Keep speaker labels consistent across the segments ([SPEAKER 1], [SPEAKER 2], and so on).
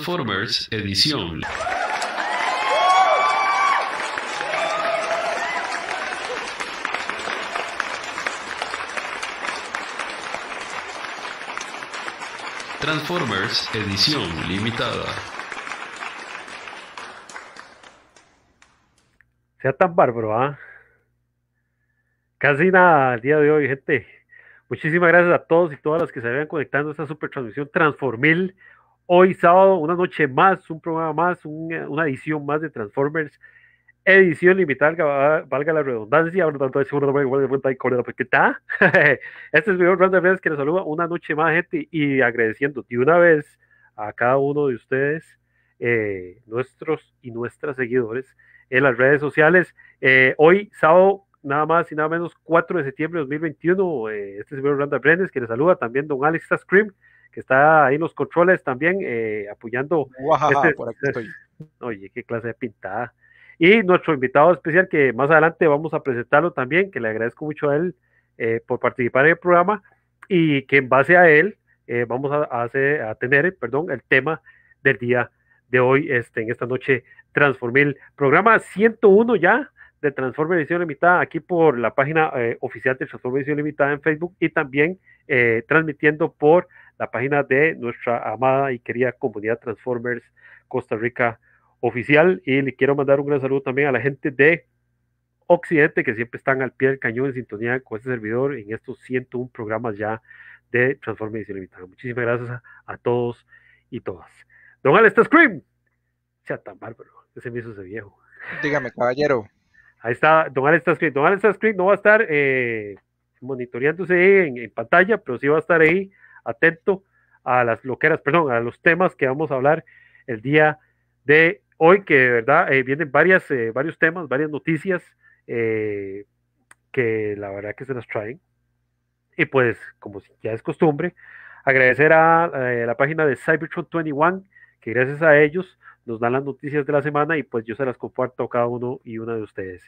[SPEAKER 1] Transformers Edición. Transformers Edición Limitada. Sea tan bárbaro, ¿ah? Casi nada el día de hoy, gente. Muchísimas gracias a todos y todas las que se habían conectando a esta super transmisión Transformil hoy sábado, una noche más, un programa más, una edición más de Transformers, edición limitada, valga la redundancia, bueno, tanto es igual de cuenta y corredor, porque está. este es mi Randa que les saluda una noche más, gente, y agradeciendo de una vez a cada uno de ustedes, eh, nuestros y nuestras seguidores en las redes sociales. Eh, hoy, sábado, nada más y nada menos, 4 de septiembre de 2021, eh, este es mi Randa Brenes, que les saluda también don Alex Scream que está ahí en los controles también eh, apoyando. Este Oye, qué clase de pintada. Y nuestro invitado especial, que más adelante vamos a presentarlo también, que le agradezco mucho a él eh, por participar en el programa y que en base a él eh, vamos a, hacer, a, tener perdón, el tema del día de hoy, este, en esta noche Transformil. Programa 101 ya de Transformación Limitada, aquí por la página oficial de Transformación Limitada en Facebook y también transmitiendo por la página de nuestra amada y querida comunidad Transformers Costa Rica oficial. Y le quiero mandar un gran saludo también a la gente de Occidente, que siempre están al pie del cañón en sintonía con este servidor en estos 101 programas ya de Transformers Ilimitado. Muchísimas gracias a, todos y todas. Don Alistair Scream, sea tan bárbaro, ese me hizo ese viejo.
[SPEAKER 2] Dígame, caballero.
[SPEAKER 1] Ahí está, Don Alistair Scream. Don Alistair Scream no va a estar eh, monitoreándose en, en pantalla, pero sí va a estar ahí atento a las loqueras, perdón, a los temas que vamos a hablar el día de hoy, que de verdad eh, vienen varias, eh, varios temas, varias noticias eh, que la verdad que se las traen. Y pues, como ya es costumbre, agradecer a la página de Cybertron 21, que gracias a ellos nos dan las noticias de la semana y pues yo se las comparto a cada uno y una de ustedes.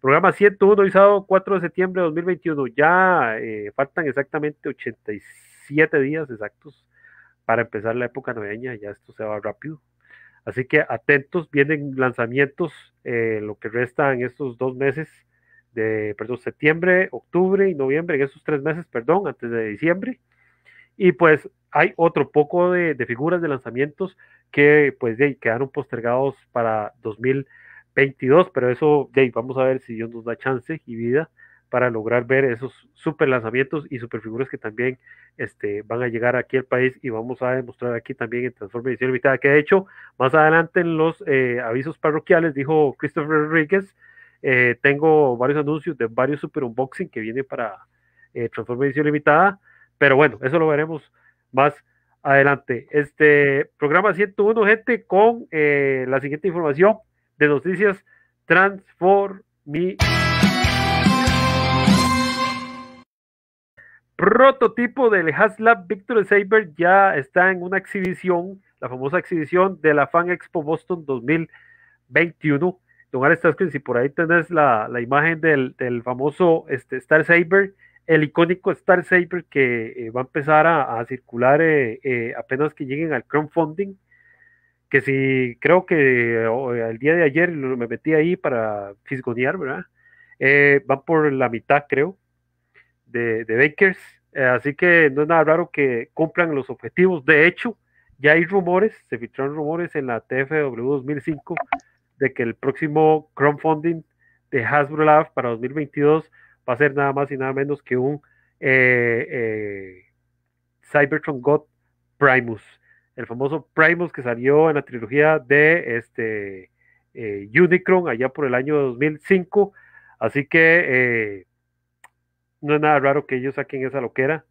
[SPEAKER 1] Programa 101, hoy sábado 4 de septiembre de 2021. Ya faltan exactamente 86 siete días exactos para empezar la época navideña, ya esto se va rápido. Así que atentos, vienen lanzamientos eh, lo que resta en estos dos meses de, perdón, septiembre, octubre y noviembre, en esos tres meses, perdón, antes de diciembre. Y pues hay otro poco de, figuras de lanzamientos que pues quedaron postergados para 2022, pero eso de, vamos a ver si Dios nos da chance y vida para lograr ver esos super lanzamientos y super figuras que también este, van a llegar aquí al país y vamos a demostrar aquí también en Transformación Edición Limitada, que ha hecho, más adelante en los eh, avisos parroquiales, dijo Christopher Ríquez, eh, tengo varios anuncios de varios super unboxing que viene para eh, Transformación Limitada, pero bueno, eso lo veremos más adelante. Este programa 101, gente, con la siguiente información de noticias Transformi. prototipo del HasLab Victor Saber ya está en una exhibición, la famosa exhibición de la Fan Expo Boston 2021. Don que si por ahí tenés la, imagen del, famoso este, Star Saber, el icónico Star Saber que eh, va a empezar a, circular eh, eh, apenas que lleguen al crowdfunding, que si creo que el día de ayer me metí ahí para fisgonear, ¿verdad? van por la mitad, creo de, Bakers, eh, así que no es nada raro que cumplan los objetivos. De hecho, ya hay rumores, se filtraron rumores en la TFW 2005 de que el próximo crowdfunding de Hasbro Lab para 2022 va a ser nada más y nada menos que un eh, eh, Cybertron God Primus, el famoso Primus que salió en la trilogía de este eh, Unicron allá por el año 2005. Así que eh, no es nada raro que ellos saquen esa loquera.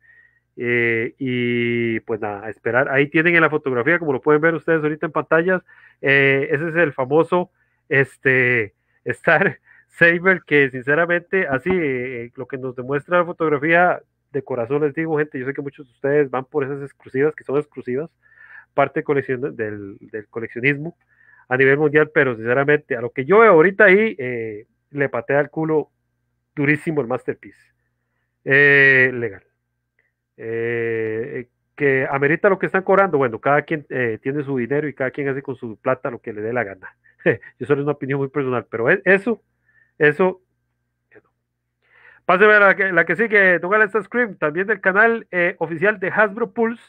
[SPEAKER 1] Eh, y pues nada, esperar. Ahí tienen en la fotografía, como lo pueden ver ustedes ahorita en pantallas, eh, ese es el famoso este, Star Saber, que sinceramente, así eh, lo que nos demuestra la fotografía, de corazón les digo, gente, yo sé que muchos de ustedes van por esas exclusivas, que son exclusivas, parte del, del, coleccionismo a nivel mundial, pero sinceramente, a lo que yo veo ahorita ahí, le patea el culo durísimo el Masterpiece. Eh, legal. Eh, que amerita lo que están cobrando, bueno, cada quien eh, tiene su dinero y cada quien hace con su plata lo que le dé la gana. Eso es una opinión muy personal, pero e-, eso, eso. Pásenme a la que, la que sigue, Don también del canal oficial de Hasbro Pulse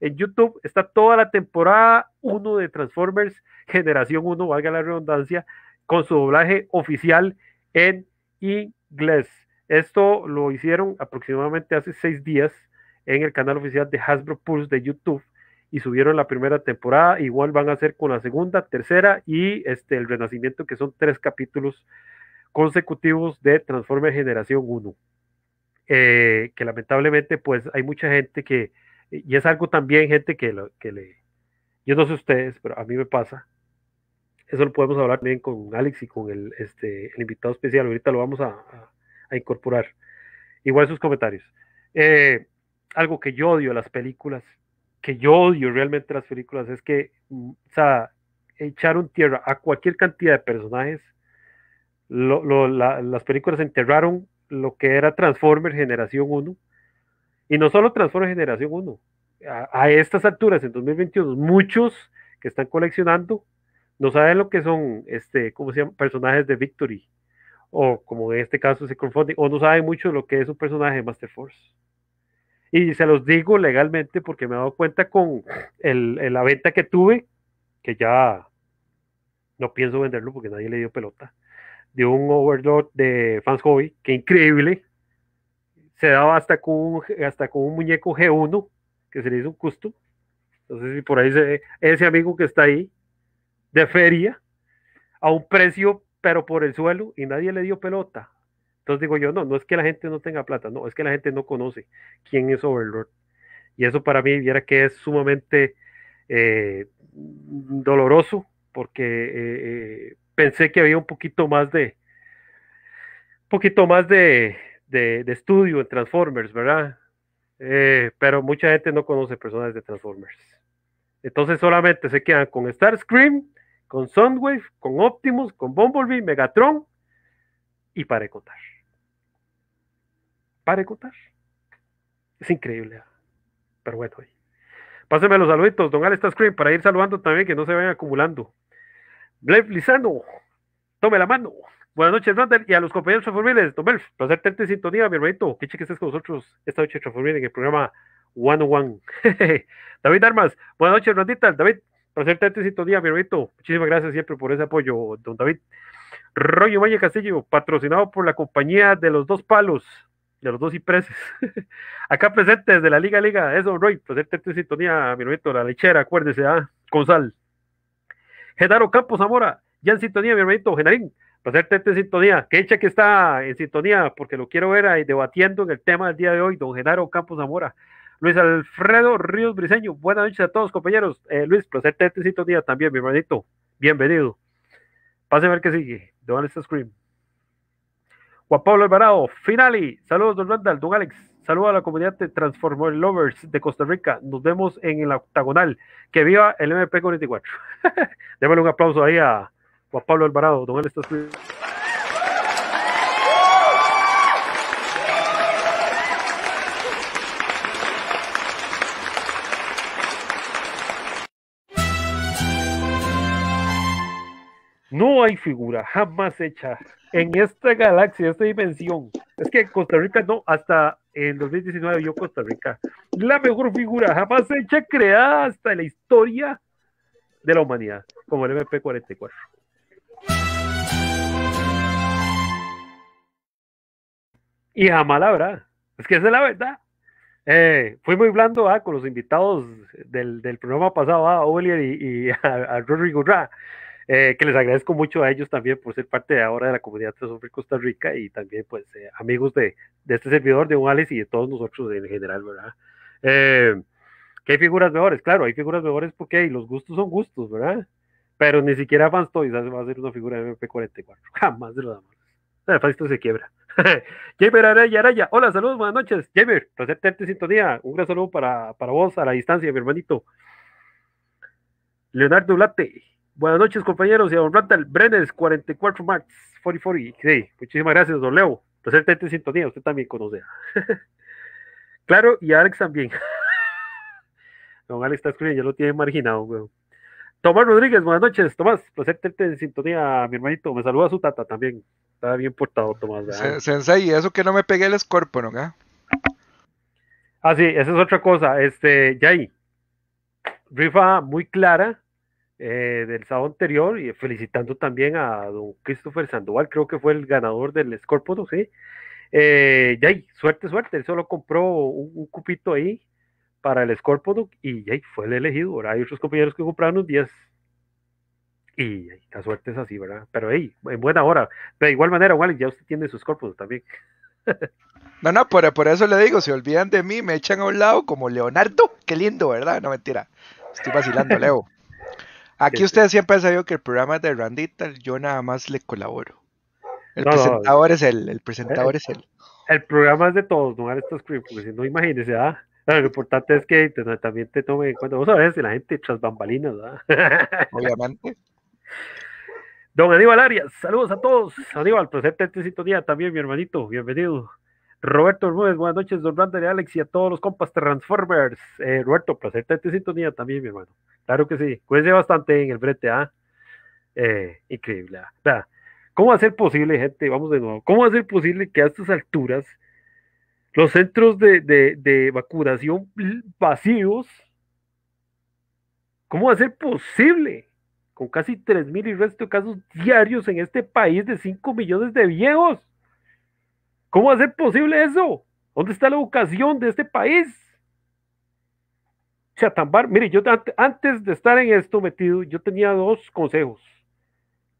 [SPEAKER 1] en YouTube está toda la temporada 1 de Transformers Generación 1, valga la redundancia, con su doblaje oficial en inglés. Esto lo hicieron aproximadamente hace seis días en el canal oficial de Hasbro Pulse de YouTube y subieron la primera temporada. Igual van a hacer con la segunda, tercera y este, el Renacimiento, que son tres capítulos consecutivos de Transformers Generación 1. Eh, que lamentablemente, pues hay mucha gente que, y es algo también, gente que, que le, yo no sé ustedes, pero a mí me pasa. Eso lo podemos hablar también con Alex y con el, este, invitado especial. Ahorita lo vamos a a incorporar. Igual sus comentarios. Eh, algo que yo odio las películas, que yo odio realmente las películas, es que, mm, o sea, echaron tierra a cualquier cantidad de personajes. las películas enterraron lo que era Transformer Generación 1. Y no solo Transformer Generación 1. A, estas alturas, en 2022, muchos que están coleccionando no saben lo que son este, ¿cómo se llama? personajes de Victory o como en este caso se confunde, o no sabe mucho lo que es un personaje de Master Force. Y se los digo legalmente porque me he dado cuenta con la venta que tuve, que ya no pienso venderlo porque nadie le dio pelota, de un Overlord de Fans Hobby, que increíble, se daba hasta con, un, hasta con un muñeco G1, que se le hizo un custom, entonces si por ahí se ve ese amigo que está ahí, de feria, a un precio pero por el suelo y nadie le dio pelota. Entonces digo yo, no, no es que la gente no tenga plata, no, es que la gente no conoce quién es Overlord. Y eso para mí, viera que es sumamente eh, doloroso, porque eh, eh, pensé que había un poquito más de, un poquito más de, de, estudio en Transformers, ¿verdad? pero mucha gente no conoce personas de Transformers. Entonces solamente se quedan con Starscream con Soundwave, con Optimus, con Bumblebee, Megatron y para ecotar. Para Es increíble. Pero bueno, Pásenme los saluditos, don Alistair está Screen, para ir saludando también, que no se vayan acumulando. Blef Lizano, tome la mano. Buenas noches, Ronald, y a los compañeros Transformers, Don Belf, placer tenerte en sintonía, mi hermanito. Qué que estés con nosotros esta noche Transformers en el programa One One. David Armas, buenas noches, Randita. David, para en Sintonía, mi hermanito. Muchísimas gracias siempre por ese apoyo, don David. Rollo Valle Castillo, patrocinado por la compañía de los dos palos, de los dos impreses. Acá presentes de la Liga Liga, eso, Roy, presente en sintonía, mi hermanito, la lechera, acuérdese, ¿ah? Con sal. Genaro Campos Zamora, ya en sintonía, mi hermanito, Genarín, presente en sintonía. Que hecha que está en sintonía, porque lo quiero ver ahí debatiendo en el tema del día de hoy, don Genaro Campos Zamora. Luis Alfredo Ríos Briseño, buenas noches a todos, compañeros. Eh, Luis, placer tenerte día también, mi hermanito. Bienvenido. Pase a ver qué sigue. Don está Scream. Juan Pablo Alvarado, Finali. Saludos, Don Randall, Don Alex. Saludos a la comunidad de Transformer Lovers de Costa Rica. Nos vemos en el octagonal. Que viva el MP44. Démosle un aplauso ahí a Juan Pablo Alvarado, Don Alex Scream. No hay figura jamás hecha en esta galaxia, esta dimensión. Es que Costa Rica no, hasta en 2019 vio Costa Rica la mejor figura jamás hecha creada hasta la historia de la humanidad, como el MP44. Y jamás la habrá. Es que esa es la verdad. Eh, fui muy blando ah, con los invitados del, del programa pasado, ah, a ah, y, a, Rodrigo Rá eh, que les agradezco mucho a ellos también por ser parte de ahora de la comunidad de Costa Rica y también pues eh, amigos de, de, este servidor, de Alex y de todos nosotros en general, ¿verdad? Eh, que hay figuras mejores, claro, hay figuras mejores porque los gustos son gustos, ¿verdad? Pero ni siquiera Fans Toys va a ser una figura de MP44, jamás de los ah, amores. se quiebra. Jamer Araya Araya, hola, saludos, buenas noches. Jamer, placer tenerte en sintonía. Un gran saludo para, para vos a la distancia, mi hermanito. Leonardo Ulate Buenas noches, compañeros. Y a don Randall Brenes 44 Max, y, Sí, muchísimas gracias, don Leo. Placer en sintonía. Usted también conoce. claro, y Alex también. don Alex está escribiendo, ya lo tiene marginado, weón. Tomás Rodríguez, buenas noches, Tomás. Placer tenerte en sintonía, mi hermanito. Me saluda su tata también. Está
[SPEAKER 2] bien portado, Tomás. Sensei, eso que no me pegué el escorpión, ¿no? Ah, sí, esa es otra cosa. Este, Jay, rifa muy clara
[SPEAKER 1] eh, del sábado anterior y felicitando también a don Christopher Sandoval, creo que fue el ganador del Scorpio, sí. Eh, suerte, suerte, él solo compró un, cupito ahí para el Scorpio y ya fue el elegido. Ahora hay otros compañeros que compraron unos 10. Y la suerte es así, ¿verdad? Pero ahí, en buena hora. De igual manera,
[SPEAKER 2] Wally, ya usted tiene su Scorpio también. No, no, por, eso le digo, se si olvidan de mí, me echan a un lado como Leonardo. Qué lindo, ¿verdad? No, mentira. Estoy vacilando, Leo. Aquí ustedes siempre han sabido que el programa es de Randita, yo nada más le colaboro. El presentador es él, el eh, presentador es él. El programa es de todos, no estos porque no imagínese,
[SPEAKER 1] ¿ah? lo importante es que pues, también te tomen en cuenta. Vos sabés, la gente tras bambalinas, ¿verdad? ¿ah? Obviamente. Don Aníbal Arias, saludos a todos. Aníbal, presente en día también, mi hermanito. Bienvenido. Roberto Ruiz, buenas noches, don Randall y Alex y a todos los compas Transformers. Eh, Roberto, placer tenerte sintonía también, mi hermano. Claro que sí, cuídense bastante en el brete, ¿ah? Eh, increíble, ¿ah? ¿cómo va a ser posible, gente? Vamos de nuevo, ¿cómo va a ser posible que a estas alturas los centros de, vacunación vacíos, cómo va a ser posible? Con casi 3.000 y resto de casos diarios en este país de 5 millones de viejos. ¿Cómo hacer posible eso? ¿Dónde está la educación de este país? Chatambar, mire, yo antes de estar en esto metido, yo tenía dos consejos.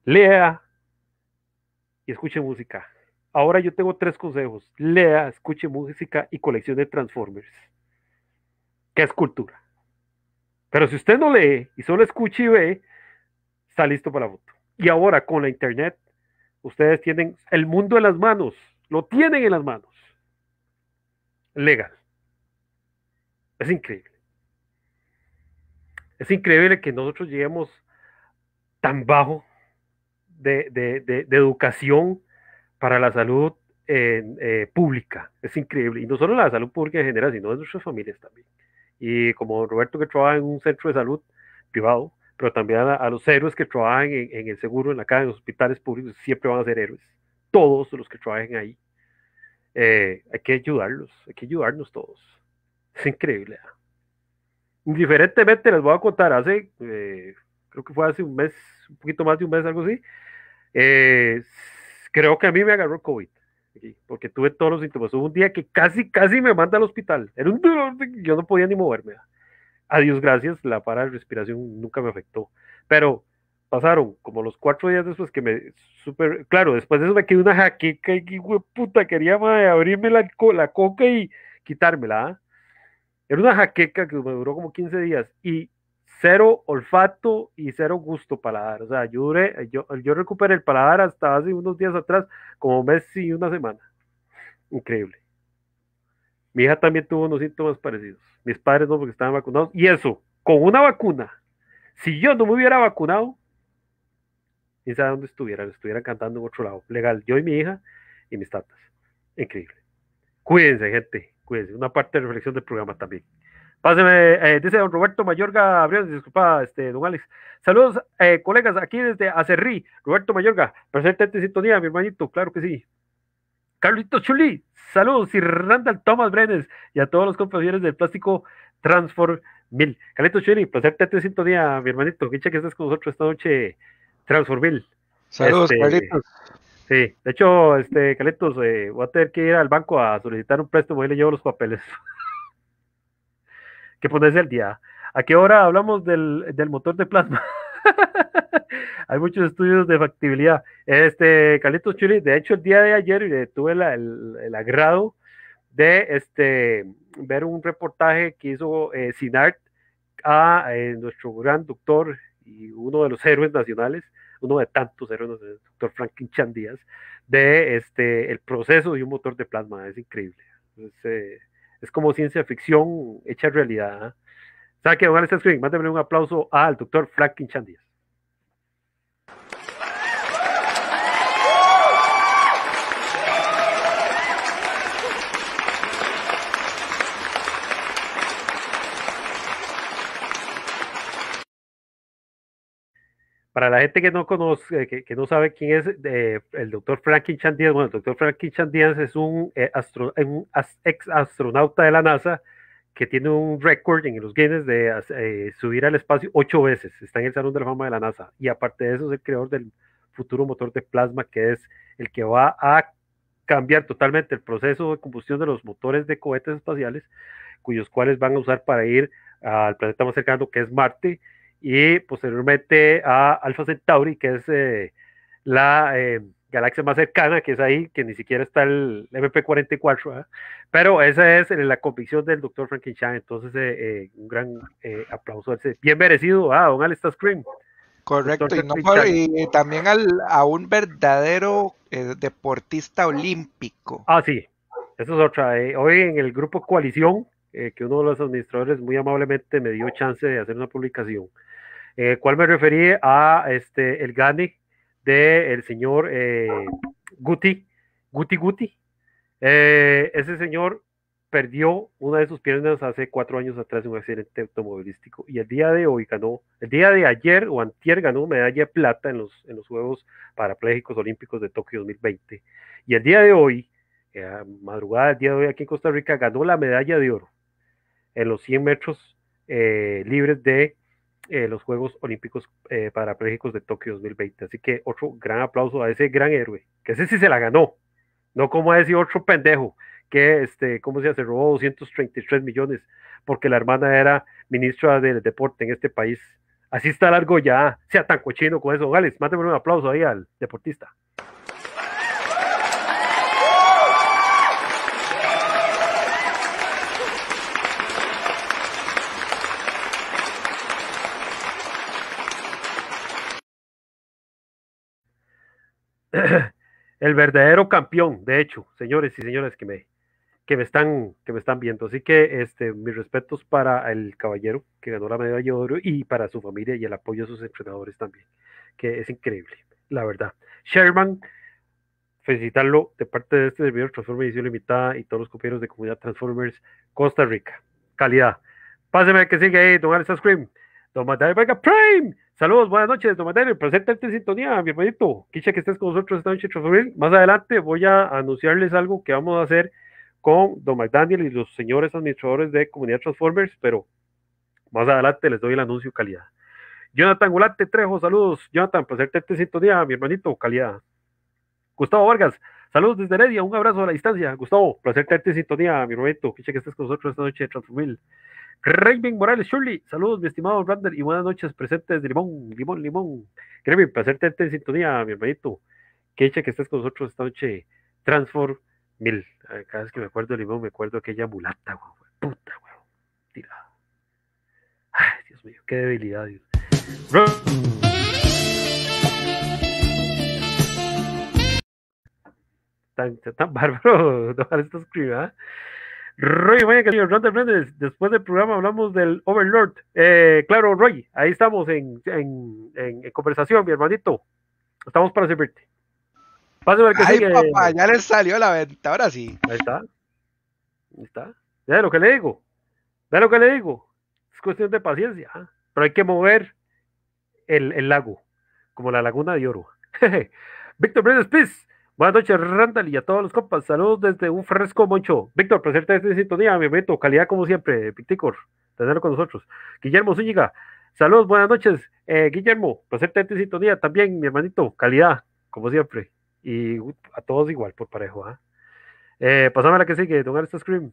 [SPEAKER 1] Lea y escuche música. Ahora yo tengo tres consejos. Lea, escuche música y de Transformers, que es cultura. Pero si usted no lee y solo escucha y ve, está listo para la foto. Y ahora con la internet, ustedes tienen el mundo en las manos. Lo tienen en las manos. Legal. Es increíble. Es increíble que nosotros lleguemos tan bajo de, educación para la salud eh, pública. Es increíble. Y no solo la salud pública en general, sino de nuestras familias también. Y como Roberto que trabaja en un centro de salud privado, pero también a, los héroes que trabajan en, el seguro, en la casa, en los hospitales públicos, siempre van a ser héroes todos los que trabajen ahí. Eh, hay que ayudarlos, hay que ayudarnos todos. Es increíble. Indiferentemente les voy a contar, hace, eh, creo que fue hace un mes, un poquito más de un mes, algo así, eh, creo que a mí me agarró COVID, porque tuve todos los síntomas. Hubo un día que casi, casi me manda al hospital. Era un dolor, yo no podía ni moverme. A Dios gracias, la para de respiración nunca me afectó. Pero pasaron como los cuatro días después que me super claro, después de eso me quedé una jaqueca y que puta quería abrirme la, la, coca y quitármela. ¿ah? Era una jaqueca que me duró como 15 días y cero olfato y cero gusto paladar. O sea, yo duré, yo, yo recuperé el paladar hasta hace unos días atrás, como un mes y una semana. Increíble. Mi hija también tuvo unos síntomas parecidos. Mis padres no, porque estaban vacunados. Y eso, con una vacuna. Si yo no me hubiera vacunado, quién sabe dónde estuvieran, estuvieran cantando en otro lado. Legal, yo y mi hija y mis tatas. Increíble. Cuídense, gente, cuídense. Una parte de reflexión del programa también. Páseme, eh, dice don Roberto Mayorga Abriones, disculpa, este, don Alex. Saludos, eh, colegas, aquí desde Acerri. Roberto Mayorga, presente en sintonía, mi hermanito, claro que sí. Carlito Chuli, saludos, y Randall Thomas Brenes, y a todos los compañeros del Plástico Transform 1000. Carlito Chuli, presente en sintonía, mi hermanito, que que estás con nosotros esta noche Transformil. Saludos, este, Sí, de hecho, este, Carlitos, eh, voy a tener que ir al banco a solicitar un préstamo y le llevo los papeles. que pones el día. ¿A qué hora hablamos del, motor de plasma? Hay muchos estudios de factibilidad. Este, Carlitos Chuli, de hecho, el día de ayer eh, tuve el, agrado de este, ver un reportaje que hizo eh, Sinart a eh, nuestro gran doctor y uno de los héroes nacionales, uno de tantos héroes nacionales, el doctor Franklin Chandías, de este, el proceso de un motor de plasma. Es increíble. Es, eh, como ciencia ficción hecha realidad. ¿eh? ¿Sabe que Don Mándame un aplauso al doctor Franklin Chandías. para la gente que no conoce, que, no sabe quién es eh, el doctor Franklin Chandian, bueno, el doctor Franklin Chandian es un, eh, ex astronauta de la NASA que tiene un récord en los Guinness de eh, subir al espacio ocho veces, está en el Salón de la Fama de la NASA, y aparte de eso es el creador del futuro motor de plasma, que es el que va a cambiar totalmente el proceso de combustión de los motores de cohetes espaciales, cuyos cuales van a usar para ir al planeta más cercano, que es Marte, y posteriormente a Alpha Centauri, que es eh, la eh, galaxia más cercana, que es ahí, que ni siquiera está el MP44, ¿ah? pero esa es eh, la convicción del doctor Frankenstein, entonces un gran aplauso, bien merecido a ah, Don Alistair Scream.
[SPEAKER 2] Correcto, y, también al, a un verdadero deportista olímpico. Ah, sí, eso es otra. Hoy en el grupo Coalición,
[SPEAKER 1] que uno de los administradores muy amablemente me dio chance de hacer una publicación. Eh, Cuál me referí a este, el Gandhi del señor eh, Guti, Guti Guti. Eh, ese señor perdió una de sus piernas hace cuatro años atrás en un accidente automovilístico y el día de hoy ganó, el día de ayer o antier ganó medalla de plata en los, en los Juegos Parapléjicos Olímpicos de Tokio 2020 y el día de hoy, madrugada el día de hoy aquí en Costa Rica, ganó la medalla de oro en los 100 metros libres de eh, los Juegos Olímpicos eh, de Tokio 2020. Así que otro gran aplauso a ese gran héroe, que ese sí se la ganó, no como a ese otro pendejo que, este, ¿cómo se hace? Robó 233 millones porque la hermana era ministra del deporte en este país. Así está largo ya, sea tan cochino con eso. Gales, mándeme un aplauso ahí al deportista. el verdadero campeón, de hecho, señores y señoras que me, que me, están, que me están viendo. Así que este, mis respetos para el caballero que ganó la medalla de oro y para su familia y el apoyo de sus entrenadores también, que es increíble, la verdad. Sherman, felicitarlo de parte de este servidor Transformers Edición Limitada y todos los compañeros de Comunidad Transformers Costa Rica. Calidad. Páseme que sigue ahí, Don Alex Scream, Don Mateo Vega Prime. Saludos, buenas noches, don McDaniel, Placerte en sintonía, mi hermanito, quiche que estés con nosotros esta noche, Transformers. Más adelante voy a anunciarles algo que vamos a hacer con don McDaniel y los señores administradores de Comunidad Transformers, pero más adelante les doy el anuncio calidad. Jonathan Gulante Trejo, saludos. Jonathan, placerte en sintonía, mi hermanito, calidad. Gustavo Vargas, saludos desde Heredia, un abrazo a la distancia. Gustavo, placerte en sintonía, mi hermanito. quiche que estés con nosotros esta noche, Transformers. Raymond Morales, Shirley, saludos, mi estimado Brander, y buenas noches, presentes de Limón, Limón, Limón. créeme placer tenerte en sintonía, mi hermanito. Qué hecha que estés con nosotros esta noche. Transform Mil. Cada vez que me acuerdo de Limón, me acuerdo aquella mulata, weón. Puta, weón. Tira. Ay, Dios mío, qué debilidad, Dios. Tan, tan, bárbaro, no, escribir, ¿eh? ¿ah? Roy, vaya que Hernández, después del programa hablamos del Overlord. Eh, claro, Roy, ahí estamos en, en, conversación, mi hermanito. Estamos para servirte. Pásame el que Ay, papá, ya le salió la venta, ahora sí. Ahí está. Ahí está. Ya lo que le digo. Ya lo que le digo. Es cuestión de paciencia. ¿ah? Pero hay que mover el, lago, como la laguna de oro. Víctor Pérez Piz, Buenas noches, Randall, y a todos los compas. Saludos desde un fresco moncho. Víctor, placer tenerte en sintonía, me meto, calidad como siempre, Picticor, tenerlo con nosotros. Guillermo Zúñiga, saludos, buenas noches. Eh, Guillermo, placer tenerte en sintonía también, mi hermanito, calidad como siempre. Y a todos igual, por parejo. Pasamos ¿ah? Eh, a la que sigue, Don Arista Scream.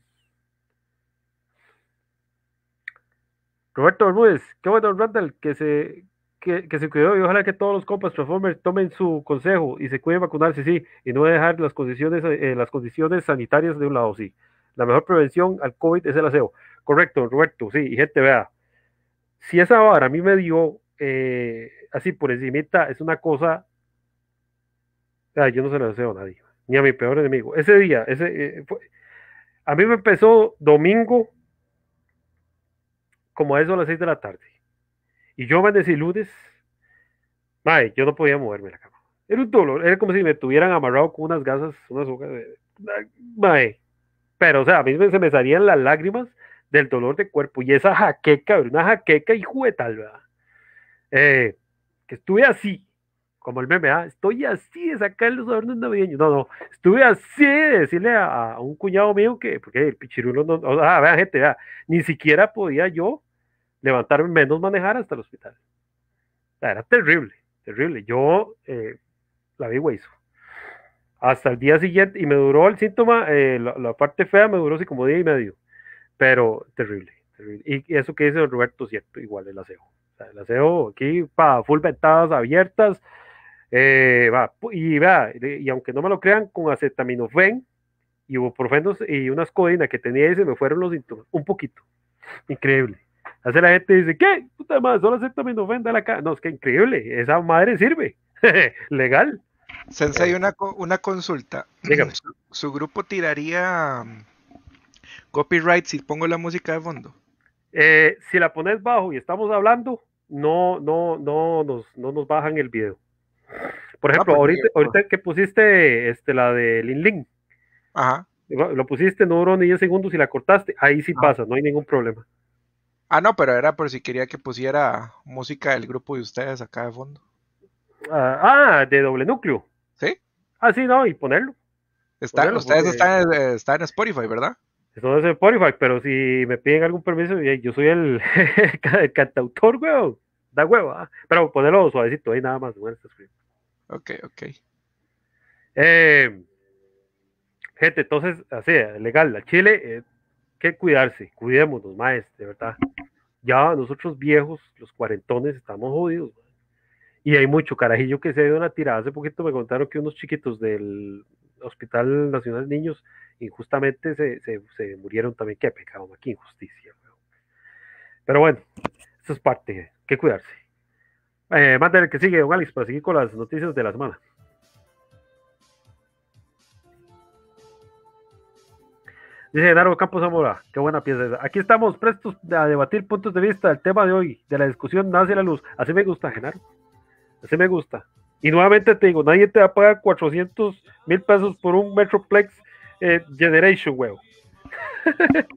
[SPEAKER 1] Roberto Bermúdez, qué bueno, Randall, que se que, se cuidó y ojalá que todos los compas Transformers tomen su consejo y se cuiden vacunarse, sí, y no dejar las condiciones, eh, las condiciones sanitarias de un lado, sí. La mejor prevención al COVID es el aseo. Correcto, Roberto, sí, y gente, vea. Si esa hora a mí me dio eh, así por encimita, es una cosa. Ay, yo no se lo deseo a nadie, ni a mi peor enemigo. Ese día, ese, eh, a mí me empezó domingo, como a eso a las 6 de la tarde y yo me lunes madre, yo no podía moverme la cama. Era un dolor, era como si me tuvieran amarrado con unas gasas, unas hojas. De, Pero, o sea, a mí se me salían las lágrimas del dolor de cuerpo y esa jaqueca, una jaqueca y juguetal, ¿verdad? Eh, que estuve así, como el meme, ah, estoy así de sacar los adornos navideños. No, no, estuve así de decirle a, un cuñado mío que, porque el pichirulo no, o gente, ni siquiera podía yo levantarme menos manejar hasta el hospital. Era terrible, terrible. Yo eh, la vi hueso. Hasta el día siguiente, y me duró el síntoma, eh, la, parte fea me duró así como día y medio, pero terrible, Y eso que dice Roberto, cierto, igual el aseo. el aseo aquí, para full ventadas abiertas, eh, va, y va, y aunque no me lo crean, con acetaminofén y y unas codinas que tenía ese me fueron los síntomas, un poquito. Increíble. Hace la gente dice, ¿qué? Puta madre, solo acepto mi ofenda la cara. No, es que
[SPEAKER 2] increíble, esa madre sirve. Legal. Sensei, eh. una, una consulta. Su, grupo tiraría mm, copyright si pongo la música de fondo? Eh, si la pones bajo y estamos hablando, no, no, no,
[SPEAKER 1] nos, no nos bajan el video. Por ah, ejemplo, pues, ahorita, ahorita, pues. que pusiste este, la
[SPEAKER 2] de Lin Lin, Ajá. lo pusiste, no duró ni 10 segundos y la cortaste, ahí sí ah. pasa, no hay ningún problema. Ah, no, pero era por si quería que pusiera música del grupo de ustedes acá de fondo. ah, ah de doble núcleo. Sí. Ah, sí, no, y ponerlo.
[SPEAKER 1] ustedes están, en Spotify, ¿verdad? Eso es Spotify, pero si me piden algún permiso, yo soy el, cantautor, weón. Da hueva. Ah. Pero ponerlo suavecito ahí nada más, Ok, ok. Eh, gente, entonces, así, legal, la Chile, eh, que cuidarse, cuidémonos, maestro, de verdad. Ya nosotros viejos, los cuarentones, estamos jodidos. Y hay mucho carajillo que se ha ido una tirada. Hace poquito me contaron que unos chiquitos del Hospital Nacional de Niños injustamente se, murieron también. Qué pecado, qué injusticia. Pero bueno, eso es parte, que cuidarse. Eh, mándale que sigue, don Alex, para seguir con las noticias de la semana. Dice Genaro Campos Zamora, qué buena pieza. Aquí estamos prestos a debatir puntos de vista del tema de hoy, de la discusión nace la luz. Así me gusta, Genaro. Así me gusta. Y nuevamente te digo, nadie te va a pagar 400 mil pesos por un Metroplex eh, Generation, huevo.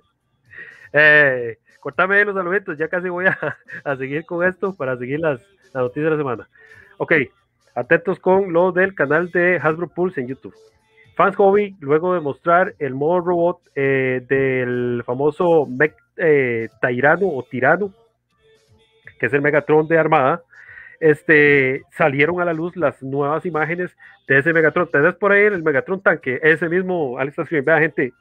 [SPEAKER 1] Eh, cortame los alimentos, ya casi voy a, seguir con esto para seguir las, las noticias de la semana. Ok, atentos con lo del canal de Hasbro Pulse en YouTube. Fans Hobby, luego de mostrar el modo robot eh, del famoso Mech eh, o Tirano, que es el Megatron de Armada, este, salieron a la luz las nuevas imágenes de ese Megatron. Tenés por ahí el Megatron tanque, ese mismo al estación Vea, gente,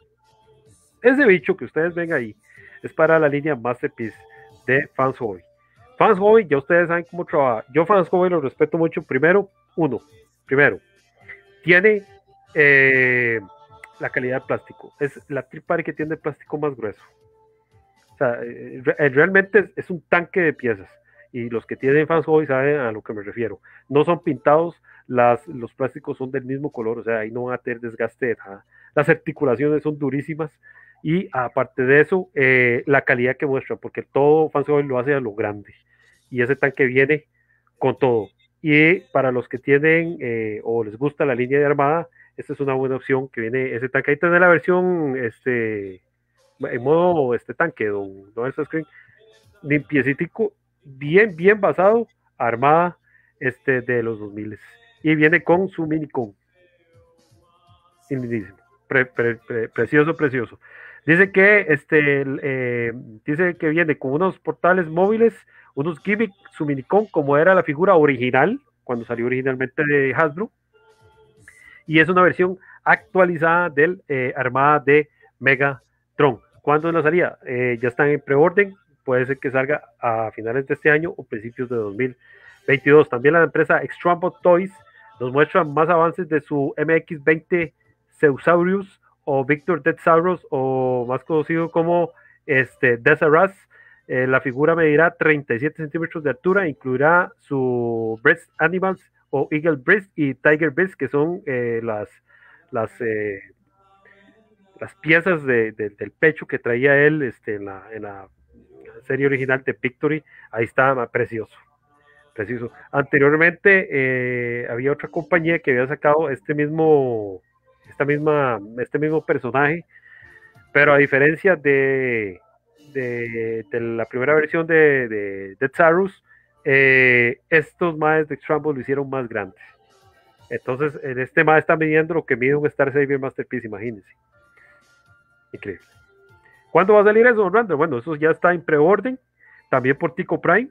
[SPEAKER 1] ese bicho que ustedes ven ahí es para la línea Masterpiece de Fans Hobby. Fans Hobby, ya ustedes saben cómo trabaja. Yo Fans Hobby lo respeto mucho. Primero, uno, primero, tiene eh, la calidad de plástico. Es la tripare que tiene el plástico más grueso. O sea, eh, eh, realmente es, un tanque de piezas. Y los que tienen fans hoy saben a lo que me refiero. No son pintados, las, los plásticos son del mismo color, o sea, ahí no van a tener desgaste Las articulaciones son durísimas y aparte de eso, la calidad que muestra porque todo fans hoy lo hace a lo grande. Y ese tanque viene con todo. Y para los que tienen o les gusta la línea de armada, esta es una buena opción que viene ese tanque. Ahí tiene la versión este, en modo este tanque, don, don Screen, limpiecito bien, bien basado, armada este, de los 2000 y viene con su minicón. Lindísimo, precioso, precioso. Dice que este eh, dice que viene con unos portales móviles, unos gimmicks, su minicón, como era la figura original, cuando salió originalmente de Hasbro, y es una versión actualizada del eh, Armada de Megatron. ¿Cuándo es la salida? Eh, ya están en preorden, puede ser que salga a finales de este año o principios de 2022. También la empresa Extrambo Toys nos muestra más avances de su MX-20 Seusaurus o Victor Sauros, o más conocido como este, Desaras. Eh, la figura medirá 37 centímetros de altura, incluirá su Breast Animals o Eagle Breast y Tiger Breast, que son eh, las, las, eh, las piezas del pecho que traía él este, en, la, serie original de Victory. Ahí está, precioso. Preciso. Anteriormente eh, había otra compañía que había sacado este mismo, esta misma, este mismo personaje, pero a diferencia de, de, la primera versión de, de, de eh, estos maes de Scramble lo hicieron más grande. Entonces, en este mae está midiendo lo que mide un Star Savior Masterpiece, imagínense. Increíble. ¿Cuándo va a salir eso, Orlando? Bueno, eso ya está en preorden, también por Tico Prime.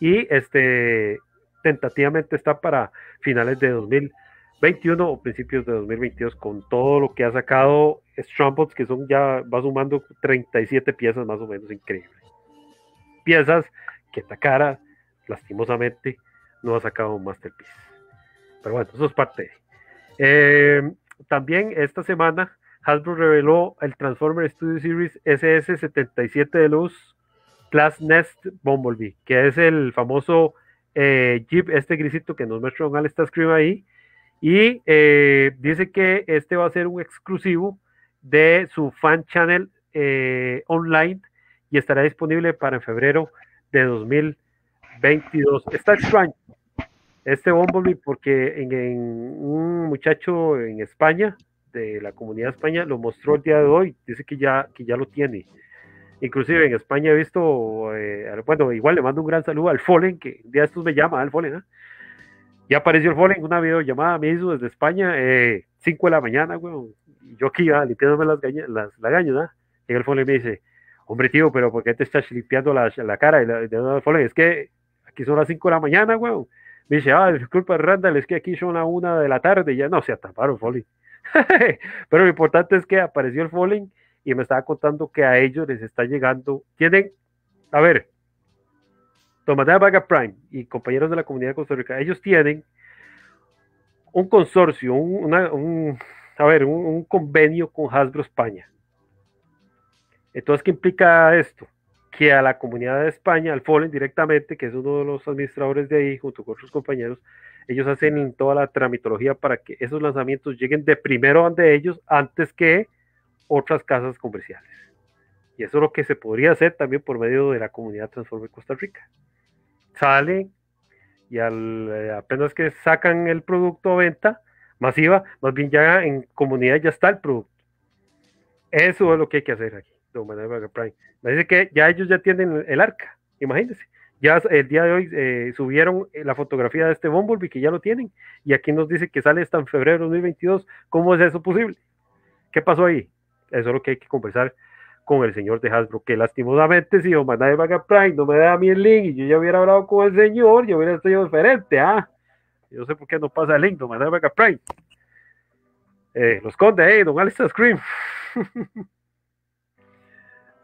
[SPEAKER 1] Y este tentativamente está para finales de 2021 o principios de 2022 con todo lo que ha sacado Strombots que son ya va sumando 37 piezas más o menos increíbles. Piezas que cara, lastimosamente, no ha sacado un Masterpiece. Pero bueno, eso es parte eh, también esta semana Hasbro reveló el Transformer Studio Series SS77 de luz Class Nest Bumblebee, que es el famoso eh, Jeep, este grisito que nos muestra Don está ahí. Y eh, dice que este va a ser un exclusivo de su fan channel online y estará disponible para en febrero de 2022. Está extraño este Bumblebee porque en, un muchacho en España, de la comunidad de España, lo mostró el día de hoy, dice que ya, que ya lo tiene. Inclusive en España he visto, eh, bueno, igual le mando un gran saludo al Follen, que día de estos me llama, al Follen, ¿eh? ¿ah? Ya apareció el Follen, una videollamada me hizo desde España, 5 eh, de la mañana, güey, Yo aquí iba ah, limpiándome las, gañas, las gañas, ¿eh? Y el Follen me dice, Hombre, tío, pero ¿por qué te estás limpiando la, cara? Y de es que aquí son las 5 de la mañana, weón. Me dice, ah, disculpa, Randall, es que aquí son las 1 de la tarde. ya no, se ataparon, Folly." pero lo importante es que apareció el Falling y me estaba contando que a ellos les está llegando. Tienen, a ver, Tomatea Vaga Prime y compañeros de la comunidad de Costa Rica, ellos tienen un consorcio, un a ver, un, convenio con Hasbro España. Entonces, ¿qué implica esto? Que a la comunidad de España, al FOLEN directamente, que es uno de los administradores de ahí, junto con otros compañeros, ellos hacen toda la tramitología para que esos lanzamientos lleguen de primero ante ellos antes que otras casas comerciales. Y eso es lo que se podría hacer también por medio de la comunidad Transforme Costa Rica. Salen y eh, apenas que sacan el producto a venta masiva, más bien ya en comunidad ya está el producto. Eso es lo que hay que hacer aquí. Me dice que ya ellos ya tienen el arca, imagínense. Ya el día de hoy eh, subieron eh, la fotografía de este Bumblebee que ya lo tienen. Y aquí nos dice que sale hasta en febrero de 2022. ¿Cómo es eso posible? ¿Qué pasó ahí? Eso es lo que hay que conversar con el señor de Hasbro, que lastimosamente si Omega Vaga Prime no me da a mí el link y yo ya hubiera hablado con el señor, yo hubiera estado diferente, ¿ah? Yo sé por qué no pasa el link, Omega Vaga Prime.
[SPEAKER 2] Eh, lo esconde, eh, don Alistair Scream.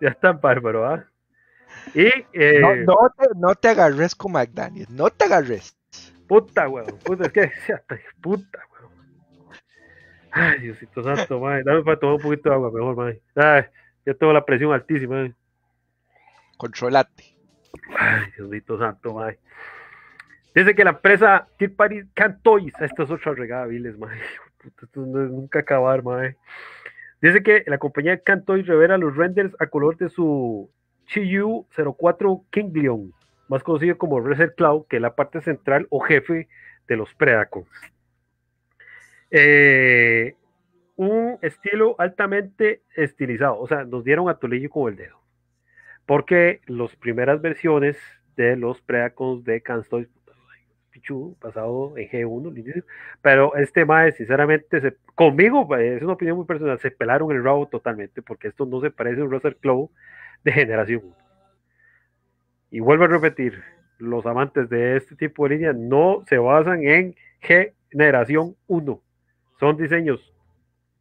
[SPEAKER 2] Ya están bárbaro, ¿ah? Y. Eh, no, te, no, te, agarres con McDaniel, no te agarres. Puta, weón, puta, es que puta, weón.
[SPEAKER 1] Ay, Diosito santo, madre. Dame para tomar un poquito de agua, mejor, madre. Ay, ya tengo la presión altísima, Controlate. Ay, Diosito santo, madre. Dice que la empresa Tip Paris Cantois, esta es otra regada, madre. Esto no es nunca acabar, madre. Dice que la compañía Cantoy revela los renders a color de su Chiyu 04 King Leon, más conocido como Reset Cloud, que es la parte central o jefe de los Predacons. Eh, un estilo altamente estilizado, o sea, nos dieron a Tolillo con el dedo, porque las primeras versiones de los Predacons de Cantoy Pichu, pasado en G1, pero este es sinceramente, conmigo, eh, es una opinión muy personal, se pelaron el rabo totalmente, porque esto no se parece a un roster club de generación 1. Y vuelvo a repetir, los amantes de este tipo de línea no se basan en generación 1, son diseños,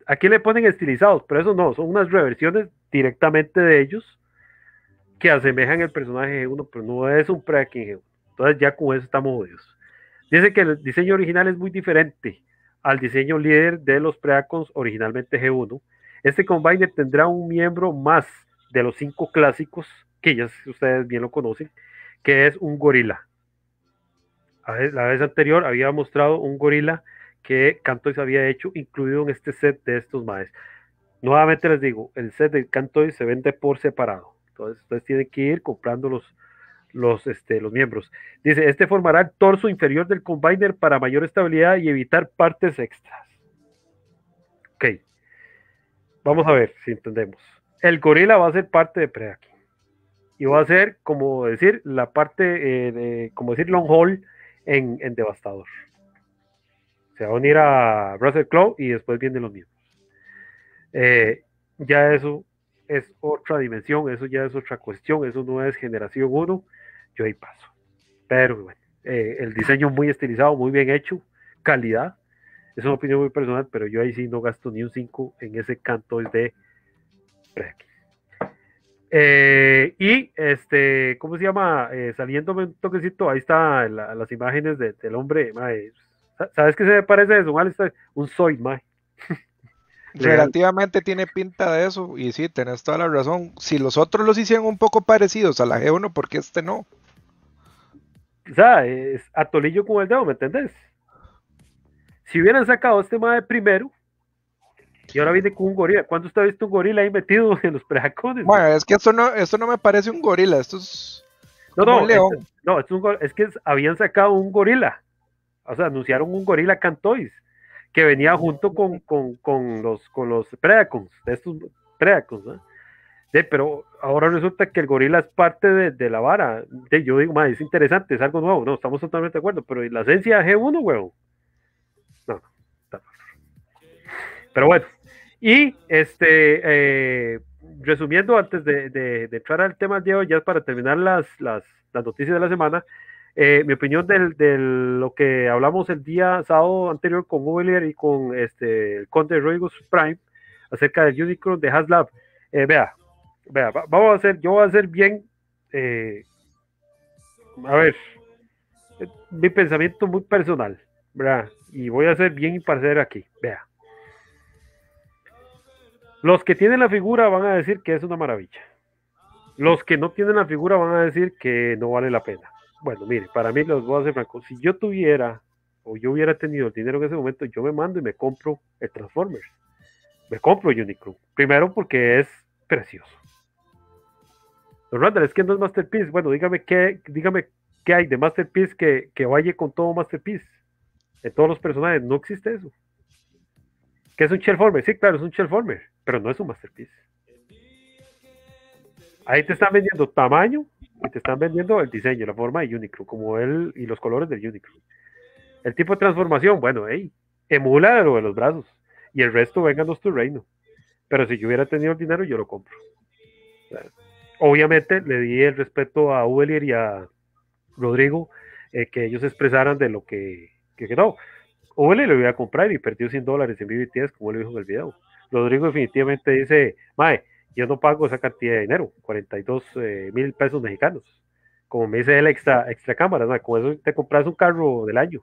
[SPEAKER 1] aquí le ponen estilizados, pero eso no, son unas reversiones directamente de ellos que asemejan el personaje G1, pero no es un pre-King G1. Entonces ya con eso estamos odios. Dice que el diseño original es muy diferente al diseño líder de los Preacons originalmente G1. Este Combine tendrá un miembro más de los cinco clásicos, que ya ustedes bien lo conocen, que es un gorila. La vez anterior había mostrado un gorila que se había hecho, incluido en este set de estos maes. Nuevamente les digo, el set de Cantoys se vende por separado. Entonces ustedes tienen que ir comprando los los, este, los miembros. Dice, este formará el torso inferior del combiner para mayor estabilidad y evitar partes extras. Ok. Vamos a ver si entendemos. El gorila va a ser parte de preak Y va a ser, como decir, la parte, eh, de, como decir, long haul en, Devastador. Se va a unir a brother Claw y después vienen los miembros. Eh, ya eso es otra dimensión, eso ya es otra cuestión, eso no es generación 1, yo ahí paso. Pero bueno, eh, el diseño muy estilizado, muy bien hecho, calidad, es una opinión muy personal, pero yo ahí sí no gasto ni un 5 en ese canto de eh, y este, ¿cómo se llama? Eh, saliéndome un toquecito, ahí está las
[SPEAKER 2] imágenes del hombre, ¿Sabes qué se me parece eso? un soy, mae. Relativamente tiene pinta de eso, y sí, tenés toda la razón. Si los otros los hicieron un poco parecidos a la G1, ¿por qué este no? O sea, es atolillo con el dedo, ¿me entendés? Si hubieran sacado este de primero, y ahora viene con un gorila. ¿Cuándo usted ha visto un gorila ahí metido en los prejacones? Bueno, es que esto no, esto no me parece un gorila, esto es. No, no, un este, es,
[SPEAKER 1] un, es que habían sacado un gorila. O sea, anunciaron un gorila Cantois que venía junto con, con, con los, con los Predacons, de estos Predacons, de, pero ahora resulta que el gorila es parte de, de la vara. De, yo digo, es interesante, es algo nuevo, no, estamos totalmente de acuerdo, pero la esencia G1, huevón? No, no, Pero bueno, y este, eh, resumiendo antes de, entrar al tema de hoy, ya para terminar las, las, las noticias de la semana, eh, mi opinión de lo que hablamos el día sábado anterior con Ovelier y con este el Conde Prime acerca del Unicron de Haslab. Eh, vea, vea, vamos a hacer, yo voy a hacer bien. Eh, a ver, mi pensamiento muy personal, ¿verdad? Y voy a hacer bien y parecer aquí, vea. Los que tienen la figura van a decir que es una maravilla. Los que no tienen la figura van a decir que no vale la pena bueno, mire, para mí los voy a hacer franco. Si yo tuviera o yo hubiera tenido el dinero en ese momento, yo me mando y me compro el Transformers. Me compro Unicron. Primero porque es precioso. Don Randall, es que no es Masterpiece. Bueno, dígame qué, dígame qué hay de Masterpiece que, que vaya con todo Masterpiece. En todos los personajes. No existe eso. ¿Qué es un Shellformer? Sí, claro, es un Shellformer, pero no es un Masterpiece. Ahí te están vendiendo tamaño y te están vendiendo el diseño, la forma de Unicron, como él y los colores del Unicron. El tipo de transformación, bueno, hey, emula lo de los brazos y el resto vénganos tu reino. Pero si yo hubiera tenido el dinero, yo lo compro. Obviamente le di el respeto a Uelier y a Rodrigo eh, que ellos expresaran de lo que, que quedó. Uelier le voy a comprar y perdió 100 dólares en BBTS, como lo dijo en el video. Rodrigo definitivamente dice, Mae, yo no pago esa cantidad de dinero, 42 eh, mil pesos mexicanos. Como me dice el extra, extra cámara, ¿no? con eso te compras un carro del año,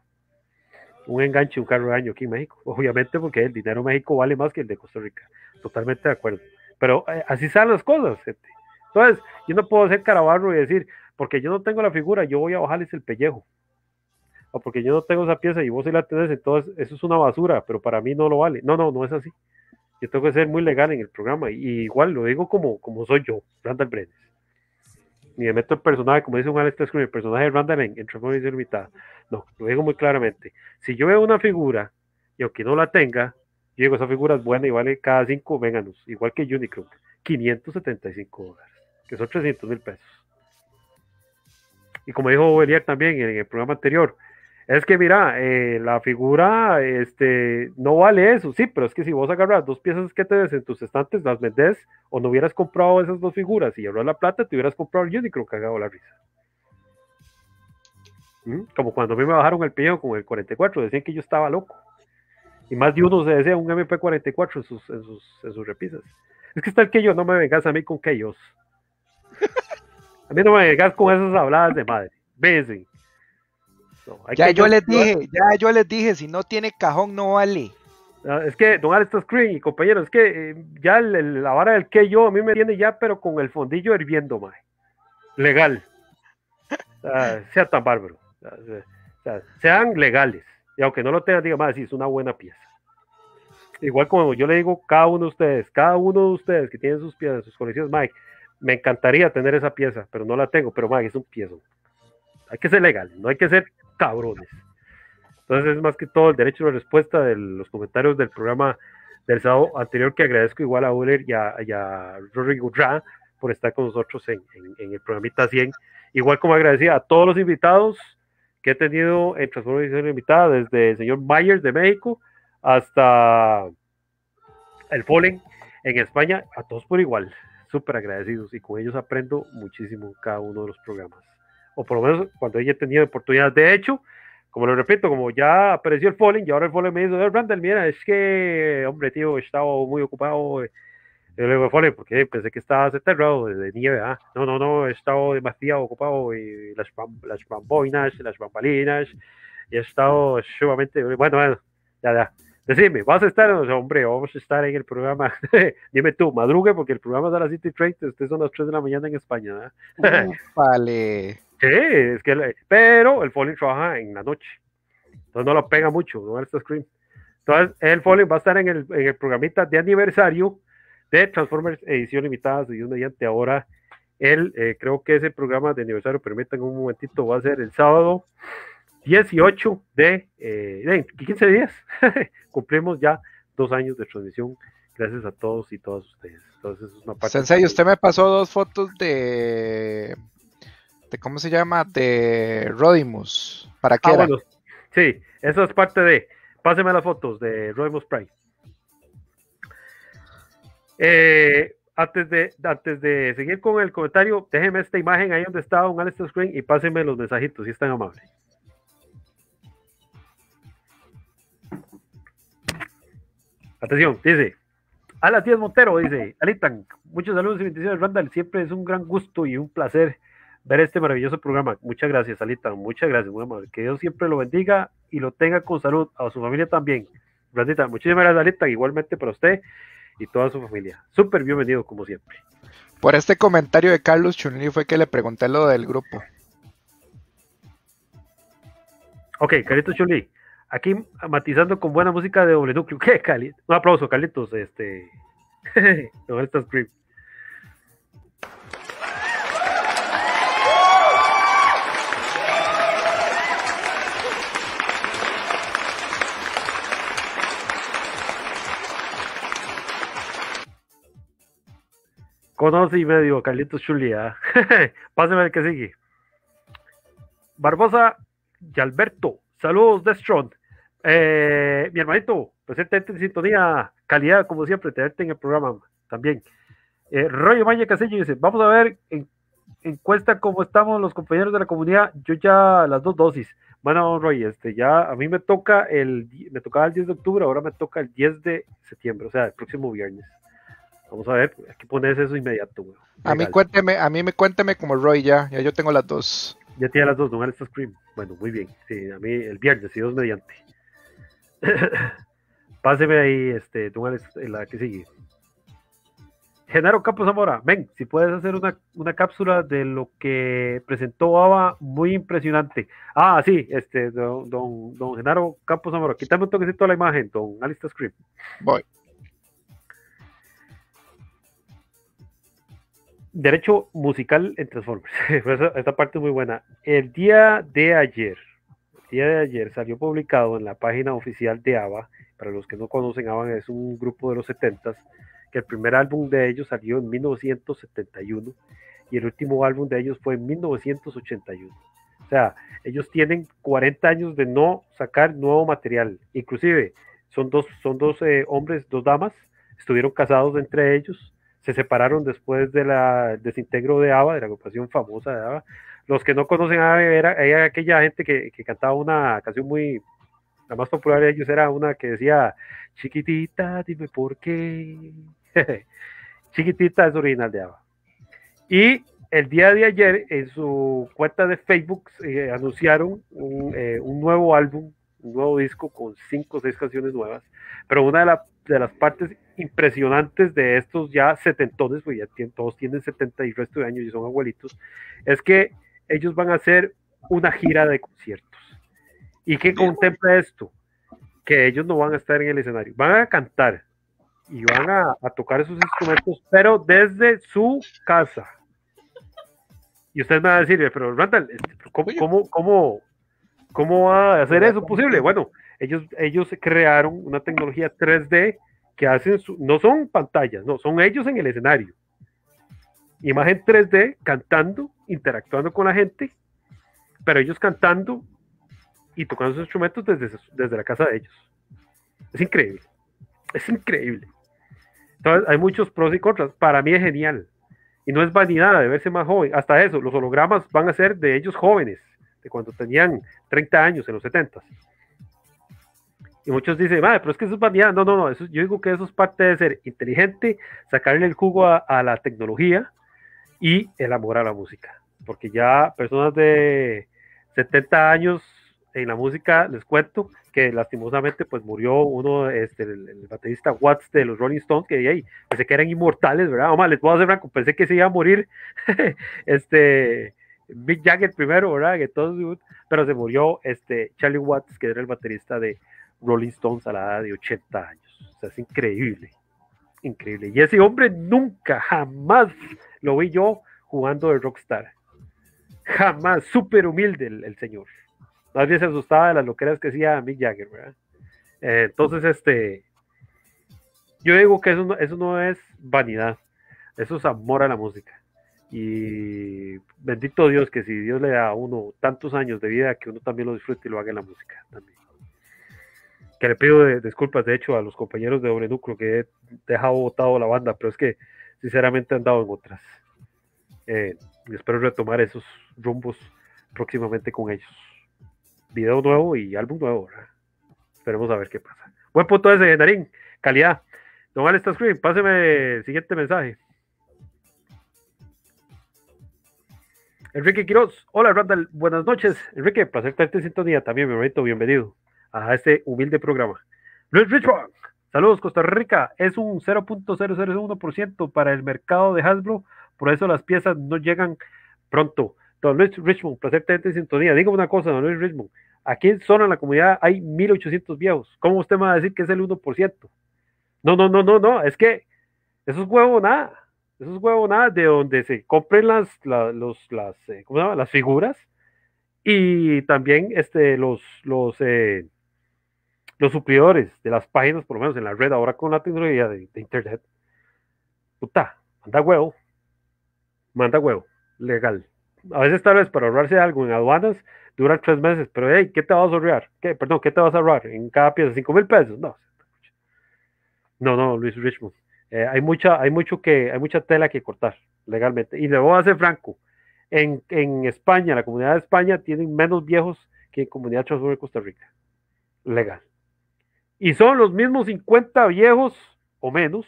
[SPEAKER 1] un enganche, un carro del año aquí en México. Obviamente porque el dinero de México vale más que el de Costa Rica. Totalmente de acuerdo. Pero eh, así salen las cosas, gente. Entonces, yo no puedo ser carabarro y decir, porque yo no tengo la figura, yo voy a bajarles el pellejo. O porque yo no tengo esa pieza y vos sí la tenés, entonces eso es una basura, pero para mí no lo vale. No, no, no es así. Yo tengo que ser muy legal en el programa. Y igual lo digo como, como soy yo, Randall Brenes. Ni me meto el personaje, como dice un Alex con el personaje de Randall en, Mitad. No, lo digo muy claramente. Si yo veo una figura y aunque no la tenga, yo digo, esa figura es buena y vale cada cinco vénganos, igual que Unicron, 575 dólares, que son 300 mil pesos. Y como dijo también en el programa anterior, es que mira, eh, la figura este, no vale eso, sí, pero es que si vos agarras dos piezas que te tenés en tus estantes, las vendés o no hubieras comprado esas dos figuras y llevas la plata, te hubieras comprado el Unicron cagado la risa. ¿Mm? Como cuando a mí me bajaron el pillo con el 44, decían que yo estaba loco. Y más de uno se desea un MP44 en sus, repisas. Es que está el que yo, no me vengas a mí con que ellos.
[SPEAKER 2] A mí no me vengas con esas habladas de madre. Besen ya yo les dije, ya yo les dije, si no tiene cajón no vale. Ah, es que, don
[SPEAKER 1] estas Screen, compañero, es que eh, ya la vara del que yo a mí me tiene ya, pero con el fondillo hirviendo, mike Legal. sea tan bárbaro. sean legales. Y aunque no lo tengan, diga más, si es una buena pieza. Igual como yo le digo, cada uno de ustedes, cada uno de ustedes que tienen sus piezas, sus colecciones, Mike, me encantaría tener esa pieza, pero no la tengo, pero Mike, es un piezo. Hay que ser legal, no hay que ser cabrones. Entonces es más que todo el derecho a la respuesta de los comentarios del programa del sábado anterior que agradezco igual a Uller y a, a Rodrigo por estar con nosotros en, el programita 100. Igual como agradecía a todos los invitados que he tenido en Transformación invitada desde el señor Myers de México hasta el Polen en España, a todos por igual. Súper agradecidos y con ellos aprendo muchísimo cada uno de los programas o por lo menos cuando ella tenía oportunidades. De hecho, como lo repito, como ya apareció el Fallen y ahora el Fallen me dice, mira, es que, hombre, tío, he estado muy ocupado. Eh, el luego Fallen, porque pensé que estabas enterrado de nieve. Ah, no, no, no, he estado demasiado ocupado. Y las, las bamboinas, las bambalinas, y he estado sumamente. Bueno, ya, ya. Decime, ¿vas a estar? O sea, hombre, vamos a estar en el programa. Dime tú, madrugue, porque el programa es a las 7 y 30, ustedes son las 3 de la mañana en España.
[SPEAKER 2] vale.
[SPEAKER 1] Sí, es que pero el Falling trabaja en la noche. Entonces no lo pega mucho, no está screen. Entonces el Falling va a estar en el, en programita de aniversario de Transformers Edición Limitada, y mediante ahora él eh, creo que ese programa de aniversario, permítanme un momentito, va a ser el sábado 18 de, eh, 15 días. Cumplimos ya dos años de transmisión. Gracias a todos y todas ustedes. Entonces, es una parte. usted me
[SPEAKER 2] pasó dos fotos de ¿cómo se llama? De Rodimus. ¿Para qué ah, era? Sí, eso es parte de. Páseme las fotos de Rodimus Prime.
[SPEAKER 1] Eh, antes de, antes de seguir con el comentario, déjenme esta imagen ahí donde estaba un Alistair Screen y pásenme los mensajitos, si están amables Atención, dice. A las Montero, dice Alitan, muchos saludos y bendiciones, Randall. Siempre es un gran gusto y un placer ver este maravilloso programa. Muchas gracias, Alita. Muchas gracias, muy amable. Que Dios siempre lo bendiga y lo tenga con salud. A su familia también. Brandita, muchísimas gracias, Alita. Igualmente para usted y toda su familia. Súper bienvenido, como siempre.
[SPEAKER 2] Por este comentario de Carlos Chunli fue que le pregunté lo del grupo.
[SPEAKER 1] Ok, Carlitos Chunli. Aquí matizando con buena música de doble núcleo. ¿Qué, Cali? Un aplauso, Carlitos. Este. no, está script. conoce pues y medio, Carlitos Chulia. ¿ah? Páseme el que sigue. Barbosa y Alberto. Saludos, de Eh, mi hermanito, presente en sintonía. Calidad, como siempre, tenerte en el programa también. Eh, Roy Maya Casillo dice: Vamos a ver en encuesta cómo estamos los compañeros de la comunidad. Yo ya las dos dosis. Bueno, Roy, este, ya a mí me toca el, me tocaba el 10 de octubre, ahora me toca el 10 de septiembre, o sea, el próximo viernes. Vamos a ver, hay que eso inmediato,
[SPEAKER 2] A mí cuénteme, a mí me cuénteme como Roy ya, ya yo tengo las
[SPEAKER 1] dos. Ya tiene las dos, don Alistair Scream. Bueno, muy bien. Sí, a mí el viernes, y dos mediante. Páseme ahí, este, don Alistair, eh, la que sigue. Genaro Campos Zamora, ven, si puedes hacer una, cápsula de lo que presentó Ava, muy impresionante. Ah, sí, este, don, don, Genaro Campos Zamora, quítame un toquecito la imagen, don Alistair Scream. Voy. derecho musical en Transformers. Esta parte es muy buena. El día de ayer, día de ayer salió publicado en la página oficial de ABBA. Para los que no conocen, ABBA es un grupo de los 70s, que el primer álbum de ellos salió en 1971 y el último álbum de ellos fue en 1981. O sea, ellos tienen 40 años de no sacar nuevo material. Inclusive, son dos, son dos eh, hombres, dos damas, estuvieron casados entre ellos se separaron después del la desintegro de ABBA, de la agrupación famosa de ABBA. Los que no conocen a ABBA era, aquella gente que, que, cantaba una canción muy, la más popular de ellos era una que decía, chiquitita, dime por qué. chiquitita es original de ABBA. Y el día de ayer en su cuenta de Facebook eh, anunciaron un, eh, un nuevo álbum, un nuevo disco con cinco o seis canciones nuevas, pero una de las de las partes impresionantes de estos ya setentones, pues ya todos tienen setenta y resto de años y son abuelitos, es que ellos van a hacer una gira de conciertos. ¿Y qué contempla esto? Que ellos no van a estar en el escenario, van a cantar y van a, tocar esos instrumentos, pero desde su casa. Y usted me va a decir, pero Randall, este, ¿cómo, cómo, cómo, cómo va a hacer eso posible? Bueno, ellos, ellos crearon una tecnología 3D que hacen, no son pantallas, no, son ellos en el escenario. Imagen 3D cantando, interactuando con la gente, pero ellos cantando y tocando sus instrumentos desde, desde la casa de ellos. Es increíble, es increíble. Entonces hay muchos pros y contras. Para mí es genial y no es vanidad de verse más joven. Hasta eso, los hologramas van a ser de ellos jóvenes, de cuando tenían 30 años en los 70. Y muchos dicen, madre, pero es que eso es vanidad. No, no, no, yo digo que eso es parte de ser inteligente, sacarle el jugo a, la tecnología y el amor a la música. Porque ya personas de 70 años en la música, les cuento que lastimosamente pues murió uno, este, el, baterista Watts de los Rolling Stones, que ahí pensé que eran inmortales, ¿verdad? Omar, les puedo hacer franco, pensé que se iba a morir este Mick Jagger primero, ¿verdad? pero se murió este Charlie Watts, que era el baterista de, Rolling Stones a la edad de 80 años. O sea, es increíble, increíble. Y ese hombre nunca, jamás lo vi yo jugando de rockstar. Jamás, súper humilde el, señor. Nadie se asustaba de las locuras que hacía Mick Jagger, ¿verdad? Eh, entonces, este, yo digo que eso no, eso no es vanidad, eso es amor a la música. Y bendito Dios que si Dios le da a uno tantos años de vida, que uno también lo disfrute y lo haga en la música también que le pido disculpas, de hecho, a los compañeros de Doble Núcleo que he dejado botado la banda, pero es que sinceramente han dado en otras. Eh, y espero retomar esos rumbos próximamente con ellos. Video nuevo y álbum nuevo. ¿verdad? Esperemos a ver qué pasa. Buen punto ese, Darín. Calidad. Don Alex Screen, páseme el siguiente mensaje. Enrique Quiroz, hola Randall, buenas noches. Enrique, placer tenerte en sintonía también, mi hermanito, bienvenido a este humilde programa. Luis Richmond, saludos Costa Rica, es un 0.001% para el mercado de Hasbro, por eso las piezas no llegan pronto. Don Luis Richmond, placer tenerte en sintonía. Digo una cosa, don Luis Richmond, aquí en zona, la comunidad, hay 1.800 viejos. ¿Cómo usted me va a decir que es el 1%? No, no, no, no, no, es que eso es huevo nada. Eso es huevo nada de donde se compren las, las, eh, las, figuras y también este, los, los eh, los suplidores de las páginas, por lo menos en la red, ahora con la tecnología de, Internet, puta, manda huevo, manda huevo, legal. A veces tal vez para ahorrarse algo en aduanas dura tres meses, pero hey, ¿qué te vas a ahorrar? ¿Qué, perdón, ¿qué te vas a ahorrar en cada pieza? ¿Cinco mil pesos? No, no, no, Luis Richmond. Eh, hay, mucha, hay, mucho que, hay mucha tela que cortar legalmente. Y le voy a ser franco, en, España, la comunidad de España tiene menos viejos que en comunidad de Costa Rica. Legal. Y son los mismos 50 viejos o menos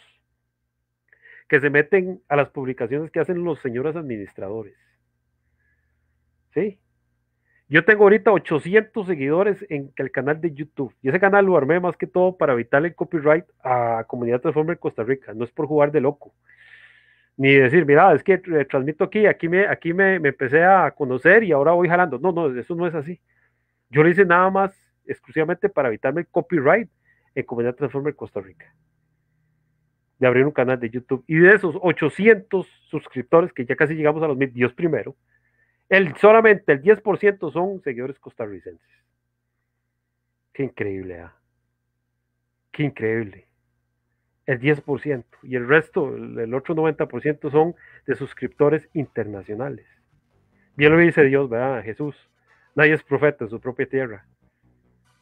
[SPEAKER 1] que se meten a las publicaciones que hacen los señores administradores. Yo tengo ahorita 800 seguidores en el canal de YouTube. Y ese canal lo armé más que todo para evitar el copyright a Comunidad Transformer Costa Rica. No es por jugar de loco. Ni decir, mira, es que transmito aquí, aquí me, aquí me, me empecé a conocer y ahora voy jalando. No, no, eso no es así. Yo lo hice nada más exclusivamente para evitarme el copyright en Comunidad Transformer Costa Rica. De abrir un canal de YouTube. Y de esos 800 suscriptores, que ya casi llegamos a los mil, Dios primero, el, solamente el 10% son seguidores costarricenses. Qué increíble, ¿ah? Qué increíble. El 10%. Y el resto, el otro 90% son de suscriptores internacionales. Bien lo dice Dios, ¿verdad? Jesús. Nadie es profeta en su propia tierra.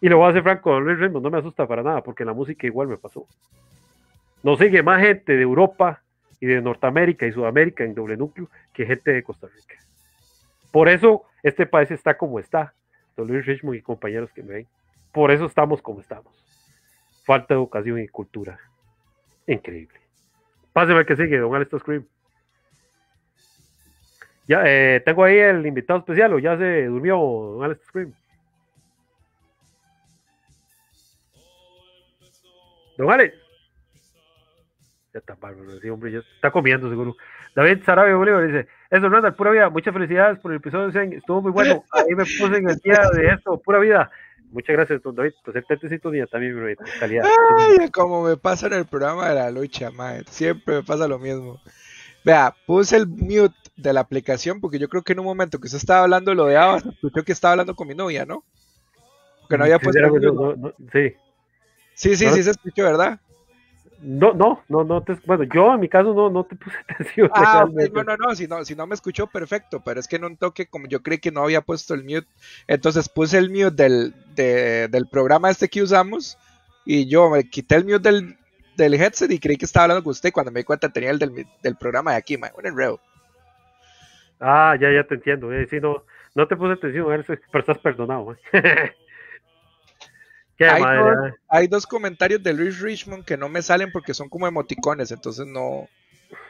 [SPEAKER 1] Y lo voy a hacer franco, Don Luis Richmond, no me asusta para nada, porque la música igual me pasó. Nos sigue más gente de Europa y de Norteamérica y Sudamérica en doble núcleo que gente de Costa Rica. Por eso este país está como está, Don Luis Richmond y compañeros que me ven. Por eso estamos como estamos. Falta de educación y cultura. Increíble. Páseme al que sigue, don Alistair Scream. Ya, eh, tengo ahí el invitado especial, o ya se durmió, don Alistair Scream. Don Vale. Ya está bárbaro, sí, hombre, ya está comiendo seguro. David Sarabio Bolívar dice, eso Ronald, pura vida, muchas felicidades por el episodio estuvo muy bueno, ahí me puse en el día de esto, pura vida. Muchas gracias, don David, por ser día también, mi calidad.
[SPEAKER 2] Ay, como me pasa en el programa de la lucha, madre, siempre me pasa lo mismo. Vea, puse el mute de la aplicación porque yo creo que en un momento que usted estaba hablando lo de Abbas, creo que estaba hablando con mi novia, ¿no? Que no había puesto. sí. Sí, sí, sí se escuchó, ¿verdad?
[SPEAKER 1] No, no, no, no bueno, yo en mi caso no, no te puse atención. Ah,
[SPEAKER 2] no, no, si no, si no me escuchó perfecto, pero es que en un toque, como yo creí que no había puesto el mute, entonces puse el mute del, del programa este que usamos y yo me quité el mute del, del headset y creí que estaba hablando con usted cuando me di cuenta tenía el del, del programa de aquí, man, un enredo. Ah, ya, ya te entiendo, eh, si no, no te puse atención, pero estás perdonado. Eh. Hay dos, comentarios de Luis Richmond que no me salen porque son como emoticones, entonces no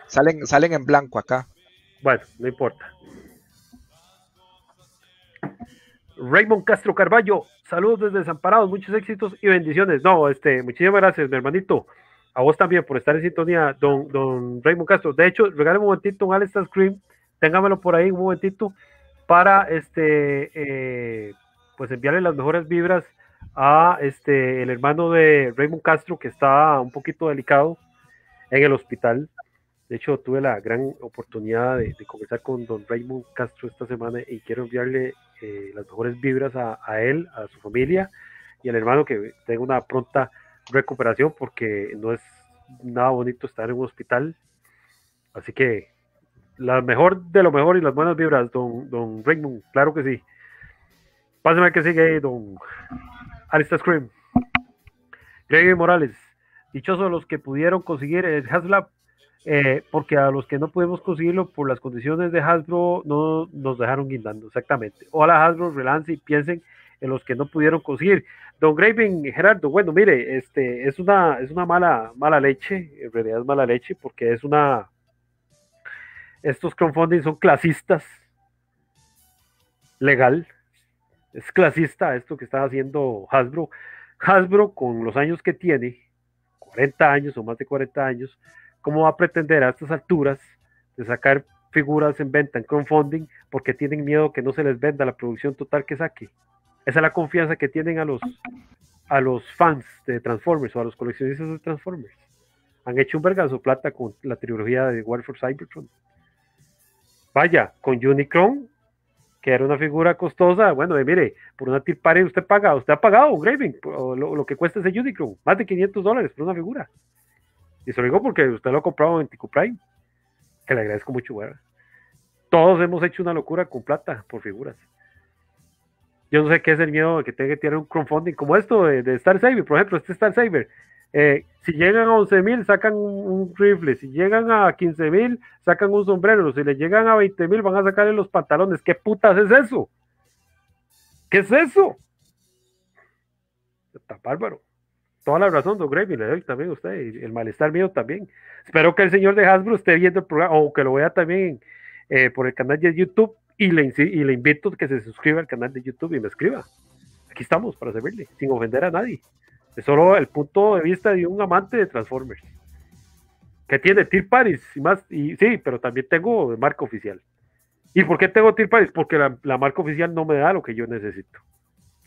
[SPEAKER 2] salen, salen en blanco acá. Bueno, no importa. Raymond Castro Carballo,
[SPEAKER 1] saludos desde Desamparados, muchos éxitos y bendiciones. No, este, muchísimas gracias, mi hermanito. A vos también por estar en sintonía, don, don Raymond Castro. De hecho, regáleme un momentito un Alistair Scream, téngamelo por ahí un momentito para este eh, pues enviarle las mejores vibras a este, el hermano de Raymond Castro, que está un poquito delicado en el hospital. De hecho, tuve la gran oportunidad de, conversar con don Raymond Castro esta semana y quiero enviarle eh, las mejores vibras a, él, a su familia y al hermano que tenga una pronta recuperación porque no es nada bonito estar en un hospital. Así que la mejor de lo mejor y las buenas vibras, don, don Raymond, claro que sí. Pásame que sigue ahí, don Arista Scream. Gregory Morales. Dichosos los que pudieron conseguir el Haslab, eh, porque a los que no pudimos conseguirlo por las condiciones de Hasbro no nos dejaron guindando, exactamente. Hola Hasbro relance y piensen en los que no pudieron conseguir. Don Graven Gerardo, bueno, mire, este es una, es una mala, mala leche, en realidad es mala leche, porque es una. Estos crowdfunding son clasistas legal es clasista esto que está haciendo Hasbro. Hasbro con los años que tiene, 40 años o más de 40 años, ¿cómo va a pretender a estas alturas de sacar figuras en venta en crowdfunding porque tienen miedo que no se les venda la producción total que saque? Esa es la confianza que tienen a los, a los fans de Transformers o a los coleccionistas de Transformers. Han hecho un vergazo plata con la trilogía de War for Cybertron. Vaya, con Unicron que era una figura costosa, bueno, de, eh, mire, por una TIP party usted paga, usted ha pagado un graving, lo, que cuesta ese Unicron, más de 500 dólares por una figura. Y se lo digo porque usted lo ha comprado en Tico Prime, que le agradezco mucho, ¿verdad? Todos hemos hecho una locura con plata por figuras. Yo no sé qué es el miedo de que tenga que tener un crowdfunding como esto de, de Star Saber, por ejemplo, este Star Saber, eh, si llegan a 11 mil, sacan un, rifle. Si llegan a 15.000 mil, sacan un sombrero. Si le llegan a 20 mil, van a sacarle los pantalones. ¿Qué putas es eso? ¿Qué es eso? Está bárbaro. Toda la razón, don Gravy, le doy también a usted. el malestar mío también. Espero que el señor de Hasbro esté viendo el programa o que lo vea también eh, por el canal de YouTube. Y le, y le invito a que se suscriba al canal de YouTube y me escriba. Aquí estamos para servirle, sin ofender a nadie. Es solo el punto de vista de un amante de Transformers. Que tiene Tir Paris y más, y sí, pero también tengo marca oficial. ¿Y por qué tengo Tir Paris? Porque la, marca oficial no me da lo que yo necesito.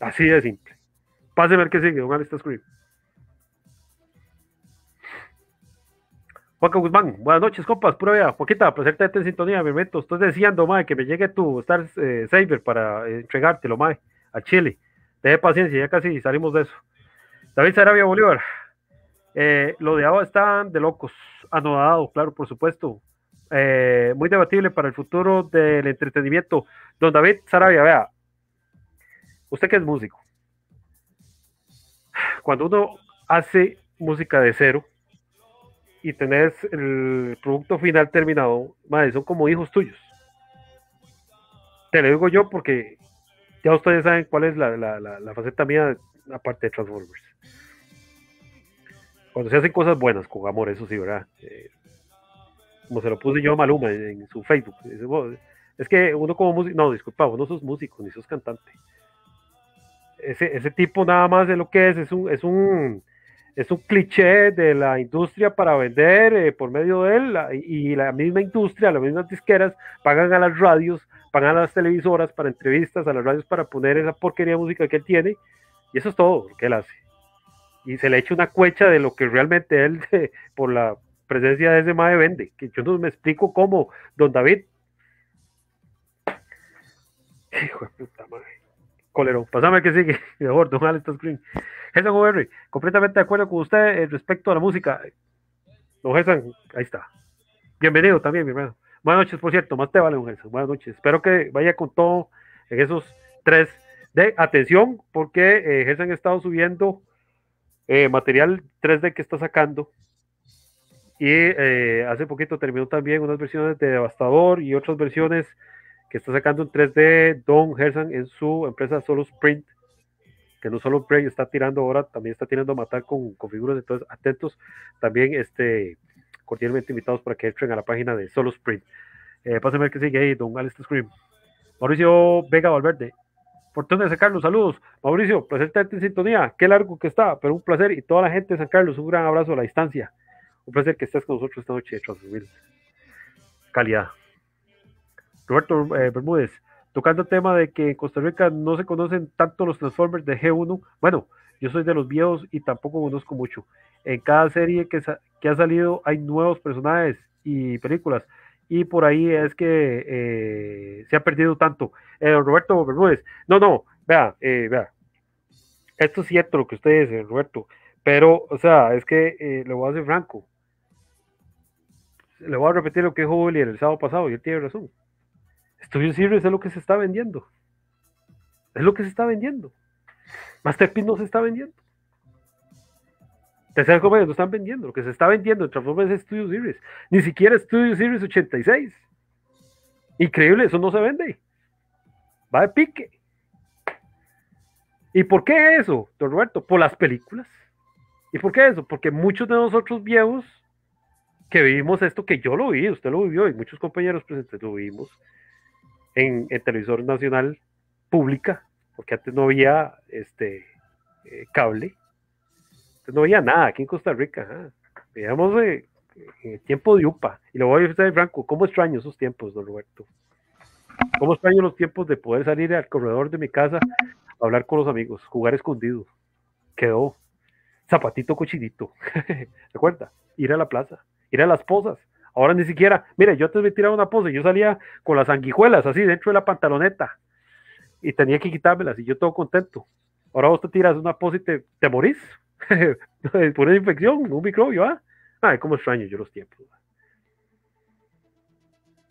[SPEAKER 1] Así de simple. Pásenme ver que sigue, don está Juanca Guzmán, buenas noches, compas, pura vida. Joaquita, en sintonía, me meto, Estoy deseando, mae, que me llegue tu Star eh, Saber para entregártelo, mae, a Chile. Te paciencia, ya casi salimos de eso. David Sarabia Bolívar. Eh, los de agua están de locos. Anodado, claro, por supuesto. Eh, muy debatible para el futuro del entretenimiento. Don David Sarabia, vea. Usted que es músico. Cuando uno hace música de cero y tenés el producto final terminado, madre, son como hijos tuyos. Te lo digo yo porque ya ustedes saben cuál es la, la faceta mía aparte de Transformers. Cuando se hacen cosas buenas, con amor, eso sí, ¿verdad? Eh, como se lo puse yo a Maluma en, su Facebook. Es, que uno como músico, no, disculpa, uno no sos músico ni sos cantante. Ese, ese, tipo nada más de lo que es, es un, es un, es un cliché de la industria para vender eh, por medio de él y la misma industria, las mismas disqueras pagan a las radios, pagan a las televisoras para entrevistas, a las radios para poner esa porquería de música que él tiene y eso es todo lo que él hace. Y se le echa una cuecha de lo que realmente él, por la presencia de ese mae, vende. Que yo no me explico cómo, don David. Hijo de puta madre. Colero, pasame que sigue. Mejor, don Alex screen. Gerson O'Berry, completamente de acuerdo con usted eh, respecto a la música. Don Gerson, ahí está. Bienvenido también, mi hermano. Buenas noches, por cierto, más te vale, don Gerson. Buenas noches. Espero que vaya con todo en esos tres de, atención, porque Gerson eh, ha estado subiendo eh, material 3D que está sacando. Y eh, hace poquito terminó también unas versiones de Devastador y otras versiones que está sacando en 3D Don Gerson en su empresa Solo Sprint, que no solo está tirando ahora, también está tirando a matar con, con figuras, entonces atentos, también este, cordialmente invitados para que entren a la página de Solo Sprint. pásenme el que sigue ahí, Don Alistair Scream. Mauricio Vega Valverde, por tener San Carlos, saludos. Mauricio, placer tenerte en sintonía. Qué largo que está, pero un placer. Y toda la gente de San Carlos, un gran abrazo a la distancia. Un placer que estés con nosotros esta noche de transmitir calidad. Roberto eh, Bermúdez, tocando el tema de que en Costa Rica no se conocen tanto los Transformers de G1. Bueno, yo soy de los viejos y tampoco conozco mucho. En cada serie que ha salido hay nuevos personajes y películas, y por ahí es que eh, se ha perdido tanto. Eh, Roberto Bermúdez, no, no, vea, eh, vea, esto es cierto lo que usted dice, Roberto, pero, o sea, es que le voy a ser franco, le voy a repetir lo que dijo Willy el sábado pasado, y él tiene razón. Studio Series es lo que se está vendiendo, es lo que se está vendiendo. Masterpiece no se está vendiendo. Tercer Comedia no están vendiendo, lo que se está vendiendo en Transformers es Studio Series. Ni siquiera Studio Series 86. Increíble, eso no se vende. Va de pique. ¿Y por qué eso, don Roberto? Por las películas. ¿Y por qué eso? Porque muchos de nosotros viejos que vivimos esto, que yo lo vi, usted lo vivió y muchos compañeros presentes lo vivimos en, el televisor nacional pública, porque antes no había este eh, cable no veía nada aquí en Costa Rica. ¿eh? el tiempo de UPA. Y lo voy a decir franco, ¿cómo extraño esos tiempos, don Roberto? ¿Cómo extraño los tiempos de poder salir al corredor de mi casa a hablar con los amigos, jugar escondido? Quedó zapatito cochinito, ¿recuerda? Ir a la plaza, ir a las pozas. Ahora ni siquiera, mire, yo antes me tiraba una pose, yo salía con las anguijuelas así dentro de la pantaloneta y tenía que quitármelas y yo todo contento. Ahora vos te tiras una posa y te morís por infección, un microbio, ¿ah? Ay, cómo extraño yo los tiempos.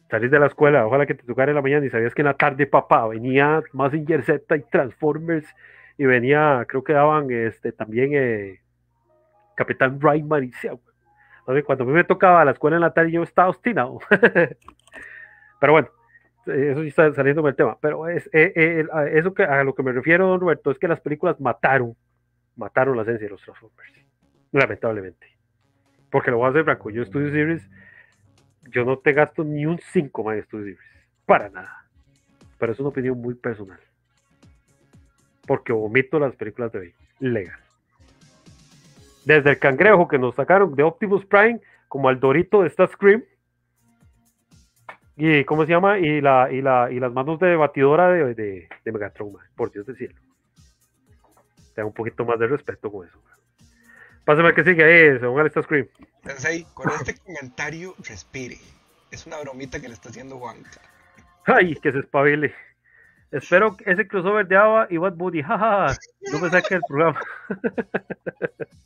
[SPEAKER 1] Salís de la escuela, ojalá que te tocara en la mañana y sabías que en la tarde, papá, venía más Z y Transformers y venía, creo que daban este también eh, Capitán Ryan Maricia. Cuando a mí me tocaba la escuela en la tarde yo estaba obstinado. Pero bueno, eh, eso sí está saliendo del tema. Pero es, eh, eso que, a lo que me refiero, Roberto, es que las películas mataron mataron la esencia de los Transformers. Lamentablemente. Porque lo voy a hacer franco. Yo Studio Series, yo no te gasto ni un 5 más de Studio Series. Para nada. Pero es una opinión muy personal. Porque vomito las películas de hoy. Legal. Desde el cangrejo que nos sacaron de Optimus Prime, como al dorito de esta Scream. Y cómo se llama, y, la, y, la, y las manos de batidora de, de, de Megatron, por Dios del un poquito más de respeto con eso. Pásame que sigue ahí, según ponga Scream.
[SPEAKER 2] screen. con este comentario, respire. Es una bromita que le está haciendo Juan.
[SPEAKER 1] Ay, que se espabile. Espero que ese crossover de Ava y Bad Bunny, jaja, no me saque el programa.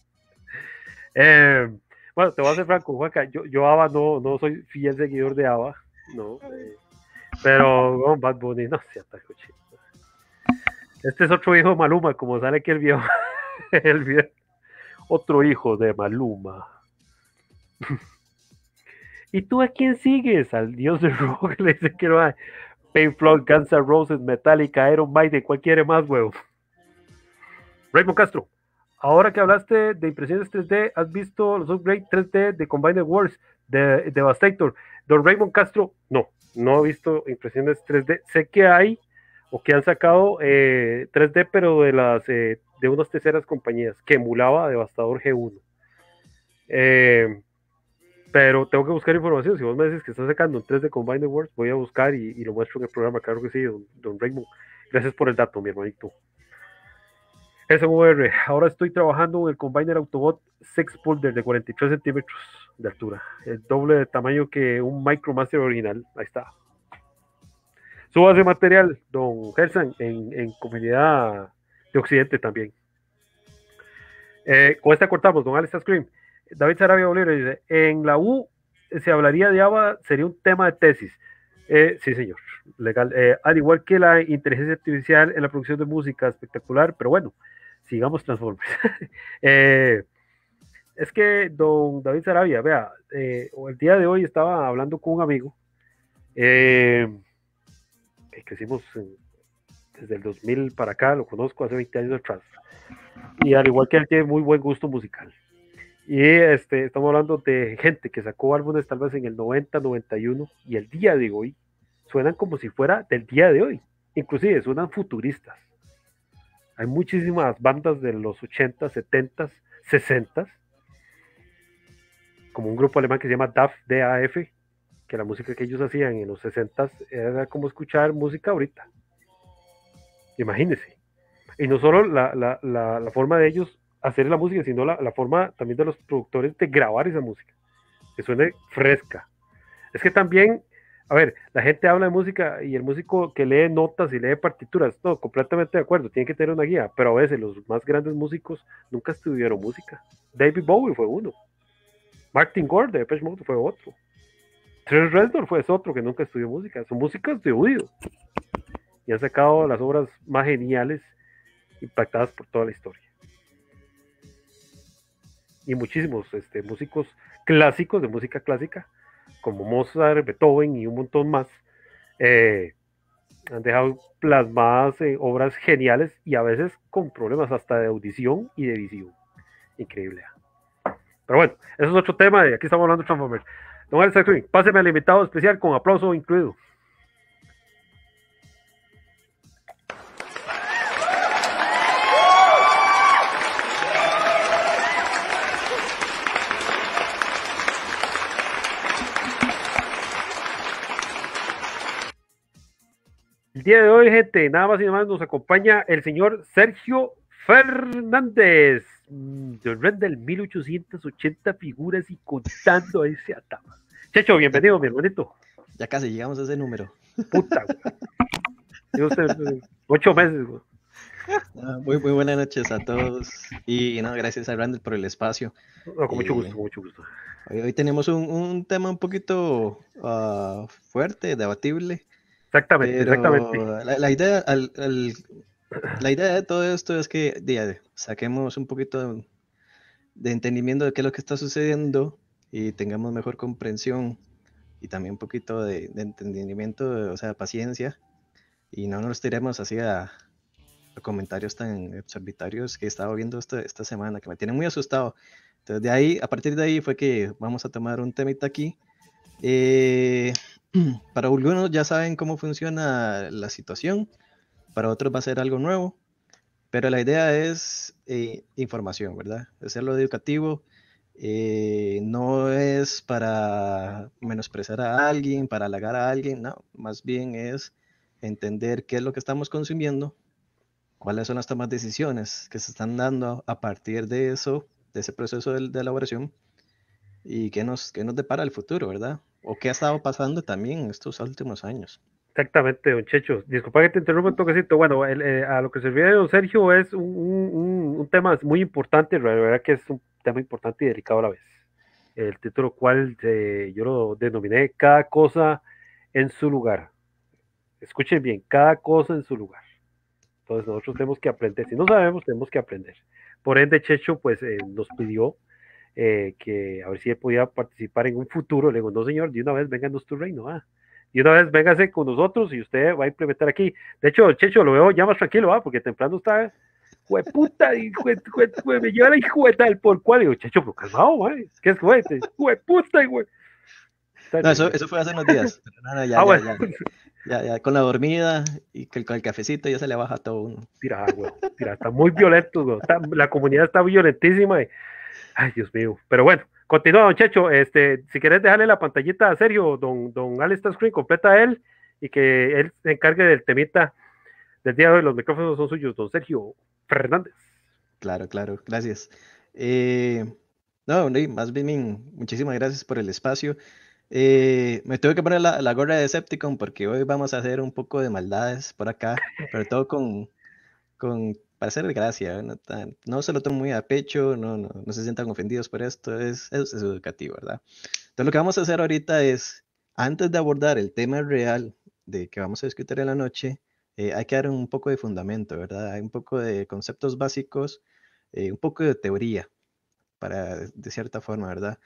[SPEAKER 1] Em, bueno, te voy a hacer franco, Juanca. Yo, yo Ava no, no soy fiel seguidor de Ava, no. pero, con Bad Bunny, no se ataca, este es otro hijo de Maluma, como sale aquí el viejo. el viejo. Otro hijo de Maluma. ¿Y tú a quién sigues? Al dios del rock, le dice que no hay. Floyd, Guns N' Roses, Metallica, Iron Maiden, cualquiera más, huevo. Raymond Castro, ahora que hablaste de impresiones 3D, ¿has visto los upgrades 3D de Combined Wars, de Devastator? Don Raymond Castro, no, no he visto impresiones 3D. Sé que hay o que han sacado 3D, eh, pero de las eh, de unas terceras compañías que emulaba Devastador G1. Eh, pero tengo que buscar información. Si vos me dices que está sacando un 3D Combiner Words, voy a buscar y, lo muestro en el programa. Claro que sí, don, Raymond. Gracias por el dato, mi hermanito. SMR, ahora estoy trabajando en el Combiner Autobot 6 Pulder de 43 centímetros de altura, el doble de tamaño que un Micromaster original. Ahí está, Subas de material, don Gersan, en, comunidad de Occidente también. Eh, con esta cortamos, don Alistair Scream. David Sarabia Bolívar dice: En la U se hablaría de ABA, sería un tema de tesis. Eh, sí, señor, legal. Eh, al igual que la inteligencia artificial en la producción de música, espectacular, pero bueno, sigamos transformes. es que don David Sarabia, vea, el día de hoy estaba hablando con un amigo que hicimos desde el 2000 para acá, lo conozco hace 20 años atrás. Y al igual que él tiene muy buen gusto musical. Y este, estamos hablando de gente que sacó álbumes tal vez en el 90, 91 y el día de hoy suenan como si fuera del día de hoy. Inclusive suenan futuristas. Hay muchísimas bandas de los 80, 70, 60, como un grupo alemán que se llama DAF, DAF, que la música que ellos hacían en los 60 era como escuchar música ahorita. Imagínense. Y no solo la, la, la, forma de ellos hacer la música, sino la, forma también de los productores de grabar esa música, que suene fresca. Es que también, a ver, la gente habla de música y el músico que lee notas y lee partituras, no, completamente de acuerdo, tiene que tener una guía, pero a veces los más grandes músicos nunca estudiaron música. David Bowie fue uno. Martin Gore de Depeche Mode fue otro. Trent Reznor fue otro que nunca estudió música, son músicas de oído. Y han sacado las obras más geniales, impactadas por toda la historia. Y muchísimos este, músicos clásicos de música clásica, como Mozart, Beethoven y un montón más, eh, han dejado plasmadas eh, obras geniales y a veces con problemas hasta de audición y de visión. Increíble. Pero bueno, ese es otro tema y aquí estamos hablando de Transformers. Don Alex páseme al invitado especial con aplauso incluido. El día de hoy, gente, nada más y nada más nos acompaña el señor Sergio Fernández, mm, del 1880 figuras y contando
[SPEAKER 3] ese atama. Checho, bienvenido, mi hermanito. Ya casi llegamos a ese número. Puta, Ocho meses, güey. Ah, muy, muy buenas noches a todos y no, gracias a Randall por el espacio. con mucho eh, gusto, con mucho gusto. Hoy, tenemos un, tema un poquito ah, fuerte, debatible. Exactamente, exactamente. La, idea, la idea de todo esto es que ya, saquemos un poquito de entendimiento de qué es lo que está sucediendo y tengamos mejor comprensión y también un poquito de, entendimiento, o sea, paciencia, y no nos tiremos así a, comentarios tan exorbitarios que he estado viendo esta, esta semana, que me tienen muy asustado. Entonces, de ahí, a partir de ahí fue que vamos a tomar un temita aquí. Eh, para algunos ya saben cómo funciona la situación, para otros va a ser algo nuevo, pero la idea es eh, información, ¿verdad? Hacerlo educativo, eh, no es para menospreciar a alguien, para halagar a alguien, no, más bien es entender qué es lo que estamos consumiendo, cuáles son las tomas de decisiones que se están dando a partir de eso, de ese proceso de, elaboración y qué nos, qué nos depara el futuro, ¿verdad? O qué ha estado pasando también estos últimos años.
[SPEAKER 1] Exactamente, don Checho. Disculpa que te interrumpa un toquecito. Bueno, eh, a lo que se refiere don Sergio es un, tema muy importante, la verdad que es un tema importante y delicado a la vez. El título cual eh, yo lo denominé cada cosa en su lugar. Escuchen bien, cada cosa en su lugar. Entonces nosotros tenemos que aprender. Si no sabemos, tenemos que aprender. Por ende, Checho pues eh, nos pidió que a ver si él podía participar en un futuro. Le digo, no señor, de una vez vénganos tu reino. Ah y una vez véngase con nosotros y usted va a implementar aquí. De hecho, Checho, lo veo ya más tranquilo, va porque temprano está, hueputa, ¿eh? me lleva la hijueta del por cual. Digo, Checho, pero calmado, güey, ¿qué es güey?
[SPEAKER 2] Hueputa, güey.
[SPEAKER 3] No, eso, eso fue hace unos días. ya, ah, ya, bueno. ya, ya, ya, con la dormida y con, el cafecito ya se le baja todo uno. Tira, güey, tira, está muy violento,
[SPEAKER 1] güey. la comunidad está violentísima. ay, Dios mío. Pero bueno, Continúa, don Checho. Este, si querés dejarle la pantallita a Sergio, don, don Alistair Screen, completa él y que él se encargue del temita del día de hoy. Los micrófonos son suyos, don Sergio
[SPEAKER 3] Fernández. Claro, claro, gracias. Eh, no, más bien, muchísimas gracias por el espacio. Eh, me tuve que poner la, gorra de Decepticon porque hoy vamos a hacer un poco de maldades por acá, pero todo con, con para hacer gracia, no, no se lo tomen muy a pecho, no, se sientan ofendidos por esto, es, educativo, ¿verdad? Entonces lo que vamos a hacer ahorita es, antes de abordar el tema real de que vamos a discutir en la noche, eh, hay que dar un poco de fundamento, ¿verdad? Hay un poco de conceptos básicos, eh, un poco de teoría, para, de cierta forma, ¿verdad?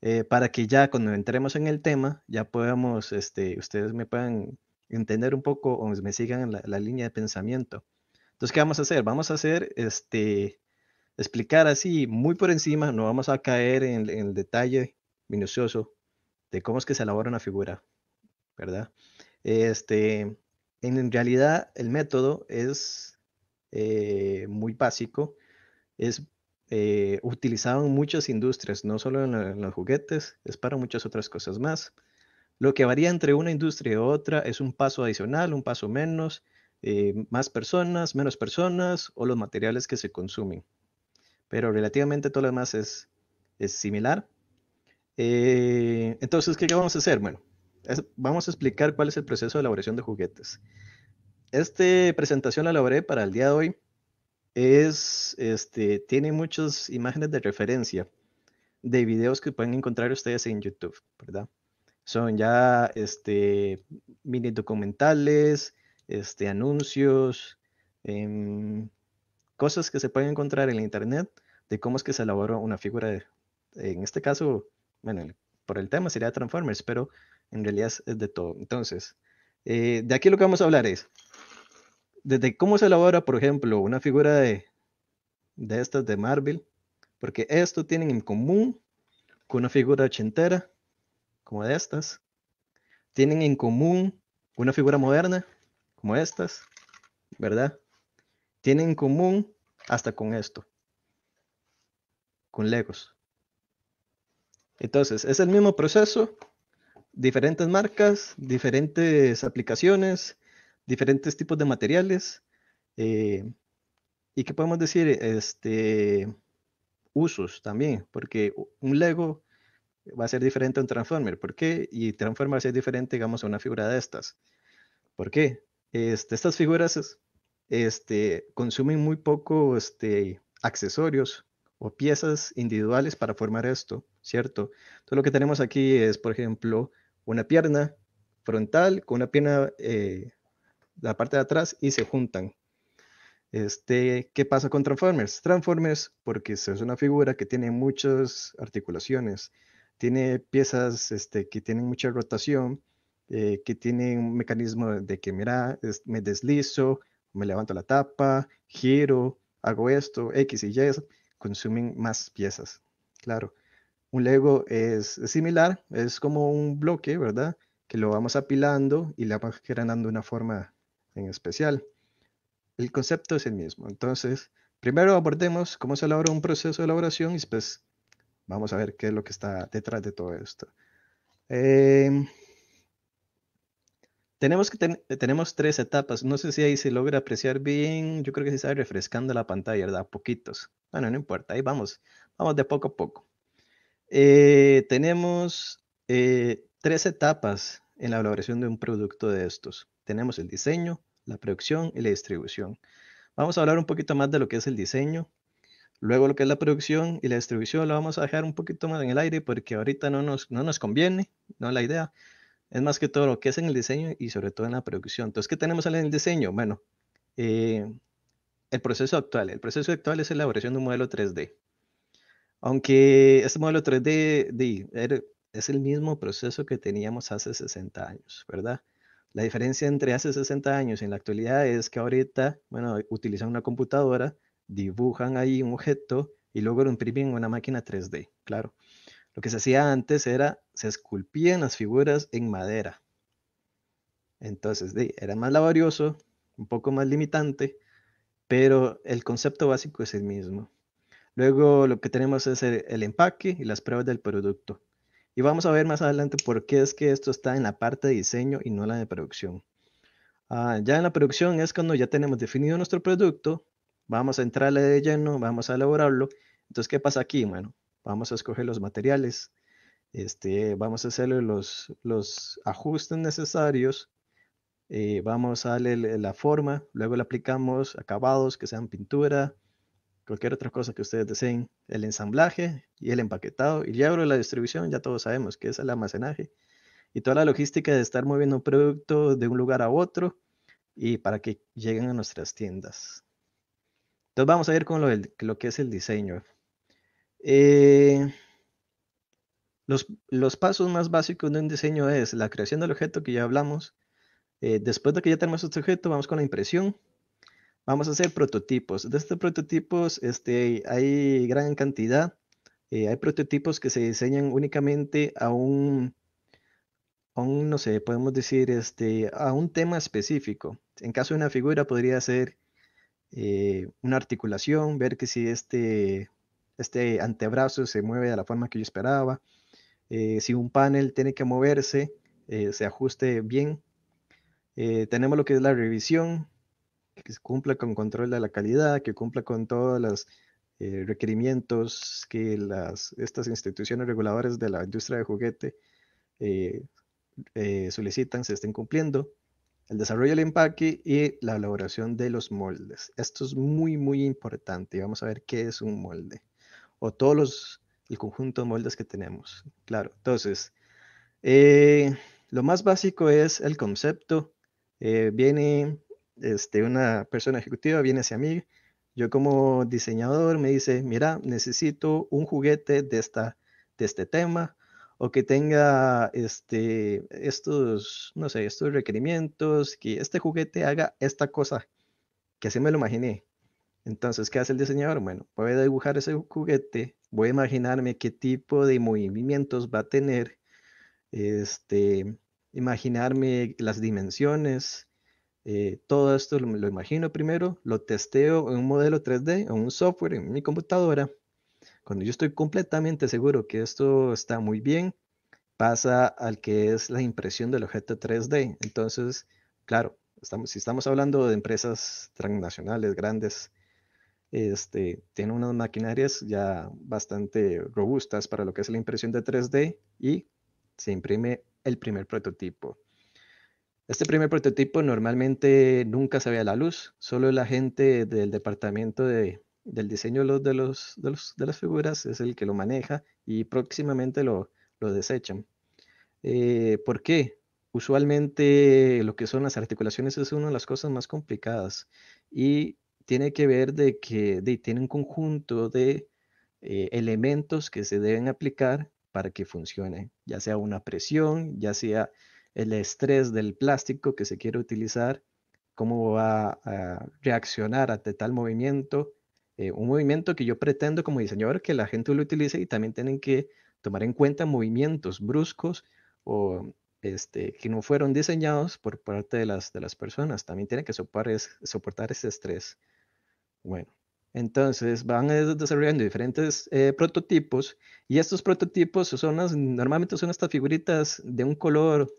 [SPEAKER 3] Eh, para que ya cuando entremos en el tema, ya podamos, este, ustedes me puedan entender un poco o me sigan la, la línea de pensamiento. Entonces, ¿qué vamos a hacer? Vamos a hacer, este, explicar así muy por encima, no vamos a caer en, el detalle minucioso de cómo es que se elabora una figura, ¿verdad? Este, en realidad el método es eh, muy básico, es eh, utilizado en muchas industrias, no solo en, los juguetes, es para muchas otras cosas más. Lo que varía entre una industria y otra es un paso adicional, un paso menos, eh, más personas, menos personas o los materiales que se consumen. Pero relativamente todo lo demás es, similar. Eh, entonces, ¿qué vamos a hacer? Bueno, vamos a explicar cuál es el proceso de elaboración de juguetes. Esta presentación la elaboré para el día de hoy. Es, este, tiene muchas imágenes de referencia de videos que pueden encontrar ustedes en YouTube, ¿verdad? Son ya este, mini documentales, este, anuncios, em, cosas que se pueden encontrar en la internet de cómo es que se elabora una figura, de, en este caso, bueno, por el tema sería Transformers, pero en realidad es de todo. Entonces, eh, de aquí lo que vamos a hablar es, desde cómo se elabora, por ejemplo, una figura de, de estas de Marvel, porque esto tienen en común con una figura ochentera, como de estas, tienen en común una figura moderna, como estas, ¿verdad? Tienen en común hasta con esto, con Legos. Entonces, es el mismo proceso, diferentes marcas, diferentes aplicaciones, diferentes tipos de materiales. Eh, ¿Y qué podemos decir? Este, usos también, porque un Lego va a ser diferente a un Transformer. ¿Por qué? Y Transformer va a ser diferente, digamos, a una figura de estas. ¿Por qué? Este, estas figuras este, consumen muy poco este, accesorios o piezas individuales para formar esto, ¿cierto? Entonces lo que tenemos aquí es, por ejemplo, una pierna frontal con una pierna eh, la parte de atrás y se juntan. Este, ¿Qué pasa con Transformers? Transformers, porque es una figura que tiene muchas articulaciones, tiene piezas este, que tienen mucha rotación, eh, que tiene un mecanismo de que, mira, me deslizo, me levanto la tapa, giro, hago esto, X y Y, consumen más piezas. Claro, un Lego es similar, es como un bloque, ¿verdad? Que lo vamos apilando y le vamos generando una forma en especial. El concepto es el mismo. Entonces, primero abordemos cómo se elabora un proceso de elaboración y después vamos a ver qué es lo que está detrás de todo esto. Em, tenemos, que tenemos tres etapas. No sé si ahí se logra apreciar bien. Yo creo que se está refrescando la pantalla, ¿verdad? Poquitos. Bueno, no importa. Ahí vamos. Vamos de poco a poco. Eh, tenemos eh, tres etapas en la elaboración de un producto de estos. Tenemos el diseño, la producción y la distribución. Vamos a hablar un poquito más de lo que es el diseño. Luego lo que es la producción y la distribución lo vamos a dejar un poquito más en el aire porque ahorita no nos, no nos conviene, no es la idea es más que todo lo que es en el diseño y sobre todo en la producción. Entonces, ¿qué tenemos en el diseño? Bueno, eh, el proceso actual. El proceso actual es elaboración de un modelo 3D. Aunque este modelo 3D de, er, es el mismo proceso que teníamos hace 60 años, ¿verdad? La diferencia entre hace 60 años y en la actualidad es que ahorita, bueno, utilizan una computadora, dibujan ahí un objeto y luego lo imprimen en una máquina 3D, claro. Lo que se hacía antes era, se esculpían las figuras en madera. Entonces, era más laborioso, un poco más limitante, pero el concepto básico es el mismo. Luego lo que tenemos es el, empaque y las pruebas del producto. Y vamos a ver más adelante por qué es que esto está en la parte de diseño y no la de producción. Ah, ya en la producción es cuando ya tenemos definido nuestro producto, vamos a entrarle de lleno, vamos a elaborarlo. Entonces, ¿qué pasa aquí? Bueno, vamos a escoger los materiales, este, vamos a hacerle los, los ajustes necesarios, eh, vamos a darle la forma, luego le aplicamos acabados que sean pintura, cualquier otra cosa que ustedes deseen, el ensamblaje y el empaquetado, y ya la distribución, ya todos sabemos que es el almacenaje, y toda la logística de estar moviendo un producto de un lugar a otro y para que lleguen a nuestras tiendas. Entonces vamos a ir con lo que es el diseño. Eh, los, pasos más básicos de un diseño es la creación del objeto que ya hablamos. Eh, después de que ya tenemos este objeto, vamos con la impresión. Vamos a hacer prototipos. De estos prototipos este, hay gran cantidad. Eh, hay prototipos que se diseñan únicamente a un, a un, no sé, podemos decir, este, a un tema específico. En caso de una figura podría ser una articulación, ver que si este este antebrazo se mueve de la forma que yo esperaba. Eh, si un panel tiene que moverse, eh, se ajuste bien. Eh, tenemos lo que es la revisión, que se cumpla con control de la calidad, que cumpla con todos los requerimientos que las, estas instituciones reguladoras de la industria de juguete solicitan se estén cumpliendo. El desarrollo del empaque y la elaboración de los moldes. Esto es muy, muy importante vamos a ver qué es un molde o todos los, el conjunto de moldes que tenemos. Claro, entonces, eh, lo más básico es el concepto. Eh, viene este, una persona ejecutiva, viene hacia mí. Yo como diseñador me dice, mira, necesito un juguete de, esta, de este tema o que tenga este, estos, no sé, estos requerimientos, que este juguete haga esta cosa que así me lo imaginé. Entonces, ¿qué hace el diseñador? Bueno, voy a dibujar ese juguete, voy a imaginarme qué tipo de movimientos va a tener, este, imaginarme las dimensiones, eh, todo esto lo, imagino primero, lo testeo en un modelo 3D, en un software, en mi computadora. Cuando yo estoy completamente seguro que esto está muy bien, pasa al que es la impresión del objeto 3D. Entonces, claro, si estamos hablando de empresas transnacionales grandes, este, tiene unas maquinarias ya bastante robustas para lo que es la impresión de 3D y se imprime el primer prototipo. Este primer prototipo normalmente nunca se ve a la luz, solo la gente del departamento de, del diseño de, los, de, los, de, las figuras es el que lo maneja y próximamente lo, lo desechan. Eh, ¿Por qué? Usualmente lo que son las articulaciones es una de las cosas más complicadas y tiene que ver de que tiene un conjunto de eh, elementos que se deben aplicar para que funcione, ya sea una presión, ya sea el estrés del plástico que se quiere utilizar, cómo va a reaccionar ante tal movimiento. Eh, un movimiento que yo pretendo como diseñador que la gente lo utilice y también tienen que tomar en cuenta movimientos bruscos o este, que no fueron diseñados por parte de las, personas. También tienen que soportar, soportar ese estrés. Bueno, entonces van eh, desarrollando diferentes eh, prototipos y estos prototipos son normalmente son estas figuritas de un color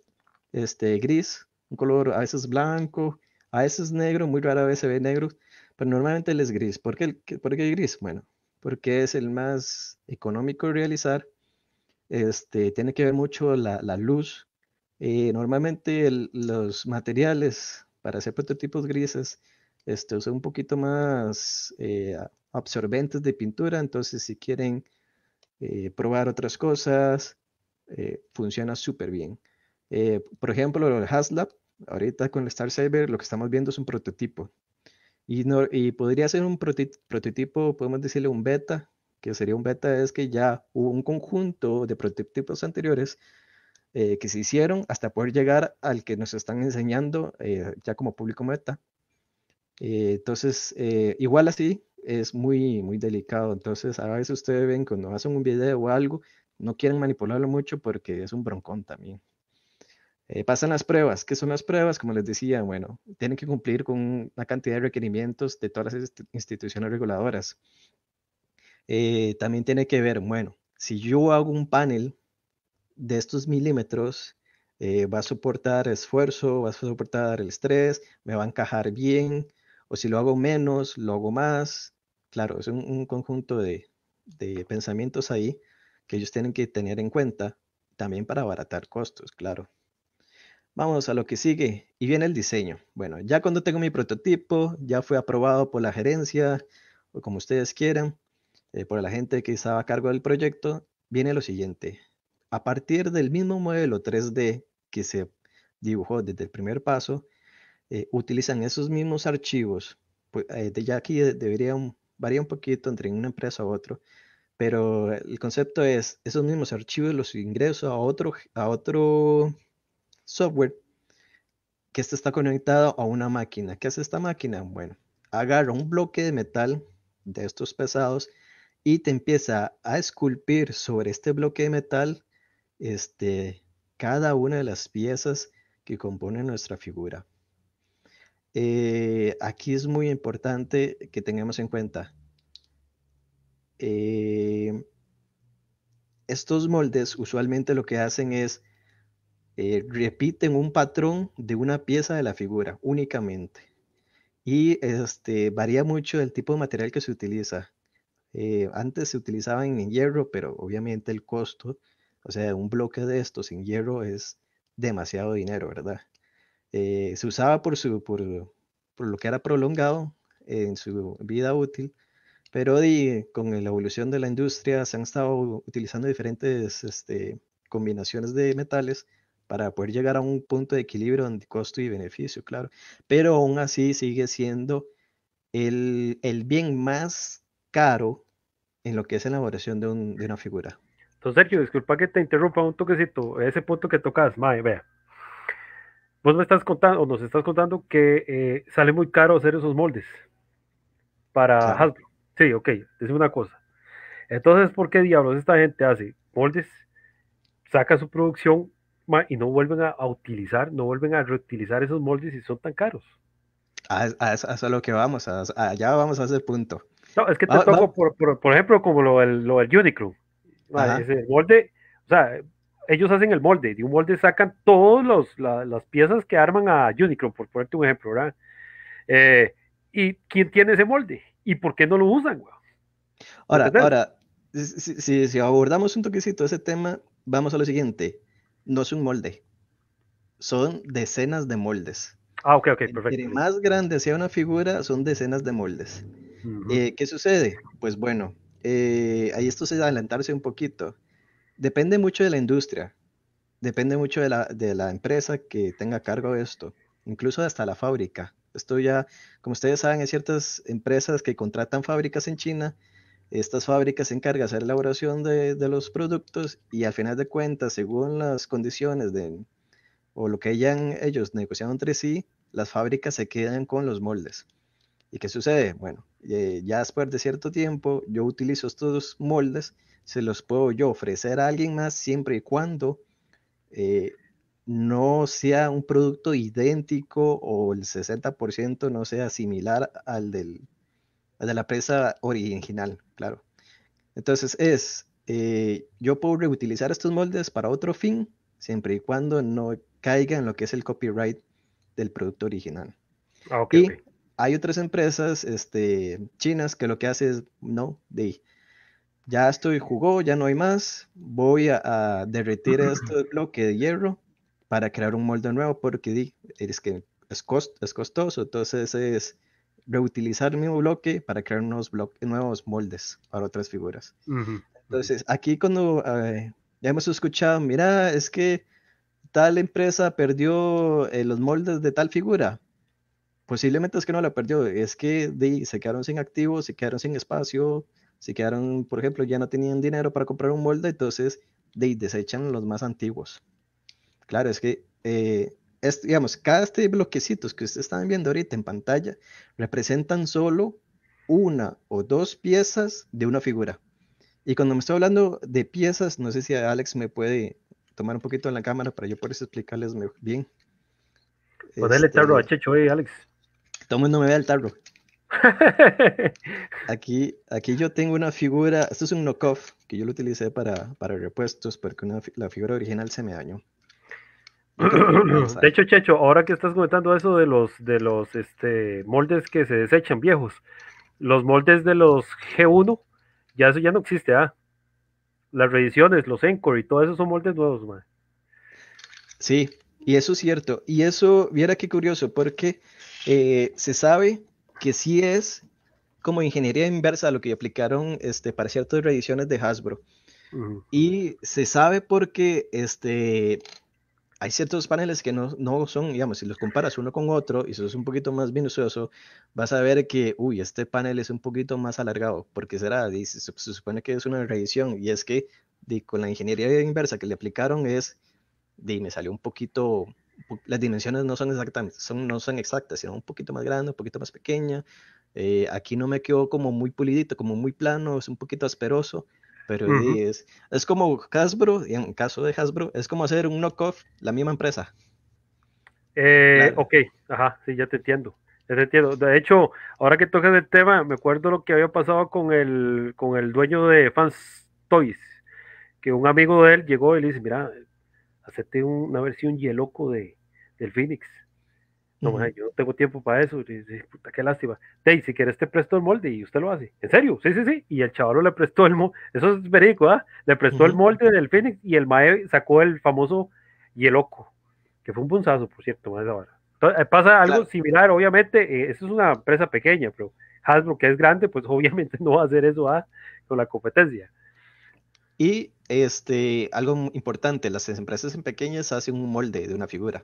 [SPEAKER 3] este, gris, un color a veces blanco, a veces negro, muy rara vez se ve negro, pero normalmente él es gris. ¿Por qué, gris? Bueno, porque es el más económico de realizar, este, tiene que ver mucho la, la luz. y eh, normalmente los materiales para hacer prototipos grises este, son un poquito más eh, absorbentes de pintura, entonces si quieren eh, probar otras cosas, eh, funciona súper bien. por ejemplo, el HasLab, ahorita con el Star Saber lo que estamos viendo es un prototipo. Y, y podría ser un prototipo, podemos decirle un beta, que sería un beta es que ya hubo un conjunto de prototipos anteriores que se hicieron hasta poder llegar al que nos están enseñando ya como público meta eh, entonces, eh, igual así, es muy, muy delicado. Entonces, a veces ustedes ven cuando hacen un video o algo, no quieren manipularlo mucho porque es un broncón también. Eh, pasan las pruebas. que son las pruebas? Como les decía, bueno, tienen que cumplir con una cantidad de requerimientos de todas las instituciones reguladoras. también tiene que ver, bueno, si yo hago un panel de estos milímetros, va a soportar esfuerzo, va a soportar el estrés, me va a encajar bien, o si lo hago menos, lo hago más. Claro, es un, conjunto de, pensamientos ahí que ellos tienen que tener en cuenta también para abaratar costos, claro. Vamos a lo que sigue y viene el diseño. Bueno, ya cuando tengo mi prototipo, ya fue aprobado por la gerencia o como ustedes quieran, eh, por la gente que estaba a cargo del proyecto, viene lo siguiente. A partir del mismo modelo 3D que se dibujó desde el primer paso, eh, utilizan esos mismos archivos. Pues, eh, de ya aquí debería varía un poquito entre una empresa a otro, pero el concepto es esos mismos archivos los ingreso a otro, a otro software que este está conectado a una máquina. ¿Qué hace esta máquina? Bueno, agarra un bloque de metal de estos pesados y te empieza a esculpir sobre este bloque de metal este, cada una de las piezas que componen nuestra figura. Eh, aquí es muy importante que tengamos en cuenta. Eh, estos moldes usualmente lo que hacen es eh, repiten un patrón de una pieza de la figura únicamente. Y este, varía mucho el tipo de material que se utiliza. antes se utilizaban en hierro, pero obviamente el costo, o sea, un bloque de estos sin hierro es demasiado dinero, ¿verdad? Eh, se usaba por, su, por, lo que era prolongado en su vida útil, pero con la evolución de la industria se han estado utilizando diferentes este, combinaciones de metales para poder llegar a un punto de equilibrio en costo y beneficio, claro, pero aún así sigue siendo el, bien más caro en lo que es la elaboración de, una figura.
[SPEAKER 1] Entonces, Sergio, disculpa que te interrumpa un toquecito. Ese punto que tocas, mae, vea. Vos me estás contando, o nos estás contando que eh, sale muy caro hacer esos moldes para Hasbro. Sí, ok, es una cosa. Entonces, ¿por qué diablos esta gente hace moldes, saca su producción y no vuelven a, utilizar, no vuelven a reutilizar esos moldes y son tan caros?
[SPEAKER 3] A, a, a lo que vamos, a, allá vamos a hacer punto. No, es que te toco, Por, ejemplo, como lo del, lo molde,
[SPEAKER 1] o sea, ellos hacen el molde, de un molde sacan todas las piezas que arman a Unicron, por ponerte un ejemplo, ¿verdad? Eh, ¿Y quién tiene ese molde? ¿Y por qué no lo usan? Güey?
[SPEAKER 3] Ahora, ahora, si, abordamos un toquecito ese tema, vamos a lo siguiente. No es un molde, son decenas de moldes. Ah, ok, ok, perfecto. más grande sea una figura, son decenas de moldes. Eh, ¿Qué sucede? Pues bueno, eh, ahí esto es adelantarse un poquito. Depende mucho de la industria, depende mucho de la, empresa que tenga cargo de esto, incluso hasta la fábrica. Esto ya, como ustedes saben, hay ciertas empresas que contratan fábricas en China, estas fábricas se encargan de hacer la elaboración de, los productos y al final de cuentas, según las condiciones de, o lo que hayan ellos negociado entre sí, las fábricas se quedan con los moldes. ¿Y qué sucede? Bueno, eh, ya después de cierto tiempo, yo utilizo estos moldes, se los puedo yo ofrecer a alguien más siempre y cuando eh, no sea un producto idéntico o el 60% no sea similar al, del, de la presa original, claro. Entonces es, eh, yo puedo reutilizar estos moldes para otro fin, siempre y cuando no caiga en lo que es el copyright del producto original. Ah, hay otras empresas este, chinas que lo que hace es, no, de, ya estoy jugó, ya no hay más, voy a, derretir este bloque de hierro para crear un molde nuevo porque es que es, cost, es costoso, entonces es reutilizar el mismo bloque para crear unos nuevos moldes para otras figuras. Entonces, aquí cuando eh, ya hemos escuchado, mira, es que tal empresa perdió eh, los moldes de tal figura, posiblemente es que no la perdió, es que se quedaron sin activos, se quedaron sin espacio, se quedaron, por ejemplo, ya no tenían dinero para comprar un molde, entonces de, desechan los más antiguos. Claro, es que, eh, digamos, cada este bloquecitos que ustedes están viendo ahorita en pantalla representan solo una o dos piezas de una figura. Y cuando me estoy hablando de piezas, no sé si Alex me puede tomar un poquito en la cámara para yo poder explicarles bien. Podés pues echarlo este, a Checho, eh, Alex todo el mundo me ve al tarro. Aquí, aquí yo tengo una figura, esto es un knockoff que yo lo utilicé para, repuestos porque la figura original se me dañó. De
[SPEAKER 1] hecho, Checho, ahora que estás comentando eso de los, de los este, moldes que se desechan viejos, los moldes de los G1,
[SPEAKER 3] ya eso ya no existe, ¿ah? Las reediciones, los Encore y todo eso son moldes nuevos, man. Sí, y eso es cierto. Y eso, viera qué curioso, porque eh, se sabe que sí es como ingeniería inversa lo que aplicaron este, para ciertas reediciones de Hasbro. Y se sabe porque este, hay ciertos paneles que no, no, son, digamos, si los comparas uno con otro y eso es un poquito más minucioso, vas a ver que, uy, este panel es un poquito más alargado, porque será, dice, se, supone que es una reedición, y es que con la ingeniería inversa que le aplicaron es, de, me salió un poquito las dimensiones no son exactamente, son, no son exactas, sino un poquito más grande, un poquito más pequeña. Eh, aquí no me quedó como muy pulidito, como muy plano, es un poquito asperoso, pero es, es como Hasbro, y en caso de Hasbro, es como hacer un knockoff, la misma empresa.
[SPEAKER 1] Eh, ok, ajá, sí, ya te entiendo. Ya te entiendo. De hecho, ahora que tocas el tema, me acuerdo lo que había pasado con el, con el dueño de Fans Toys, que un amigo de él llegó y le dice, mira, hacerte una versión hieloco de, del Phoenix. No, yo no tengo tiempo para eso. puta, qué lástima. Dey, si quieres te presto el molde y usted lo hace. ¿En serio? Sí, sí, sí. Y el chaval le prestó el molde. Eso es verídico, ¿ah? Le prestó el molde del Phoenix y el Mae sacó el famoso hieloco, que fue un punzazo, por cierto, ahora. Eh, pasa algo similar, obviamente. Eh, eso es una empresa pequeña, pero Hasbro, que es grande, pues obviamente no va a hacer eso
[SPEAKER 3] ¿ah? con la competencia. Y este, algo importante, las empresas en pequeñas hacen un molde de una figura,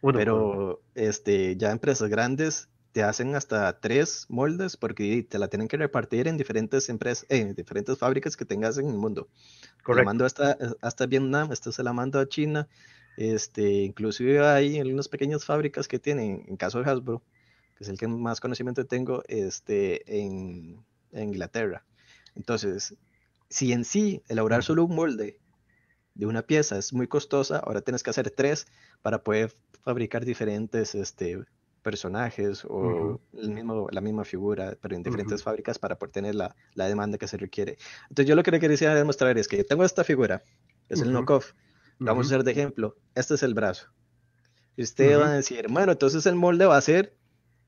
[SPEAKER 3] pero este, ya empresas grandes te hacen hasta tres moldes porque te la tienen que repartir en diferentes empresas, en diferentes fábricas que tengas en el mundo. Correcto. mando hasta, Vietnam, esta se la mando a China, este, inclusive hay unas pequeñas fábricas que tienen, en caso de Hasbro, que es el que más conocimiento tengo, este, en, en Inglaterra. Entonces, si en sí elaborar solo un molde de una pieza es muy costosa, ahora tienes que hacer tres para poder fabricar diferentes este, personajes o mismo, la misma figura, pero en diferentes fábricas para poder tener la, demanda que se requiere. Entonces yo lo que le quería demostrar es que yo tengo esta figura, es el knockoff, vamos a hacer de ejemplo, este es el brazo. Y ustedes van a decir, bueno, entonces el molde va a ser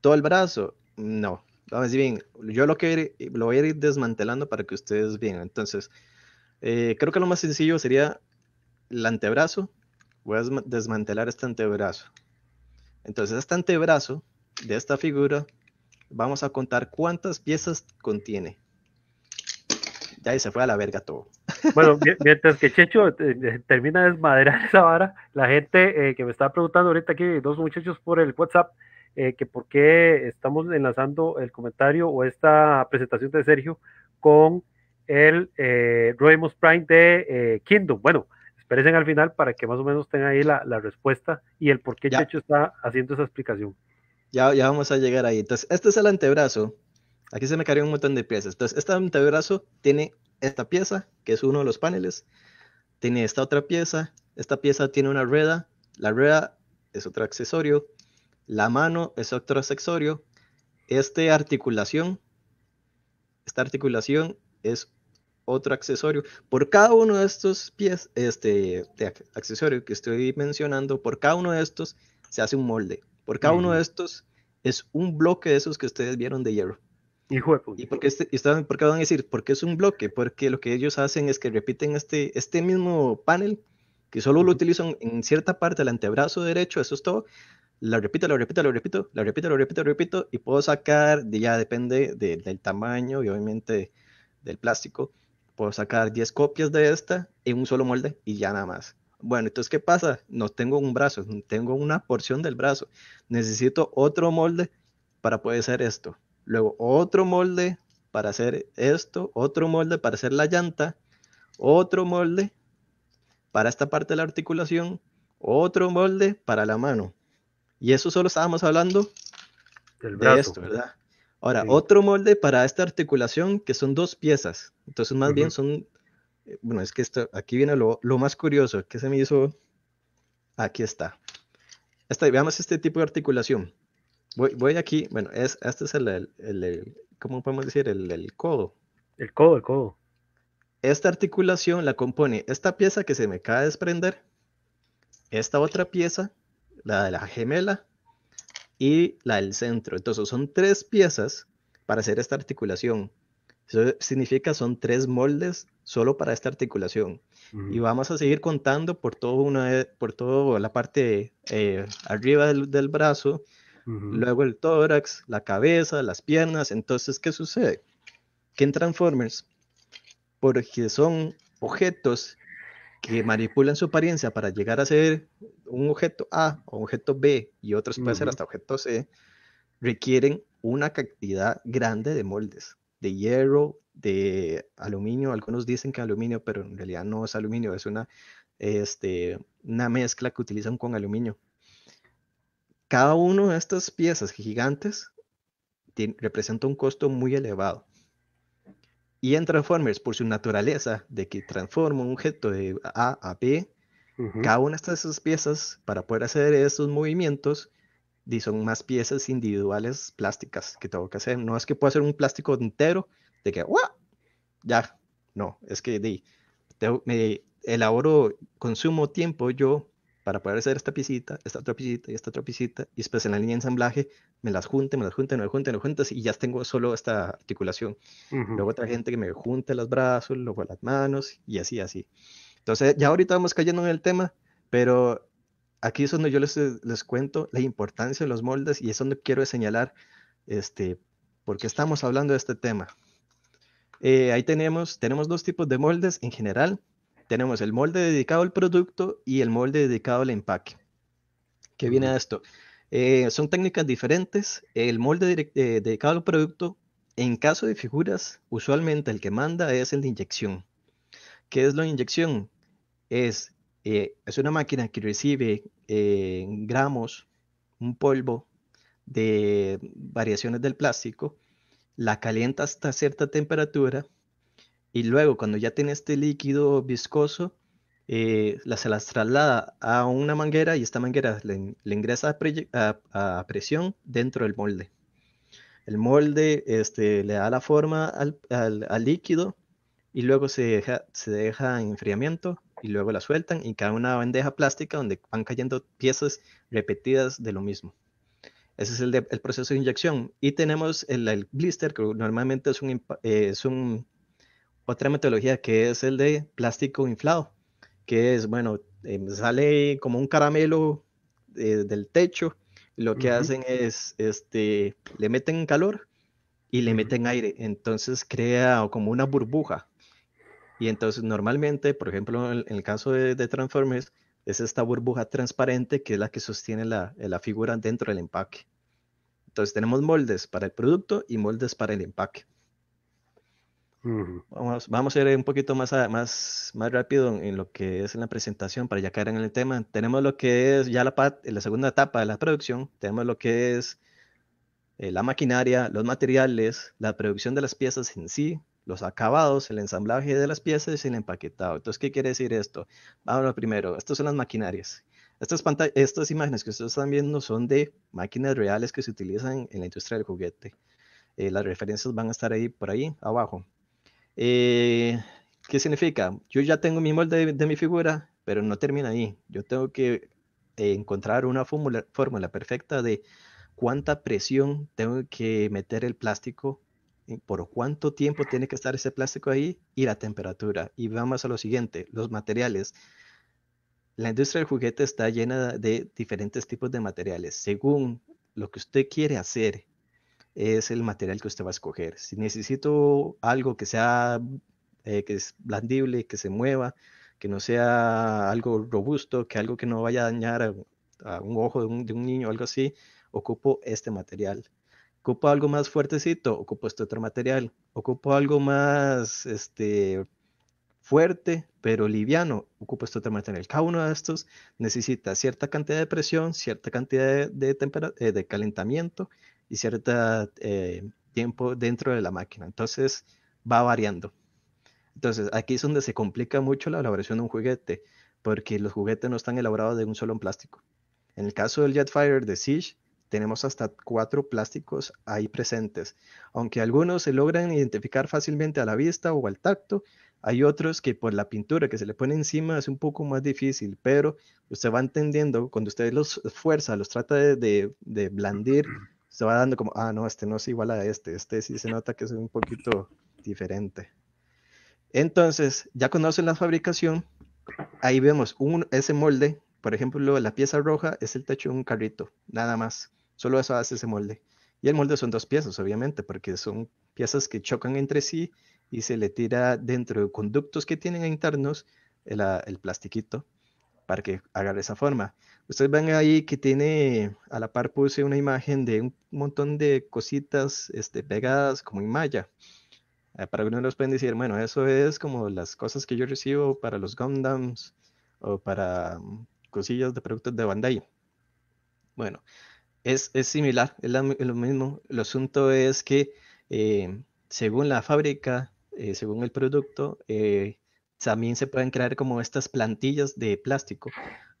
[SPEAKER 3] todo el brazo. No, vamos a bien, yo lo, que lo voy a ir desmantelando para que ustedes vean. Entonces, eh, creo que lo más sencillo sería el antebrazo. Voy a desmantelar este antebrazo. Entonces, este antebrazo de esta figura, vamos a contar cuántas piezas contiene. Ya se fue a la verga todo. Bueno, mientras que Checho
[SPEAKER 1] eh, eh, termina de desmadrar esa vara, la gente que me está preguntando ahorita aquí, dos muchachos por el WhatsApp, eh, que por qué estamos enlazando el comentario o esta presentación de Sergio con el eh, Prime de eh, Kingdom. Bueno, esperen al final
[SPEAKER 3] para que más o menos tengan ahí la, respuesta y el por qué ya. Checho está haciendo esa explicación. Ya, ya vamos a llegar ahí. Entonces, este es el antebrazo. Aquí se me cayó un montón de piezas. Entonces, este antebrazo tiene esta pieza, que es uno de los paneles. Tiene esta otra pieza. Esta pieza tiene una rueda. La rueda es otro accesorio. La mano es otro accesorio. Esta articulación, esta articulación es otro accesorio. Por cada uno de estos pies, este accesorio que estoy mencionando, por cada uno de estos se hace un molde. Por cada uno de estos es un bloque de esos que ustedes vieron de hierro. ¿Y porque qué, por qué van a decir? ¿Por es un bloque? Porque lo que ellos hacen es que repiten este, este mismo panel, que solo lo utilizan en cierta parte del antebrazo derecho, eso es todo, lo repito, lo repito, lo repito, lo repito, lo repito, lo repito, y puedo sacar, ya depende del tamaño y obviamente del plástico, puedo sacar 10 copias de esta en un solo molde y ya nada más. Bueno, entonces, ¿qué pasa? No tengo un brazo, tengo una porción del brazo. Necesito otro molde para poder hacer esto. Luego otro molde para hacer esto, otro molde para hacer la llanta, otro molde para esta parte de la articulación, otro molde para la mano y eso solo estábamos hablando del brazo, ¿verdad? Ahora, otro molde para esta articulación que son dos piezas. Entonces, más bien son, eh, bueno, es que esto, aquí viene lo, más curioso que se me hizo. Aquí está. veamos este tipo de articulación. Voy, aquí, bueno, es, este es el, el, ¿cómo podemos decir? el codo. El codo, el codo. Esta articulación la compone esta pieza que se me acaba de desprender, esta otra pieza la de la gemela y la del centro. Entonces son tres piezas para hacer esta articulación. Eso significa son tres moldes solo para esta articulación. Y vamos a seguir contando por todo una, por toda la parte eh, arriba del, brazo, luego el tórax, la cabeza, las piernas. Entonces, ¿qué sucede? Que en Transformers, porque son objetos que manipulan su apariencia para llegar a ser un objeto A o objeto B y otros pueden ser hasta objeto C, requieren una cantidad grande de moldes, de hierro, de aluminio. Algunos dicen que aluminio, pero en realidad no es aluminio, es una, este, una mezcla que utilizan con aluminio. Cada una de estas piezas gigantes representa un costo muy elevado. Y en Transformers, por su naturaleza de que transforma un objeto de A a B, cada una de esas piezas, para poder hacer esos movimientos, son más piezas individuales plásticas que tengo que hacer. No es que pueda ser un plástico entero de que, ya, no, es que de, me elaboro, consumo tiempo yo para poder hacer esta piecita, esta otra piecita y esta otra piecita, y después en la línea de ensamblaje me las junte, me las junte, me las junte, me las y ya tengo solo esta articulación. Luego otra gente que me junte los brazos, luego las manos, y así, así. Entonces, ya ahorita vamos cayendo en el tema, pero aquí es donde yo les, les cuento la importancia de los moldes y es donde quiero señalar este, por estamos hablando de este tema. Eh, ahí tenemos, tenemos dos tipos de moldes en general tenemos el molde dedicado al producto y el molde dedicado al empaque. ¿Qué viene a esto? Eh, son técnicas diferentes. El molde eh, dedicado al producto, en caso de figuras, usualmente el que manda es el de inyección. ¿Qué es la inyección? Es, eh, es una máquina que recibe gramos, un polvo de variaciones del plástico, la calienta hasta cierta temperatura y luego cuando ya tiene este líquido viscoso, eh, se las traslada a una manguera y esta manguera le, ingresa a, presión dentro del molde. El molde este, le da la forma al, líquido y luego se deja, se deja en enfriamiento y luego la sueltan y cae una bandeja plástica donde van cayendo piezas repetidas de lo mismo. Ese es el, proceso de inyección. Y tenemos el, blister, que normalmente es un eh, otra metodología que es el de plástico inflado, que es, bueno, em, sale como un caramelo eh, del techo, lo que hacen es, este, le meten calor y le meten aire, entonces crea como una burbuja. Y entonces normalmente, por ejemplo, en, el caso de, de, Transformers, es esta burbuja transparente que es la que sostiene la, la figura dentro del empaque. Entonces tenemos moldes para el producto y moldes para el empaque. Vamos, a ir un poquito más, más, rápido en, lo que es en la presentación para ya caer en el tema. Tenemos lo que es ya la, segunda etapa de la producción, tenemos lo que es eh, la maquinaria, los materiales, la producción de las piezas en sí, los acabados, el ensamblaje de las piezas y el empaquetado. Entonces, ¿qué quiere decir esto? vamos primero, estas son las maquinarias. Estas, estas imágenes que ustedes están viendo son de máquinas reales que se utilizan en la industria del juguete. Eh, las referencias van a estar ahí por ahí abajo. Eh, ¿Qué significa? Yo ya tengo mi molde de, mi figura, pero no termina ahí. Yo tengo que encontrar una fórmula, fórmula perfecta de cuánta presión tengo que meter el plástico, por cuánto tiempo tiene que estar ese plástico ahí y la temperatura. Y vamos a lo siguiente, los materiales. La industria del juguete está llena de diferentes tipos de materiales. Según lo que usted quiere hacer es el material que usted va a escoger. Si necesito algo que sea mm, eh, que es blandible, que se mueva, que no sea algo robusto, que algo que no vaya a dañar a, un ojo de un, de un niño, algo así, ocupo este material. Ocupo algo más fuertecito, ocupo este otro material. Ocupo algo más este, fuerte, pero liviano, ocupo este otro material. Cada uno de estos necesita cierta cantidad de presión, cierta cantidad de, de eh, calentamiento y cierto eh, tiempo dentro de la máquina. Entonces va variando. Entonces aquí es donde se complica mucho la elaboración de un juguete, porque los juguetes no están elaborados de un solo plástico. En el caso del Jetfire de Siege, tenemos hasta cuatro plásticos ahí presentes. Aunque algunos se logran identificar fácilmente a la vista o al tacto, hay otros que por la pintura que se le pone encima es un poco más difícil, pero usted va entendiendo, cuando usted los fuerza, los trata de, de blandir se va dando como, ah, no, este no es igual a este, este sí se nota que es un poquito diferente. Entonces, ya conocen la fabricación, ahí vemos un, ese molde, por ejemplo, la pieza roja es el techo de un carrito, nada más, solo eso hace ese molde. Y el molde son dos piezas, obviamente, porque son piezas que chocan entre sí y se le tira dentro de conductos que tienen internos el, ah, el plastiquito para que haga de esa forma. Ustedes ven ahí que tiene, a la par puse una imagen de un montón de cositas este, pegadas como en malla. Eh, para algunos pueden decir, bueno, eso es como las cosas que yo recibo para los Gundams o para mm, cosillas de productos de Bandai. Bueno, es, similar, es, lo mismo. El asunto es que eh, según la fábrica, eh, según el producto, también se pueden crear como estas plantillas de plástico.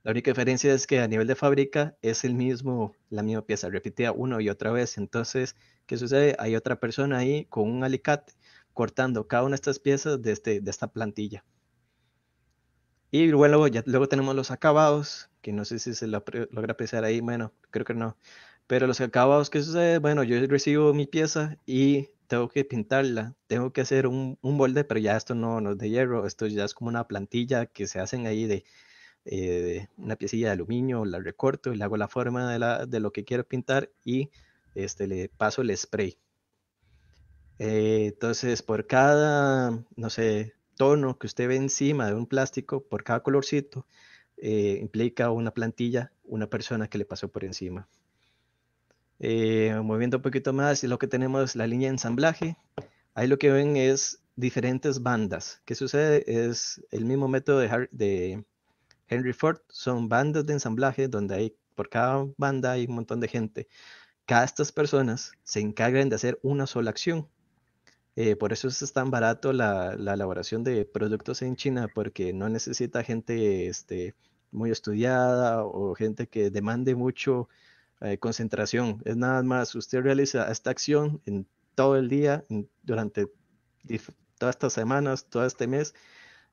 [SPEAKER 3] La única diferencia es que a nivel de fábrica es el mismo, la misma pieza, repetida una y otra vez. Entonces, ¿qué sucede? Hay otra persona ahí con un alicate cortando cada una de estas piezas de, este, esta plantilla. Y luego, ya, luego tenemos los acabados, que no sé si se logra apreciar ahí, bueno, creo que no. Pero los acabados, que sucede? Bueno, yo recibo mi pieza y tengo que pintarla, tengo que hacer un, un molde, pero ya esto no, no es de hierro, esto ya es como una plantilla que se hacen ahí de, eh, una piecilla de aluminio, la recorto y le hago la forma de, lo que quiero pintar y este, le paso el spray. Eh, entonces, por cada, no sé, tono que usted ve encima de un plástico, por cada colorcito, eh, implica una plantilla, una persona que le pasó por encima. Eh, moviendo un poquito más, y lo que tenemos es la línea de ensamblaje. Ahí lo que ven es diferentes bandas. ¿Qué sucede? Es el mismo método de, Henry Ford. Son bandas de ensamblaje donde hay, por cada banda hay un montón de gente. Cada estas personas se encargan de hacer una sola acción. Eh, por eso es tan barato la, elaboración de productos en China, porque no necesita gente este, muy estudiada o gente que demande mucho eh, concentración. Es nada más, usted realiza esta acción en todo el día, durante todas estas semanas, todo este mes.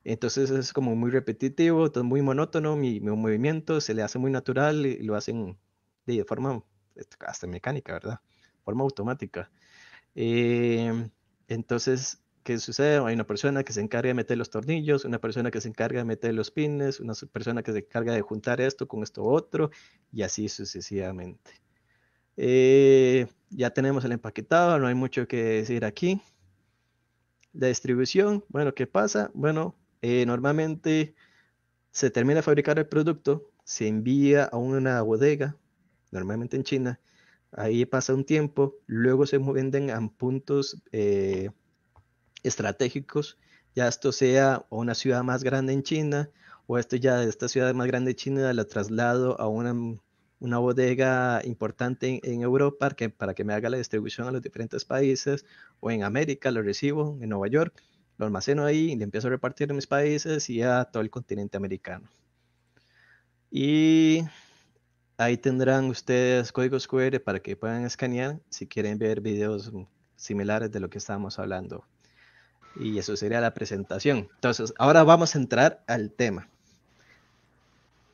[SPEAKER 3] Entonces es como muy repetitivo, muy monótono, mi, movimiento se le hace muy natural y, lo hacen de forma este, hasta mecánica, ¿verdad? Forma automática. Eh, entonces que sucede, hay una persona que se encarga de meter los tornillos, una persona que se encarga de meter los pines, una persona que se encarga de juntar esto con esto otro, y así sucesivamente. Eh, ya tenemos el empaquetado, no hay mucho que decir aquí. La distribución, bueno, ¿qué pasa? Bueno, eh, normalmente se termina de fabricar el producto, se envía a una bodega, normalmente en China, ahí pasa un tiempo, luego se venden a puntos... Eh, estratégicos, ya esto sea una ciudad más grande en China, o esto ya de esta ciudad más grande de China la traslado a una, una bodega importante en, Europa que, para que me haga la distribución a los diferentes países, o en América lo recibo, en Nueva York, lo almaceno ahí y le empiezo a repartir en mis países y a todo el continente americano. Y ahí tendrán ustedes códigos QR para que puedan escanear si quieren ver videos similares de lo que estábamos hablando. Y eso sería la presentación. Entonces, ahora vamos a entrar al tema.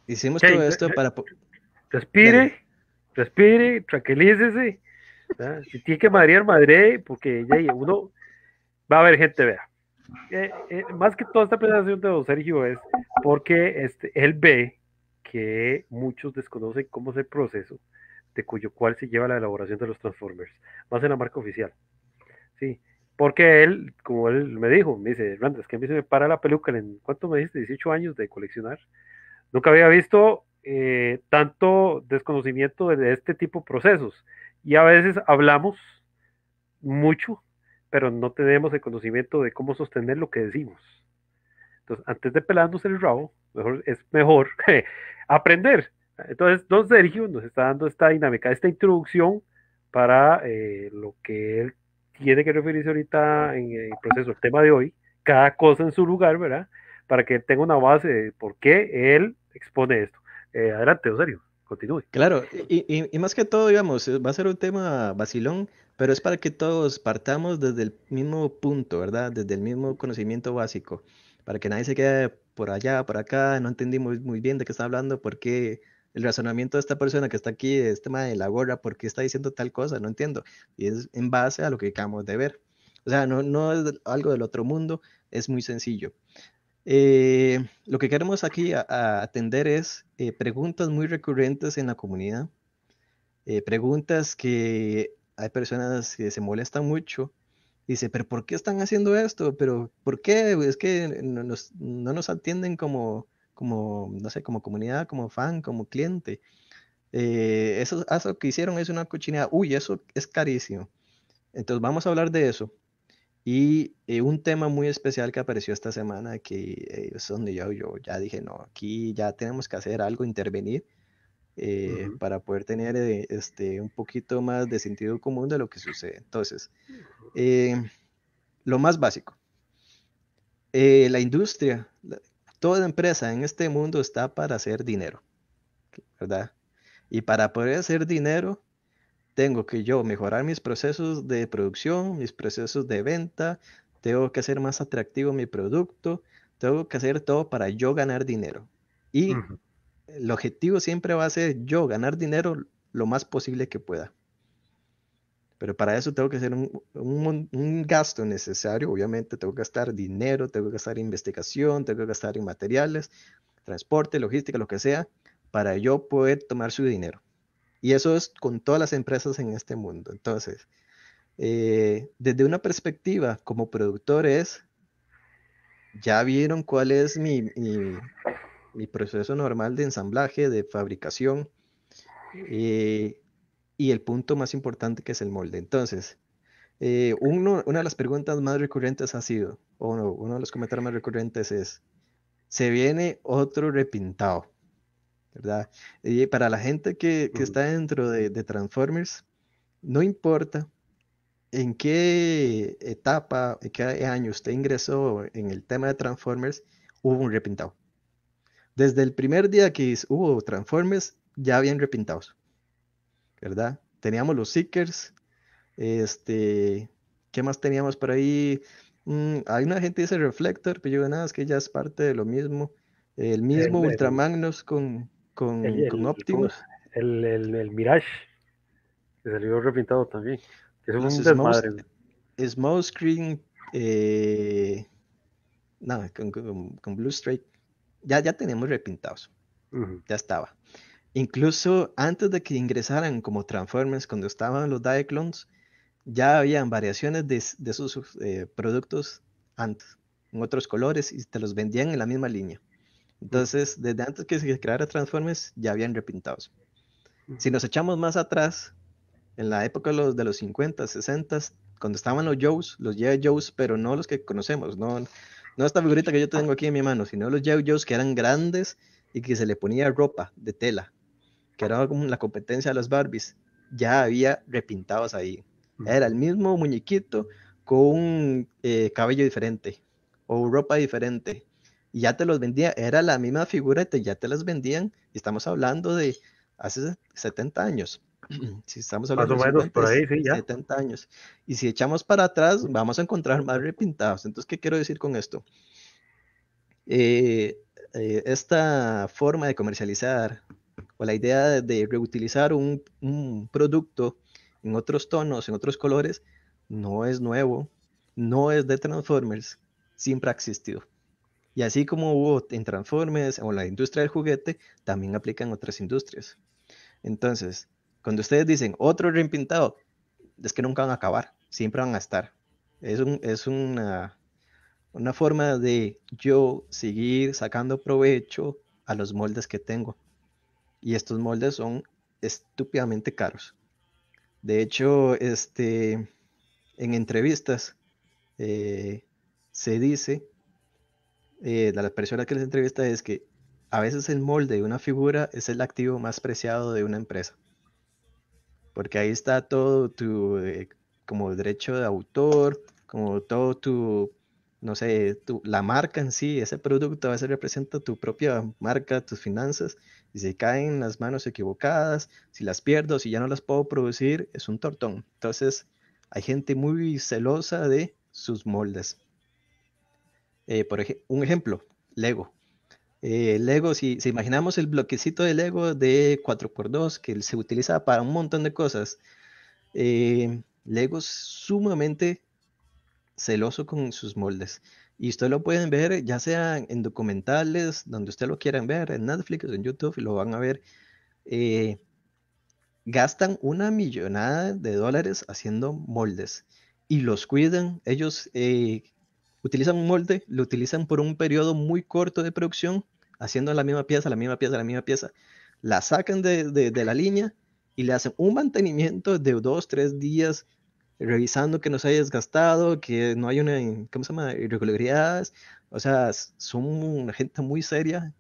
[SPEAKER 3] Hicimos todo esto eh, para... Respire, respire, tranquilícese.
[SPEAKER 1] ¿Ah? Si tiene que madrear, madre, porque ya uno va a haber gente, vea. Eh, eh, más que toda esta presentación de don Sergio es porque este, él ve que muchos desconocen cómo es el proceso de cuyo cual se lleva la elaboración de los Transformers, más en la marca oficial. Sí, porque él, como él me dijo, me dice, Randa, es que a mí se me para la peluca en, ¿cuánto me dijiste? 18 años de coleccionar. Nunca había visto eh, tanto desconocimiento de este tipo de procesos. Y a veces hablamos mucho, pero no tenemos el conocimiento de cómo sostener lo que decimos. Entonces, antes de pelarnos el rabo, mejor, es mejor aprender. Entonces, don Sergio nos está dando esta dinámica, esta introducción para eh, lo que él tiene que referirse ahorita en el proceso, el tema de hoy, cada cosa en su lugar, ¿verdad? Para que él tenga una base de por qué él expone esto. Eh, adelante, serio,
[SPEAKER 3] continúe. Claro, y, y, y, más que todo, digamos, va a ser un tema vacilón, pero es para que todos partamos desde el mismo punto, ¿verdad? Desde el mismo conocimiento básico, para que nadie se quede por allá, por acá, no entendimos muy bien de qué está hablando, por qué el razonamiento de esta persona que está aquí, es tema de la gorra, ¿por qué está diciendo tal cosa? No entiendo. Y es en base a lo que acabamos de ver. O sea, no, es algo del otro mundo, es muy sencillo. Eh, lo que queremos aquí atender es eh, preguntas muy recurrentes en la comunidad, eh, preguntas que hay personas que se molestan mucho. Dice, pero ¿por qué están haciendo esto? ¿Pero por qué? Es que no nos atienden como, como, no sé, como comunidad, como fan, como cliente. Eh, eso, eso que hicieron es una cochinada. Uy, eso es carísimo. Entonces vamos a hablar de eso. Y eh, un tema muy especial que apareció esta semana, que eh, es donde yo, yo, ya dije, no, aquí ya tenemos que hacer algo, intervenir, para poder tener este, un poquito más de sentido común de lo que sucede. Entonces, lo más básico, la industria Toda empresa en este mundo está para hacer dinero, ¿verdad? Y para poder hacer dinero, tengo que yo mejorar mis procesos de producción, mis procesos de venta, tengo que hacer más atractivo mi producto, tengo que hacer todo para yo ganar dinero. Y el objetivo siempre va a ser yo ganar dinero lo más posible que pueda pero para eso tengo que hacer un, gasto necesario, obviamente tengo que gastar dinero, tengo que gastar investigación, tengo que gastar en materiales, transporte, logística, lo que sea, para yo poder tomar su dinero. Y eso es con todas las empresas en este mundo. Entonces, eh, desde una perspectiva como productores, ya vieron cuál es mi, mi, proceso normal de ensamblaje, de fabricación. Eh, y el punto más importante que es el molde. Entonces, eh, una de las preguntas más recurrentes ha sido, o uno, de los comentarios más recurrentes es, se viene otro repintado, ¿verdad? Y para la gente que, está dentro de, Transformers, no importa en qué etapa, en qué año usted ingresó en el tema de Transformers, hubo un repintado. Desde el primer día que hubo Transformers, ya habían repintados. ¿verdad? Teníamos los Seekers, este, ¿qué más teníamos por ahí? Mm, hay una gente que dice Reflector, pero yo digo, nada, es que ya es parte de lo mismo. El mismo Ultramagnus con, Optimus. El, Mirage, que salió repintado también. es un desmadre. Small Screen, eh, eh, no, con, con, Blue Strike. Ya, ya tenemos repintados. Ya estaba. Incluso antes de que ingresaran como Transformers, cuando estaban los Diaclones, ya habían variaciones de, sus eh, productos antes, en otros colores, y te los vendían en la misma línea. Mm. Entonces, desde antes que se creara Transformers, ya habían repintados. Si mm. nos echamos más atrás, en la época de los, de los 50, 60, cuando estaban los Joes, los G.I. Joes, pero no los que conocemos, no, esta figurita que yo tengo aquí en mi mano, sino los G.I. Joes que eran grandes y que se le ponía ropa de tela era como la competencia de las Barbies, ya había repintados ahí. Era el mismo muñequito con un eh, cabello diferente o ropa diferente. Y ya te los vendía, era la misma figura, te, ya te las vendían. Y estamos hablando de hace 70 años. si estamos hablando más por ahí, 70 años. Y si echamos para atrás, vamos a encontrar más repintados. Entonces, ¿qué quiero decir con esto? Eh, eh, esta forma de comercializar la idea de, reutilizar un, producto en otros tonos, en otros colores, no es nuevo, no es de Transformers, siempre ha existido. Y así como hubo en Transformers o la industria del juguete, también en otras industrias. Entonces, cuando ustedes dicen otro reimpintado, es que nunca van a acabar, siempre van a estar. Es, es una, una forma de yo seguir sacando provecho a los moldes que tengo y estos moldes son estúpidamente caros. De hecho, este, en entrevistas eh, se dice, eh, de las personas que les entrevista es que a veces el molde de una figura es el activo más preciado de una empresa. Porque ahí está todo tu, eh, como derecho de autor, como todo tu, no sé, tu, la marca en sí, ese producto a veces representa tu propia marca, tus finanzas, si se caen las manos equivocadas, si las pierdo, si ya no las puedo producir, es un tortón. Entonces, hay gente muy celosa de sus moldes. Eh, por un ejemplo, Lego. Eh, Lego, si, imaginamos el bloquecito de Lego de 4x2 que se utiliza para un montón de cosas, eh, Lego es sumamente celoso con sus moldes. Y ustedes lo pueden ver ya sea en documentales, donde ustedes lo quieran ver, en Netflix, en YouTube, lo van a ver. Eh, gastan una millonada de dólares haciendo moldes y los cuidan. Ellos eh, utilizan un molde, lo utilizan por un periodo muy corto de producción, haciendo la misma pieza, la misma pieza, la misma pieza. La sacan de, de, de la línea y le hacen un mantenimiento de dos, tres días revisando que no se haya desgastado, que no hay una, ¿cómo se irregularidades. O sea, son una gente muy seria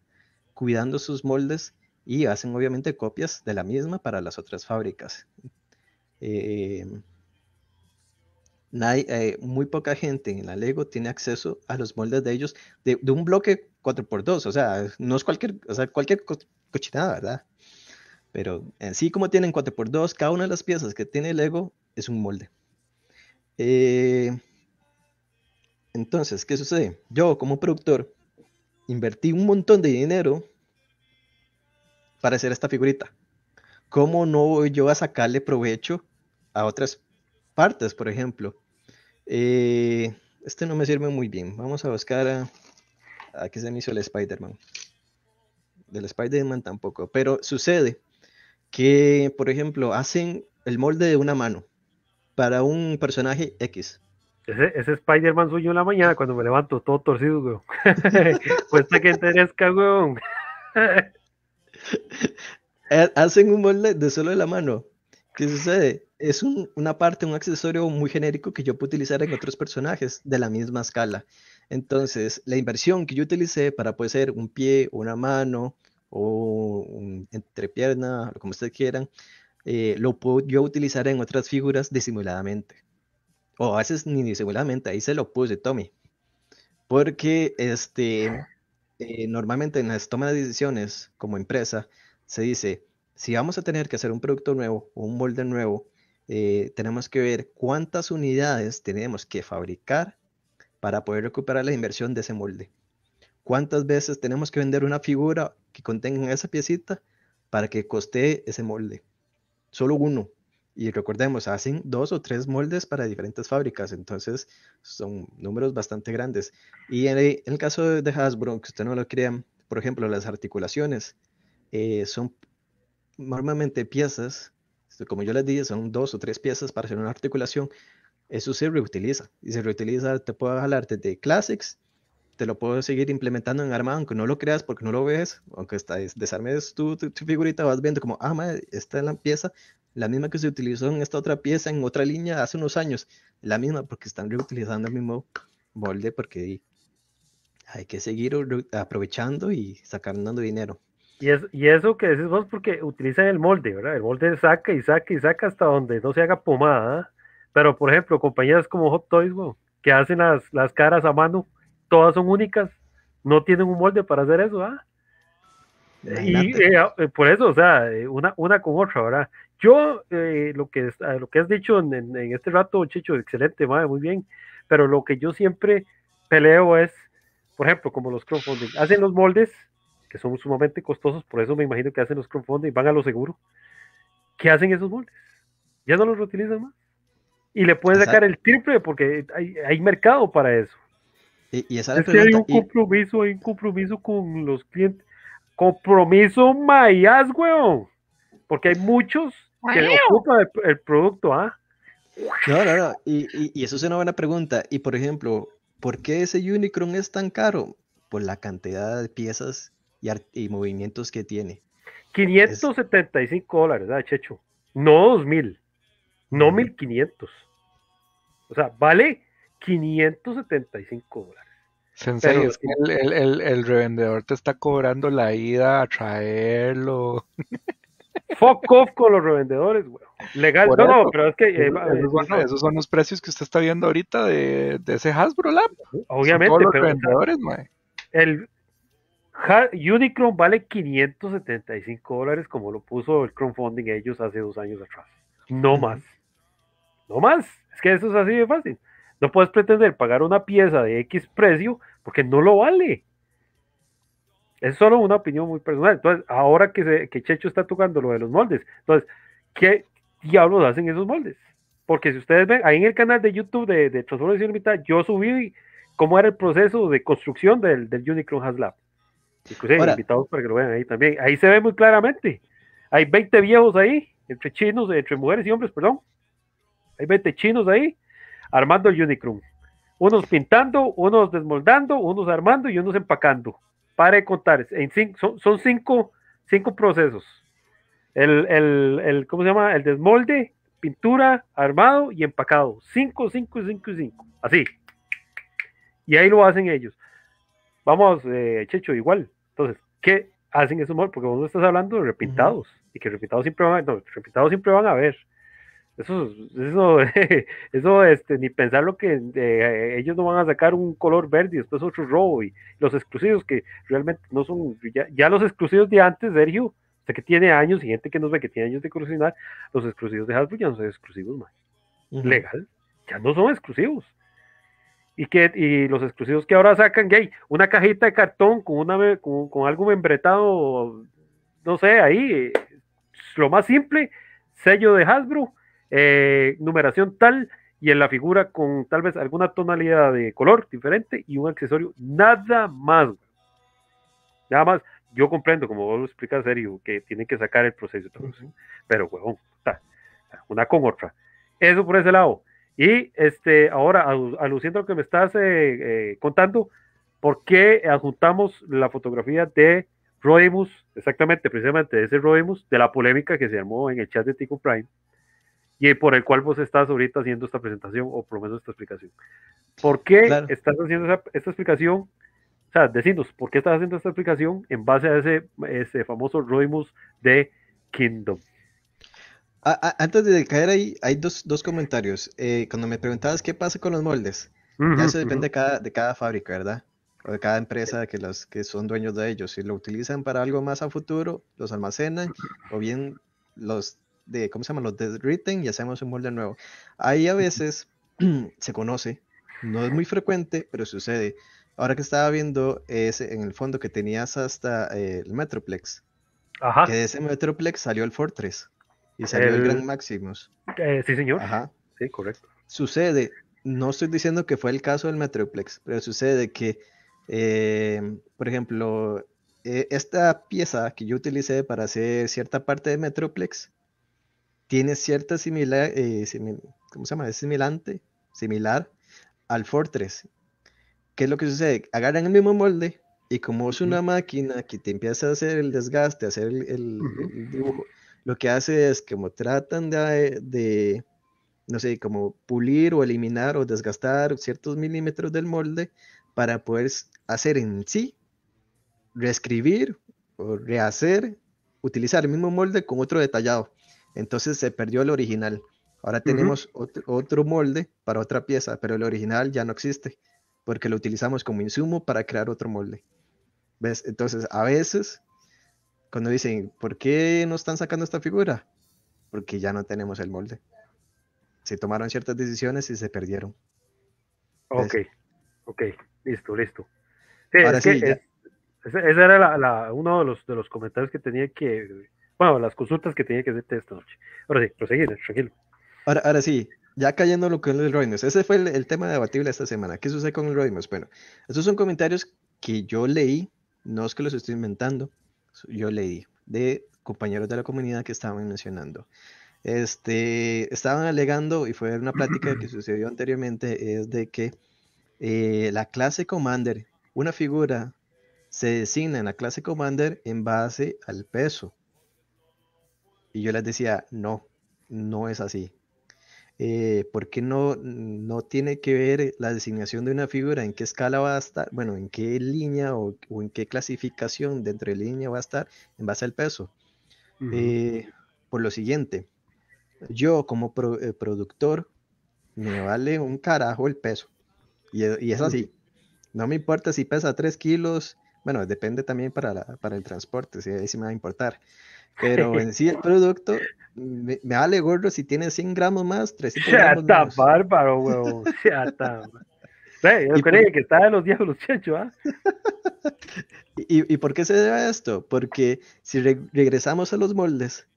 [SPEAKER 3] cuidando sus moldes y hacen obviamente copias de la misma para las otras fábricas. Em, eh, muy poca gente en la Lego tiene acceso a los moldes de ellos de, un bloque 4x2, o sea, no es cualquier, o cualquier cochinada, ¿verdad? Pero en sí como tienen 4x2, cada una de las piezas que tiene Lego es un molde. Eh, entonces, ¿qué sucede? Yo como productor invertí un montón de dinero para hacer esta figurita. ¿Cómo no voy yo a sacarle provecho a otras partes, por ejemplo? Eh, este no me sirve muy bien. Vamos a buscar a... Aquí se me hizo el Spider-Man. Del Spider-Man tampoco. Pero sucede que, por ejemplo, hacen el molde de una mano para un personaje X. Ese, Spider-Man suyo en la mañana cuando me levanto todo torcido, weón.
[SPEAKER 1] Cuesta que desca, weón.
[SPEAKER 3] Hacen un molde de solo de la mano. ¿Qué sucede? Es una parte, un accesorio muy genérico que yo puedo utilizar en otros personajes de la misma escala. Entonces, la inversión que yo utilicé para puede ser un pie, una mano o entre entrepierna, como ustedes quieran, eh, lo puedo yo utilizar en otras figuras disimuladamente. O a veces ni disimuladamente, ahí se lo puse Tommy. Porque este, eh, normalmente en las tomas de decisiones como empresa se dice, si vamos a tener que hacer un producto nuevo o un molde nuevo, eh, tenemos que ver cuántas unidades tenemos que fabricar para poder recuperar la inversión de ese molde. ¿Cuántas veces tenemos que vender una figura que contenga esa piecita para que coste ese molde? solo uno. Y recordemos, hacen dos o tres moldes para diferentes fábricas, entonces son números bastante grandes. Y en el, caso de Hasbro, que usted no lo crea, por ejemplo, las articulaciones eh, son normalmente piezas, como yo les dije, son dos o tres piezas para hacer una articulación. Eso se reutiliza y se reutiliza, te puedo hablar de Classics te lo puedo seguir implementando en armada, aunque no lo creas porque no lo ves, aunque desarmes tu, tu, figurita, vas viendo como, ah, madre, esta es la pieza, la misma que se utilizó en esta otra pieza, en otra línea hace unos años, la misma porque están reutilizando el mismo molde porque hay que seguir aprovechando y sacando dinero. Y,
[SPEAKER 1] es, y eso que dices vos porque utilizan el molde, ¿verdad? El molde saca y saca y saca hasta donde no se haga pomada. ¿ah? Pero, por ejemplo, compañías como Hot Toys, que hacen las, las caras a mano, todas son únicas, no tienen un molde para hacer eso, ¿ah? Y eh, eh, por eso, o sea, eh, una, una con otra, ¿verdad? Yo, lo, que, lo que has dicho en, este rato, Chicho, excelente, madre, muy bien, pero lo que yo siempre peleo es, por ejemplo, como los crowdfunding, hacen los moldes, que son sumamente costosos, por eso me imagino que hacen los crowdfunding, van a lo seguro. ¿Qué hacen esos moldes? Ya no los reutilizan más. Y le pueden sacar el triple porque hay mercado para eso. Y, esa es, que hay un compromiso, hay un compromiso con los clientes. Compromiso mayas,
[SPEAKER 3] weón. Porque hay muchos que ocupan el, producto, ¿ah? No, no, no. Y, eso es una buena pregunta. Y por ejemplo, ¿por qué ese Unicron es tan caro? Por la cantidad de piezas y, movimientos que tiene. 575 dólares, ¿verdad, ¿ah, Checho? No 2000, no
[SPEAKER 1] 1500.
[SPEAKER 2] Mm.
[SPEAKER 1] O sea, vale 575 dólares.
[SPEAKER 2] En serio, es que el, revendedor te está cobrando la ida a traerlo. Fuck off con los revendedores, güey. Legal, no, pero es que. Eh, eh, esos, son, los precios que usted está viendo ahorita de, ese Hasbro Lab. Obviamente. Son los revendedores, El Unicron vale 575
[SPEAKER 1] dólares, como lo puso el crowdfunding ellos hace dos años atrás. No más. No más. Es que eso es así de fácil. No puedes pretender pagar una pieza de X precio porque no lo vale. Es solo una opinión muy personal. Entonces, ahora que, Checho está tocando lo de los moldes, entonces, ¿qué diablos hacen esos moldes? Porque si ustedes ven, ahí en el canal de YouTube de, de Transformación yo subí cómo era el proceso de construcción del, Unicron Haslab. Inclusive, invitados para que lo vean ahí también. Ahí se ve muy claramente. Hay 20 viejos ahí, entre chinos, entre mujeres y hombres, perdón. Hay 20 chinos ahí armando el Unicron. Unos pintando, unos desmoldando, unos armando y unos empacando. Para de contar, en son, cinco, cinco procesos. El, ¿cómo se llama? El desmolde, pintura, armado y empacado. Cinco, cinco, cinco y cinco. Así. Y ahí lo hacen ellos. Vamos, eh, Checho, igual. Entonces, ¿qué hacen esos moldes? Porque vos no estás hablando de repintados. Y que repintados siempre van a, no, repintados siempre van a ver. Eso, eso, eso este, ni pensar lo que eh, ellos no van a sacar un color verde y después otro robo y los exclusivos que realmente no son, ya, los exclusivos de antes, Sergio, sea que tiene años y gente que nos ve que tiene años de coleccionar, los exclusivos de Hasbro ya no son exclusivos más. Legal, ya no son exclusivos. Y, que, y los exclusivos que ahora sacan, gay, una cajita de cartón con, una, con algo membretado, no sé, ahí, lo más simple, sello de Hasbro eh, numeración tal y en la figura con tal vez alguna tonalidad de color diferente y un accesorio nada más. Nada más, yo comprendo, como vos lo explicas, serio, que tienen que sacar el proceso, pero huevón, una con otra. Eso por ese lado. Y este, ahora, aluciendo a lo que me estás eh, eh, contando, ¿por qué adjuntamos la fotografía de Rodimus, exactamente, precisamente de ese Rodimus, de la polémica que se armó en el chat de Tico Prime? y por el cual vos estás ahorita haciendo esta presentación o por lo menos esta explicación. ¿Por qué estás haciendo esta explicación? O sea, decimos, ¿por qué estás haciendo esta explicación en base a ese, famoso Roimus
[SPEAKER 3] de Kingdom? antes de caer ahí, hay dos, comentarios. Eh, cuando me preguntabas qué pasa con los moldes, ya eso depende de, cada, fábrica, ¿verdad? o de cada empresa que, los, que son dueños de ellos. Si lo utilizan para algo más a futuro, los almacenan o bien los de, ¿cómo se llama? Los de y hacemos un molde nuevo. Ahí a veces se conoce, no es muy frecuente, pero sucede. Ahora que estaba viendo ese, en el fondo que tenías hasta eh, el Metroplex. Ajá. Que de ese Metroplex salió el Fortress y salió el, Gran Maximus. Eh, sí, señor. Ajá. Sí, correcto. Sucede, no estoy diciendo que fue el caso del Metroplex, pero sucede que, eh, por ejemplo, esta pieza que yo utilicé para hacer cierta parte de Metroplex tiene cierta similar, eh, ¿cómo se llama? Es similar al Fortress. ¿Qué es lo que sucede? Agarran el mismo molde y como es una máquina que te empieza a hacer el desgaste, hacer el, dibujo, lo que hace es como tratan de, eh, de, no sé, como pulir o eliminar o desgastar ciertos milímetros del molde para poder hacer en sí, reescribir o rehacer, utilizar el mismo molde con otro detallado. Entonces se perdió el original. Ahora tenemos otro, molde para otra pieza, pero el original ya no existe porque lo utilizamos como insumo para crear otro molde. ¿Ves? Entonces, a veces, cuando dicen, ¿por qué no están sacando esta figura? Porque ya no tenemos el molde. Se tomaron ciertas decisiones y se perdieron. Ok, ok, listo, listo. ese
[SPEAKER 1] era uno de los comentarios que tenía que
[SPEAKER 3] bueno, las consultas que tenía que hacerte esta noche. Ahora sí, proseguir, tranquilo. Ahora, ahora sí, ya cayendo lo que es el Roinos, ese fue el, tema debatible esta semana. ¿Qué sucede con el Roinos? Bueno, estos son comentarios que yo leí, no es que los estoy inventando, yo leí de compañeros de la comunidad que estaban mencionando. Este, estaban alegando, y fue una plática que sucedió anteriormente, es de que eh, la clase Commander, una figura, se designa en la clase Commander en base al peso y yo les decía, no, no es así. porque eh, ¿Por qué no, no tiene que ver la designación de una figura en qué escala va a estar, bueno, en qué línea o, en qué clasificación dentro de línea va a estar en base al peso? Eh, por lo siguiente, yo como eh, productor me vale un carajo el peso. Y, e, y, es así. No me importa si pesa 3 kilos. Bueno, depende también para, el transporte, si me va a importar. Pero en sí el producto me, vale gordo si tiene 100 gramos más, 300 gramos está bárbaro, ¡Ya está hey, yo creo que está de los diablos, chechos, ¿ah? ¿Y, ¿Y, por qué se debe a esto? Porque si regresamos a los moldes,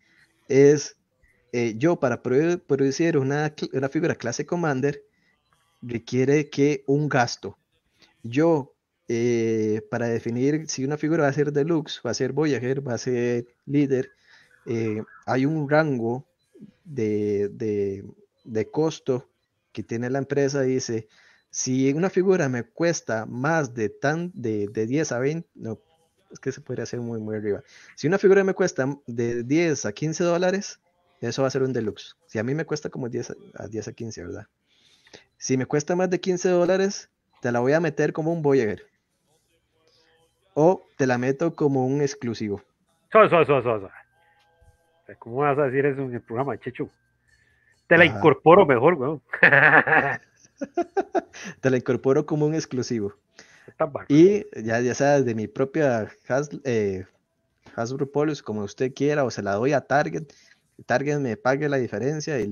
[SPEAKER 3] es eh, yo para producir una, una figura clase Commander requiere que un gasto. Yo eh, para definir si una figura va a ser deluxe, va a ser Voyager, va a ser líder. Eh, hay un rango de, de, costo que tiene la empresa. Dice, si una figura me cuesta más de, tan, de, de 10 a 20, no, es que se podría hacer muy, muy arriba. Si una figura me cuesta de 10 a 15 dólares, eso va a ser un deluxe. Si a mí me cuesta como 10 a, 10 a 15, ¿verdad? Si me cuesta más de 15 dólares, te la voy a meter como un Voyager o te la meto como un exclusivo. ¿Cómo
[SPEAKER 1] vas a decir eso en el programa, Checho?
[SPEAKER 3] Te la incorporo mejor, weón. te la incorporo como un exclusivo. Y ya, ya sea de mi propia eh, Hasbro Polis, como usted quiera, o se la doy a Target. Target me pague la diferencia y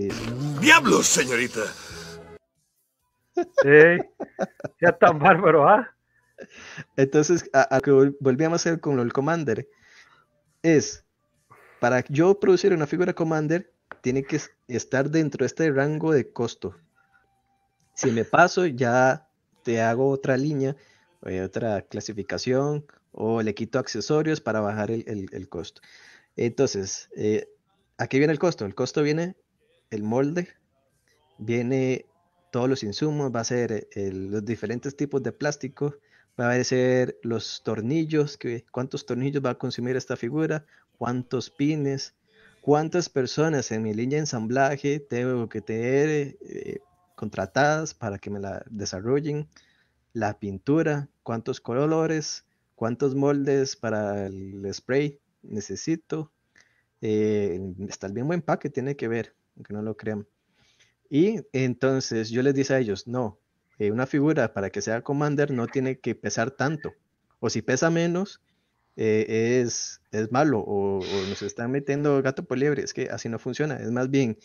[SPEAKER 3] ¡Diablos, señorita! Sí, ya tan bárbaro, ¿ah? Entonces, a, que volvíamos a hacer con el Commander es para yo producir una figura Commander, tiene que estar dentro de este rango de costo. Si me paso, ya te hago otra línea, eh, otra clasificación, o le quito accesorios para bajar el, costo. Entonces, eh, aquí viene el costo. El costo viene el molde, viene todos los insumos, va a ser eh, los diferentes tipos de plástico, va a ser los tornillos, cuántos tornillos va a consumir esta figura, cuántos pines, cuántas personas en mi línea de ensamblaje tengo que tener eh, contratadas para que me la desarrollen, la pintura, cuántos colores, cuántos moldes para el spray necesito. Eh, está el buen que tiene que ver, aunque no lo crean. Y entonces yo les dice a ellos, no, eh, una figura para que sea commander no tiene que pesar tanto. O si pesa menos, eh, es, es, malo o, nos están metiendo gato por liebre. Es que así no funciona. Es más bien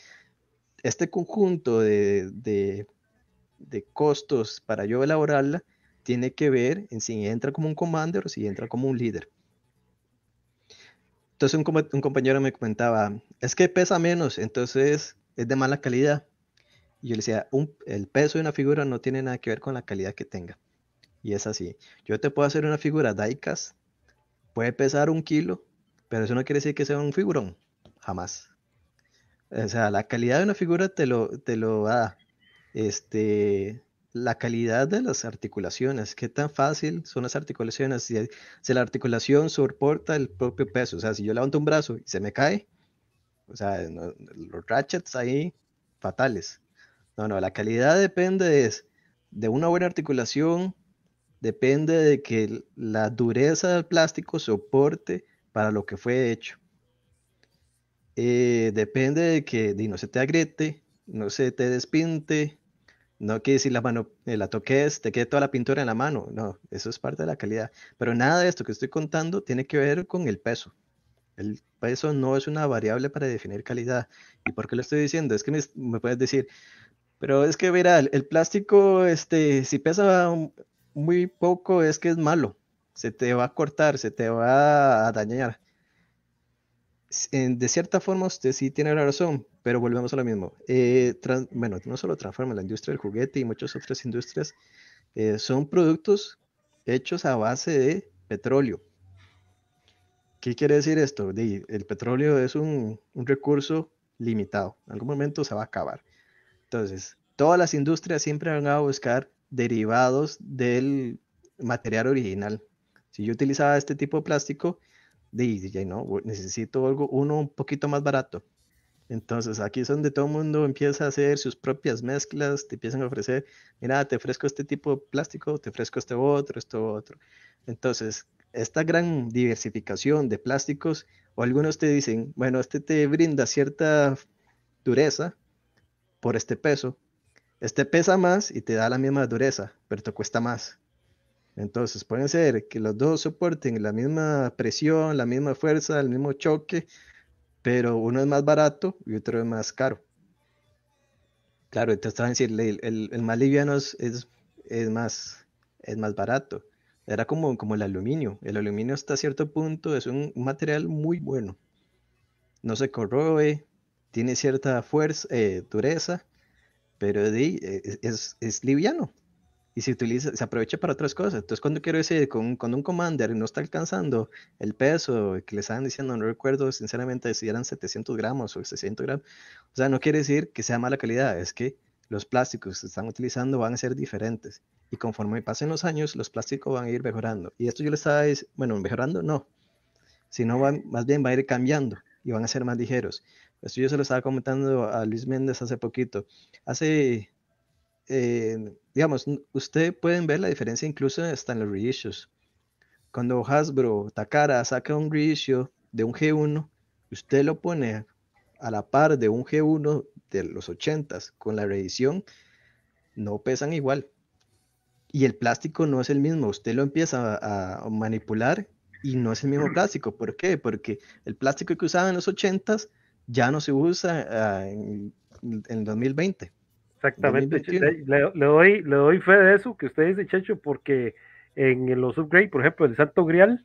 [SPEAKER 3] este conjunto de, costos para yo elaborarla tiene que ver en si entra como un commander o si entra como un líder. Entonces un compañero me comentaba, es que pesa menos, entonces es de mala calidad yo le decía, el peso de una figura no tiene nada que ver con la calidad que tenga. Y es así. Yo te puedo hacer una figura daikas puede pesar un kilo, pero eso no quiere decir que sea un figurón, jamás. O sea, la calidad de una figura te lo, te lo da. Este, la calidad de las articulaciones, qué tan fácil son las articulaciones, si, la articulación soporta el propio peso, o sea, si yo levanto un brazo y se me cae, o sea, los ratchets ahí fatales. No, no, la calidad depende de una buena articulación, depende de que la dureza del plástico soporte para lo que fue hecho. Eh, depende de que no se te agrete, no se te despinte, no que si la mano eh, la toques te quede toda la pintura en la mano, no, eso es parte de la calidad. Pero nada de esto que estoy contando tiene que ver con el peso. El peso no es una variable para definir calidad. ¿Y por qué lo estoy diciendo? Es que me puedes decir, pero es que, mira, el, plástico, este, si pesa muy poco, es que es malo. Se te va a cortar, se te va a dañar. de cierta forma usted sí tiene la razón, pero volvemos a lo mismo. Eh, bueno, no solo transforma la industria del juguete y muchas otras industrias eh, son productos hechos a base de petróleo. ¿Qué quiere decir esto? el petróleo es un, un recurso limitado. En algún momento se va a acabar. Entonces, todas las industrias siempre van a buscar derivados del material original. Si yo utilizaba este tipo de plástico, dije, no, necesito algo, uno un poquito más barato. Entonces aquí es donde todo el mundo empieza a hacer sus propias mezclas, te empiezan a ofrecer, mira, te ofrezco este tipo de plástico, te ofrezco este otro, esto otro. Entonces, esta gran diversificación de plásticos, o algunos te dicen, bueno, este te brinda cierta dureza, por este peso. Este pesa más y te da la misma dureza, pero te cuesta más. Entonces pueden ser que los dos soporten la misma presión, la misma fuerza, el mismo choque, pero uno es más barato y otro es más caro. Claro, entonces el, el, más liviano es, es, más, es más barato. Era como, como el aluminio. El aluminio hasta cierto punto es un material muy bueno. No se corroe, tiene cierta fuerza, eh, dureza, pero eh, es, liviano. Y se utiliza, se aprovecha para otras cosas. Entonces, cuando quiero decir, con, cuando un commander no está alcanzando el peso que le estaban diciendo, no recuerdo sinceramente si eran 700 gramos o 600 gramos, o sea, no quiere decir que sea mala calidad, es que los plásticos que se están utilizando van a ser diferentes. Y conforme pasen los años, los plásticos van a ir mejorando. Y esto yo le estaba diciendo, bueno, mejorando no, sino van, más bien va a ir cambiando y van a ser más ligeros. Esto yo se lo estaba comentando a Luis Méndez hace poquito. Hace, eh, digamos, ustedes pueden ver la diferencia incluso hasta en los reissues. Cuando Hasbro, Takara saca un reissue de un G1, usted lo pone a la par de un G1 de los 80s con la reedición, no pesan igual. Y el plástico no es el mismo. Usted lo empieza a, a manipular y no es el mismo mm. plástico. ¿Por qué? Porque el plástico que usaba en los 80s ya no se usa ah, en, el 2020. Exactamente, le, doy, le doy fe de eso que usted dice, Checho, porque en
[SPEAKER 1] los upgrades, por ejemplo, el Santo Grial,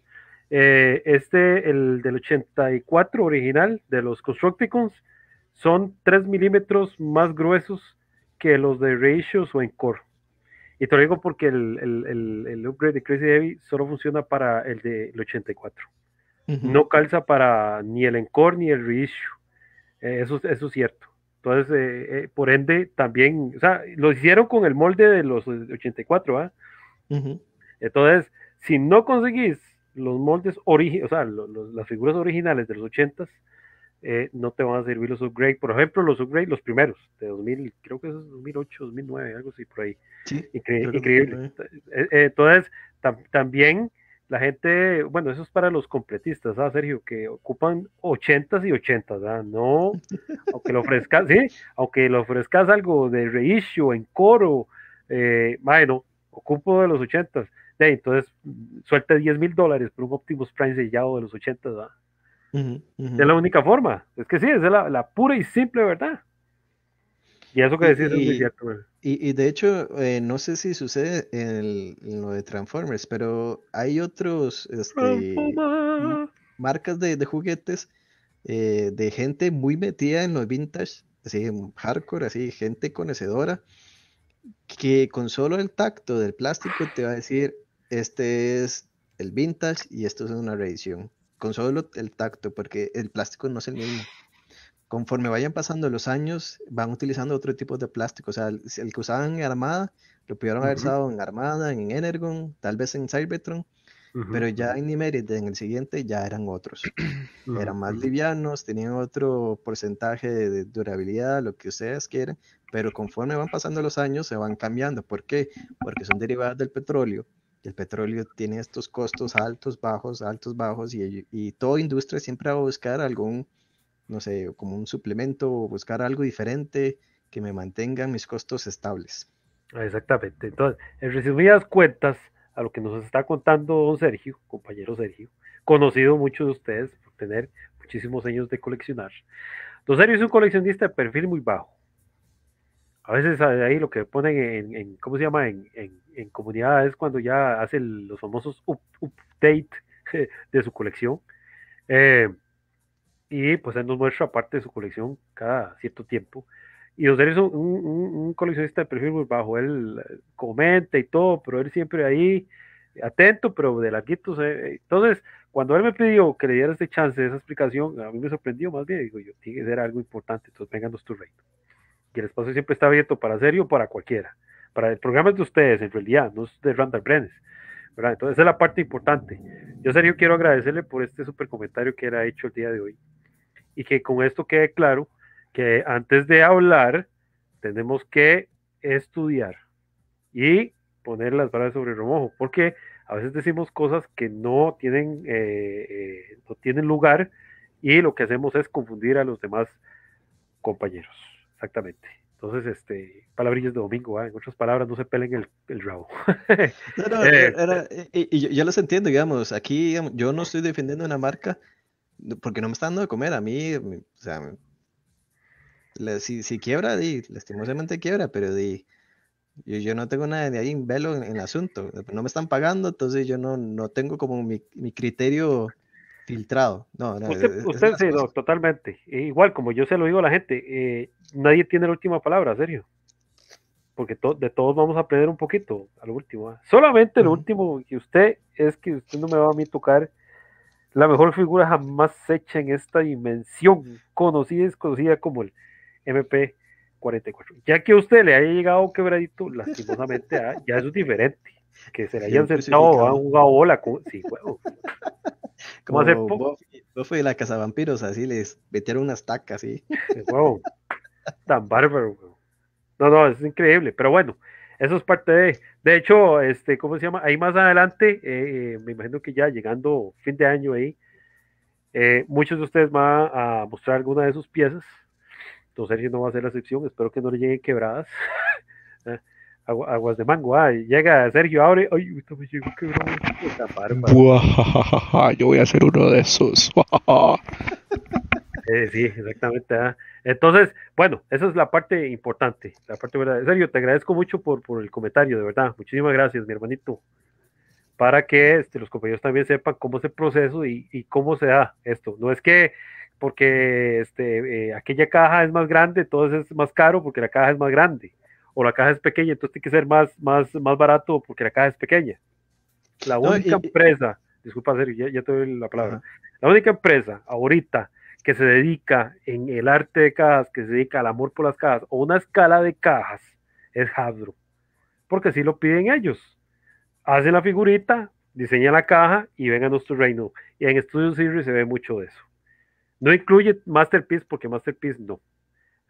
[SPEAKER 1] eh, este, el del 84 original, de los Constructicons, son 3 milímetros más gruesos que los de Ratios o Encore. Y te lo digo porque el, upgrade de Crazy Heavy solo funciona para el del 84. No calza para ni el Encore ni el Ratio. Eh, eso, es cierto. Entonces, eh, eh, por ende, también, o sea, lo hicieron con el molde de los 84, ¿ah? Entonces, si no conseguís los moldes originales, o sea, las figuras originales de los 80, no te van a servir los upgrades. Por ejemplo, los upgrades, los primeros, de 2000, creo que es 2008, 2009, algo así por ahí. Sí, increíble. Entonces, también la gente, bueno, eso es para los completistas, ¿ah, Sergio? Que ocupan 80 y 80, ¿ah? No, aunque lo ofrezcas, sí, aunque lo ofrezcas algo de reissue, en coro, eh, bueno, ocupo de los 80. entonces, suelte 10 mil dólares por un Optimus Prime sellado de los 80, ¿ah?
[SPEAKER 2] Es la
[SPEAKER 1] única forma. Es que sí, es la pura y simple verdad.
[SPEAKER 3] Y eso que decís y, es cierto, y, de hecho, eh, no sé si sucede en, lo de Transformers, pero hay otros este, marcas de, juguetes eh, de gente muy metida en los vintage, así hardcore, así gente conocedora, que con solo el tacto del plástico te va a decir, este es el vintage y esto es una reedición. Con solo el tacto, porque el plástico no es el mismo conforme vayan pasando los años, van utilizando otro tipo de plástico. O sea, el, que usaban en Armada, lo pudieron haber usado en Armada, en Energon, tal vez en Cybertron, pero ya en Nimerit, en el siguiente, ya eran otros. Eran más livianos, tenían otro porcentaje de durabilidad, lo que ustedes quieran, pero conforme van pasando los años, se van cambiando. ¿Por qué? Porque son derivadas del petróleo el petróleo tiene estos costos altos, bajos, altos, bajos, y, y toda industria siempre va a buscar algún no sé, como un suplemento o buscar algo diferente que me mantenga mis costos estables.
[SPEAKER 1] Exactamente. Entonces, en resumidas cuentas, a lo que nos está contando don Sergio, compañero Sergio, conocido muchos de ustedes por tener muchísimos años de coleccionar. Don Sergio es un coleccionista de perfil muy bajo. A veces ahí lo que ponen en, ¿cómo se llama? En, en, comunidad es cuando ya hace los famosos update de su colección. Eh, y pues él nos muestra parte de su colección cada cierto tiempo. Y José es un, un, un, coleccionista de perfil muy pues, bajo, él eh, comenta y todo, pero él siempre ahí, atento, pero de la eh, eh. Entonces, cuando él me pidió que le diera este chance, esa explicación, a mí me sorprendió más bien, digo yo, tiene que ser algo importante, entonces vénganos tu reino. Y el espacio siempre está abierto para serio para cualquiera. Para el programa es de ustedes, en realidad, no es de Randall Brenes. Entonces es la parte importante. Yo, Sergio, quiero agradecerle por este súper comentario que era hecho el día de hoy y que con esto quede claro que antes de hablar tenemos que estudiar y poner las palabras sobre el remojo, porque a veces decimos cosas que no tienen, eh, eh, no tienen lugar y lo que hacemos es confundir a los demás compañeros. Exactamente. Entonces, este,
[SPEAKER 3] palabrillas de domingo, en otras palabras, no se peleen el, el rabo. Eh. y, yo, los entiendo, digamos, aquí yo no estoy defendiendo una marca porque no me están dando de comer, a mí, o sea, si, quiebra, di, lastimosamente quiebra, pero yo, no tengo nada de ahí en velo en, el asunto, no me están pagando, entonces yo no, no tengo como mi, mi criterio filtrado. No, usted, usted
[SPEAKER 1] totalmente. Eh, igual, como yo se lo digo a la gente, eh, nadie tiene la última palabra, serio. Porque de todos vamos a aprender un poquito a lo último. ¿ah? Solamente lo último que usted es que usted no me va a mí tocar la mejor figura jamás hecha en esta dimensión, conocida y desconocida como el MP44. Ya que a usted le haya llegado quebradito, lastimosamente, ¿ah? ya eso es diferente. Que se le hayan sentado a ¿ah? un
[SPEAKER 3] bola con. Sí,
[SPEAKER 1] Como, hace poco.
[SPEAKER 3] yo fui de la casa vampiros así les metieron unas tacas, y Wow. Tan bárbaro, No, no,
[SPEAKER 1] es increíble. Pero bueno, eso es parte de. De hecho, este, ¿cómo se llama? Ahí más adelante, eh, eh, me imagino que ya llegando fin de año ahí, eh, muchos de ustedes van a mostrar alguna de sus piezas. Entonces Sergio no va a ser la excepción. Espero que no le lleguen quebradas. Ah, aguas de mango. Ah, llega Sergio, abre. Ay, me llegó, qué
[SPEAKER 2] Yo voy a hacer uno de esos.
[SPEAKER 1] Eh, sí, exactamente. Ah. Entonces, bueno, esa es la parte importante, la parte verdad. Sergio, te agradezco mucho por, el comentario, de verdad. Muchísimas gracias, mi hermanito. Para que este, los compañeros también sepan cómo es el proceso y, y cómo se da esto. No es que porque este, eh, aquella caja es más grande, entonces es más caro porque la caja es más grande o la caja es pequeña, entonces tiene que ser más, más, más barato porque la caja es pequeña. La única empresa, disculpa, Sergio, ya, te doy la palabra. La única empresa ahorita que se dedica en el arte de cajas, que se dedica al amor por las cajas o una escala de cajas, es Hadro, Porque si lo piden ellos. Hacen la figurita, diseñan la caja y vengan a nuestro reino. Y en Studio Series se ve mucho de eso. No incluye Masterpiece porque Masterpiece no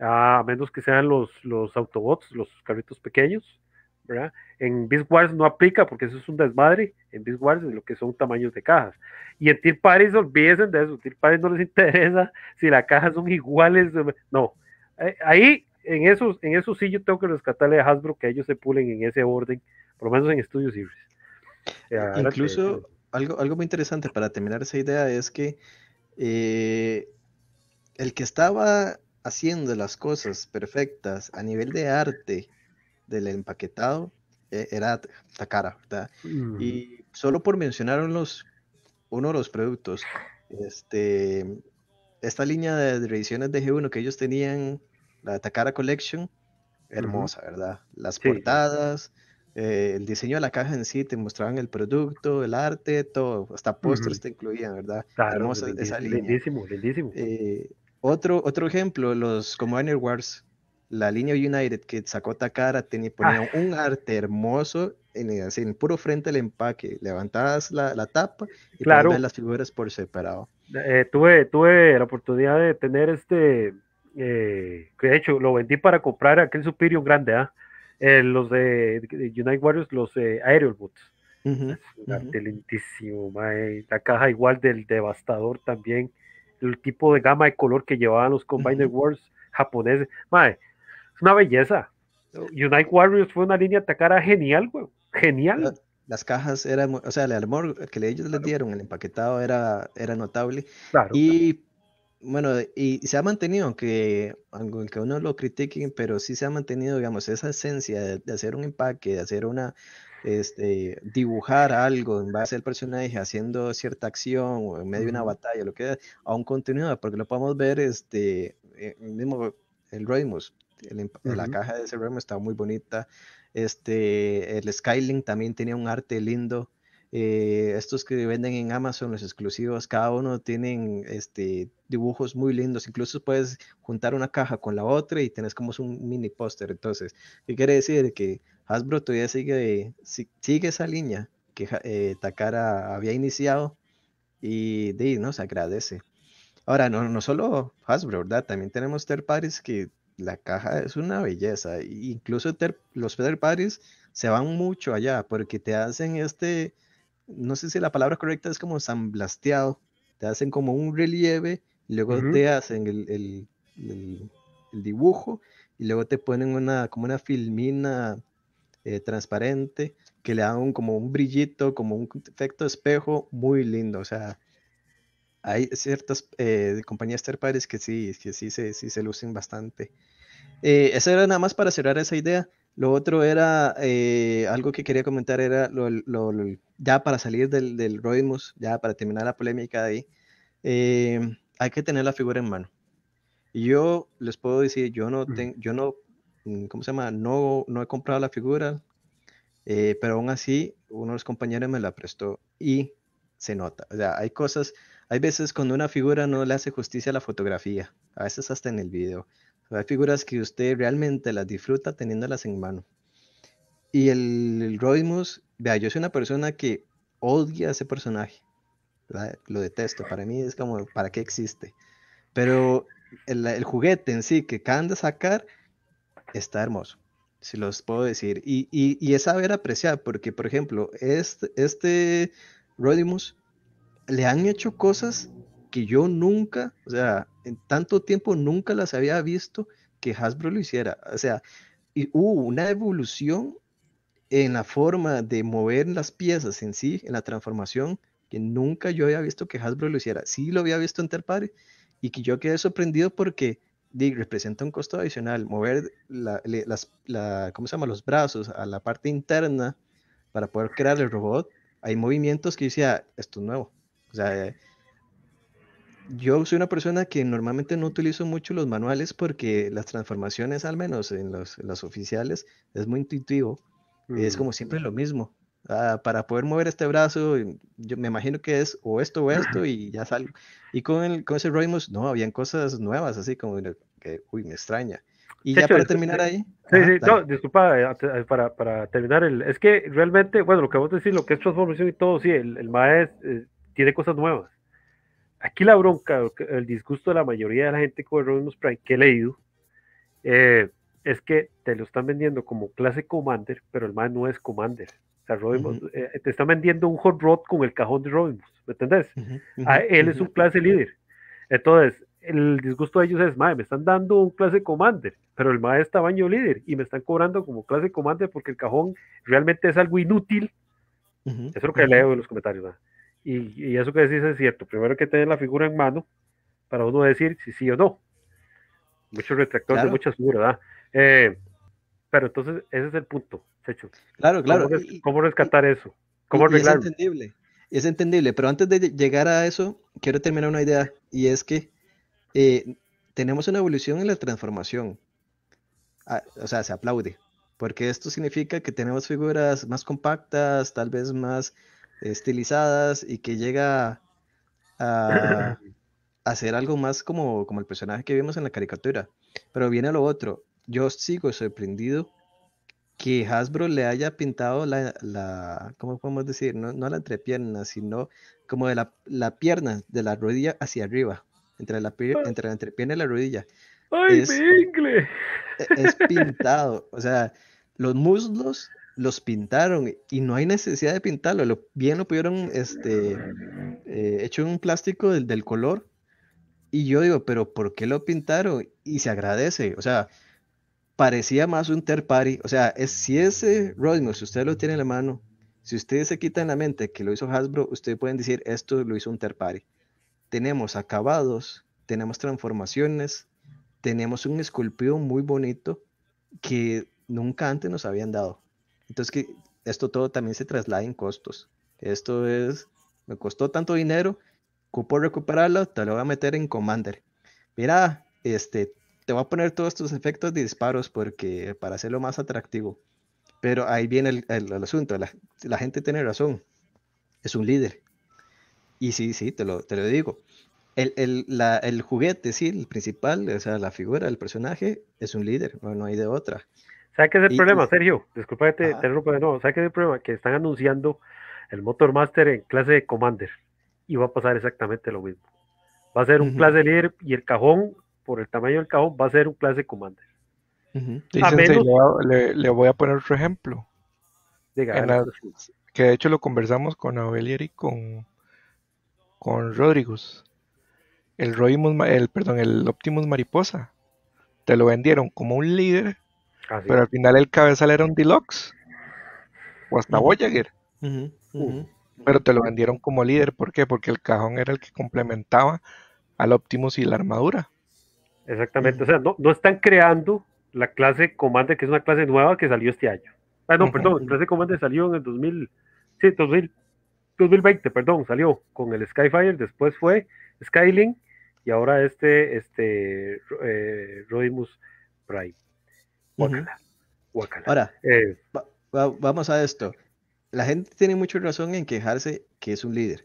[SPEAKER 1] a menos que sean los, los Autobots, los carritos pequeños, ¿verdad? En Beast Wars no aplica porque eso es un desmadre, en Beast Wars lo que son tamaños de cajas. Y en Tier Paris, olvídense de eso, Tier Paris no les interesa si las cajas son iguales, no. Eh, ahí, en eso, en esos sí yo tengo que rescatarle a Hasbro que ellos se pulen en ese orden, por lo menos en Estudios Series.
[SPEAKER 3] Eh, Incluso eh, algo, algo muy interesante para terminar esa idea es que el que estaba haciendo las cosas perfectas a nivel de arte del empaquetado eh, era Takara, ¿verdad? Y solo por mencionar uno de los productos, este, esta línea de, revisiones de G1 que ellos tenían, la Takara Collection, hermosa, ¿verdad? Las portadas, eh, el diseño de la caja en sí, te mostraban el producto, el arte, todo, hasta postres te incluían, ¿verdad? hermosa esa línea. Lindísimo, lindísimo. Eh, otro, otro ejemplo, los Commander Wars, la línea United que sacó Takara tenía, ah. un arte hermoso en, el puro frente del empaque. Levantabas la, tapa y claro. las figuras por separado.
[SPEAKER 1] Eh, tuve, tuve la oportunidad de tener este, eh, que de hecho lo vendí para comprar aquel Superior grande, ¿ah? eh, los de, United Warriors, los Aerial Boots. lentísimo, la caja igual del devastador también el tipo de gama de color que llevaban los Combined Wars japoneses. Madre, es una belleza.
[SPEAKER 3] Unite Warriors fue una línea de atacada genial, güey. Genial. Las cajas eran, o sea, el amor que ellos le les dieron, el empaquetado era, era notable. y bueno, y, se ha mantenido, aunque, aunque uno lo critique, pero sí se ha mantenido, digamos, esa esencia de hacer un empaque, de hacer una, este, dibujar algo en base al personaje haciendo cierta acción o en medio de una batalla, lo que sea, un contenido porque lo podemos ver, este, eh, el mismo, el Rodimus, eh, la caja de ese Rodimus estaba muy bonita, este, el Skylink también tenía un arte lindo, eh, estos que venden en Amazon, los exclusivos, cada uno tienen este, dibujos muy lindos. Incluso puedes juntar una caja con la otra y tenés como un mini póster. Entonces, ¿qué quiere decir? Que Hasbro todavía sigue, sigue esa línea que eh, Takara había iniciado y de, nos agradece. Ahora, no, no solo Hasbro, ¿verdad? También tenemos ter paris que la caja es una belleza. Incluso los Ter paris se van mucho allá porque te hacen este no sé si la palabra correcta es como samblasteado. Te hacen como un relieve, luego te hacen el, dibujo y luego te ponen una, como una filmina eh, transparente que le da como un brillito, como un efecto espejo muy lindo. O sea, hay ciertas eh, compañías terpares que sí, que sí se, sí se lucen bastante. Eh, eso era nada más para cerrar esa idea. Lo otro era, algo que quería comentar era lo, ya para salir del, del ya para terminar la polémica de ahí, eh, hay que tener la figura en mano. Y Yo les puedo decir, yo no, tengo... yo no, mm, ¿cómo se llama? No, no he comprado la figura, eh, pero aún así uno de los compañeros me la prestó y se nota. O sea, hay cosas, hay veces cuando una figura no le hace justicia a la fotografía, a veces hasta en el video. hay figuras que usted realmente las disfruta teniéndolas en mano. Y el, el vea, yo soy una persona que odia a ese personaje. Lo detesto. Para mí es como, ¿para qué existe? Pero el, juguete en sí que acaban de sacar está hermoso, si los puedo decir. Y, y, y es saber apreciar, porque, por ejemplo, este, este Rodimus le han hecho cosas que yo nunca, o sea, en tanto tiempo nunca las había visto que Hasbro lo hiciera. O sea, y hubo una evolución en la forma de mover las piezas en sí, en la transformación, que nunca yo había visto que Hasbro lo hiciera. Sí lo había visto en Terpare y que yo quedé sorprendido porque representa un costo adicional. Mover las, ¿cómo llama? los brazos a la parte interna para poder crear el robot. Hay movimientos que yo decía, esto es nuevo. O sea, eh, yo soy una persona que normalmente no utilizo mucho los manuales porque las transformaciones, al menos en las los oficiales, es muy intuitivo es como siempre lo mismo. Ah, para poder mover este brazo, yo me imagino que es o esto o esto y ya salgo. Y con, el, con ese Roimus, no, habían cosas nuevas, así como que, uy, me extraña. Y ya para terminar ahí. Sí, sí, no,
[SPEAKER 1] disculpa, eh, eh, para, para, terminar, el, es que realmente, bueno, lo que vos decís, lo que es transformación y todo, sí, el, el maestro eh, tiene cosas nuevas. Aquí la bronca, el disgusto de la mayoría de la gente con el Roimus Prime que he leído, eh, es que te lo están vendiendo como clase Commander, pero el más no es Commander. O sea, eh, te están vendiendo un hot rod con el cajón de Robin ¿me entendés? Ah, él es un clase líder. Entonces, el disgusto de ellos es, madre, me están dando un clase commander, pero el maestro está baño líder y me están cobrando como clase commander porque el cajón realmente es algo inútil.
[SPEAKER 3] Eso es lo que leo
[SPEAKER 1] en los comentarios. Y, eso que decís es cierto. Primero hay que tener la figura en mano para uno decir si sí o no. Muchos retractores de muchas figuras, ¿verdad? Eh, pero entonces,
[SPEAKER 3] ese es el punto, Claro, claro. ¿Cómo, rescatar eso? Es entendible, es entendible, pero antes de llegar a eso, quiero terminar una idea, y es que eh, tenemos una evolución en la transformación. Ah, o sea, se aplaude, porque esto significa que tenemos figuras más compactas, tal vez más estilizadas, y que llega a hacer algo más como, como el personaje que vimos en la caricatura. Pero viene lo otro, yo sigo sorprendido que Hasbro le haya pintado la, la ¿cómo podemos decir? No, la entrepierna, sino como de la, pierna, de la rodilla hacia arriba, entre la, ah. entre la entrepierna y la rodilla. ¡Ay, es, e, Es pintado, o sea, los muslos los pintaron y no hay necesidad de pintarlo, lo, bien lo pudieron este, eh, hecho en un plástico del, del color y yo digo, pero ¿por qué lo pintaron? Y se agradece, o sea, parecía más un third party. O sea, si ese Rodingo, si usted lo tiene en la mano, si ustedes se quitan la mente que lo hizo Hasbro, ustedes pueden decir, esto lo hizo un third party. Tenemos acabados, tenemos transformaciones, tenemos un esculpido muy bonito que nunca antes nos habían dado. Entonces, que esto todo también se traslada en costos. Esto es, me costó tanto dinero, cupo recuperarlo, te lo voy a meter en Commander. Mira, este, te voy a poner todos tus efectos de disparos porque para hacerlo más atractivo. Pero ahí viene el, el, asunto, la, la, gente tiene razón, es un líder. Y sí, sí, te lo, te lo digo. El, la, el, juguete, sí, el principal, o sea, la figura, el personaje, es un líder, no, hay de otra. ¿Sabes qué es el problema, Sergio?
[SPEAKER 1] Disculpa que te, te de nuevo. ¿Sabes qué es el problema? Que están anunciando el Motor Master en clase de Commander y va a pasar exactamente lo mismo. Va a ser un clase líder y el cajón por el tamaño del cajón, va a ser un clase Commander.
[SPEAKER 2] Uh le, voy a poner otro ejemplo. Diga, que de hecho lo conversamos con Abelier y con, con El, el, perdón, el Optimus Mariposa. Te lo vendieron como un líder, pero al final el cabezal era un deluxe. O hasta Voyager.
[SPEAKER 3] Pero
[SPEAKER 2] te lo vendieron como líder, ¿por qué? Porque el cajón era el que complementaba al Optimus y la armadura.
[SPEAKER 1] Exactamente, o sea, no, están creando la clase Commander, que es una clase nueva que salió este año. Ah, no, perdón, la clase Commander salió en el 2000, sí, 2000, 2020, perdón, salió con el Skyfire, después fue Skyling y ahora este,
[SPEAKER 3] este, eh, Rodimus Prime. Ahora, eh, vamos a esto. La gente tiene mucha razón en quejarse que es un líder.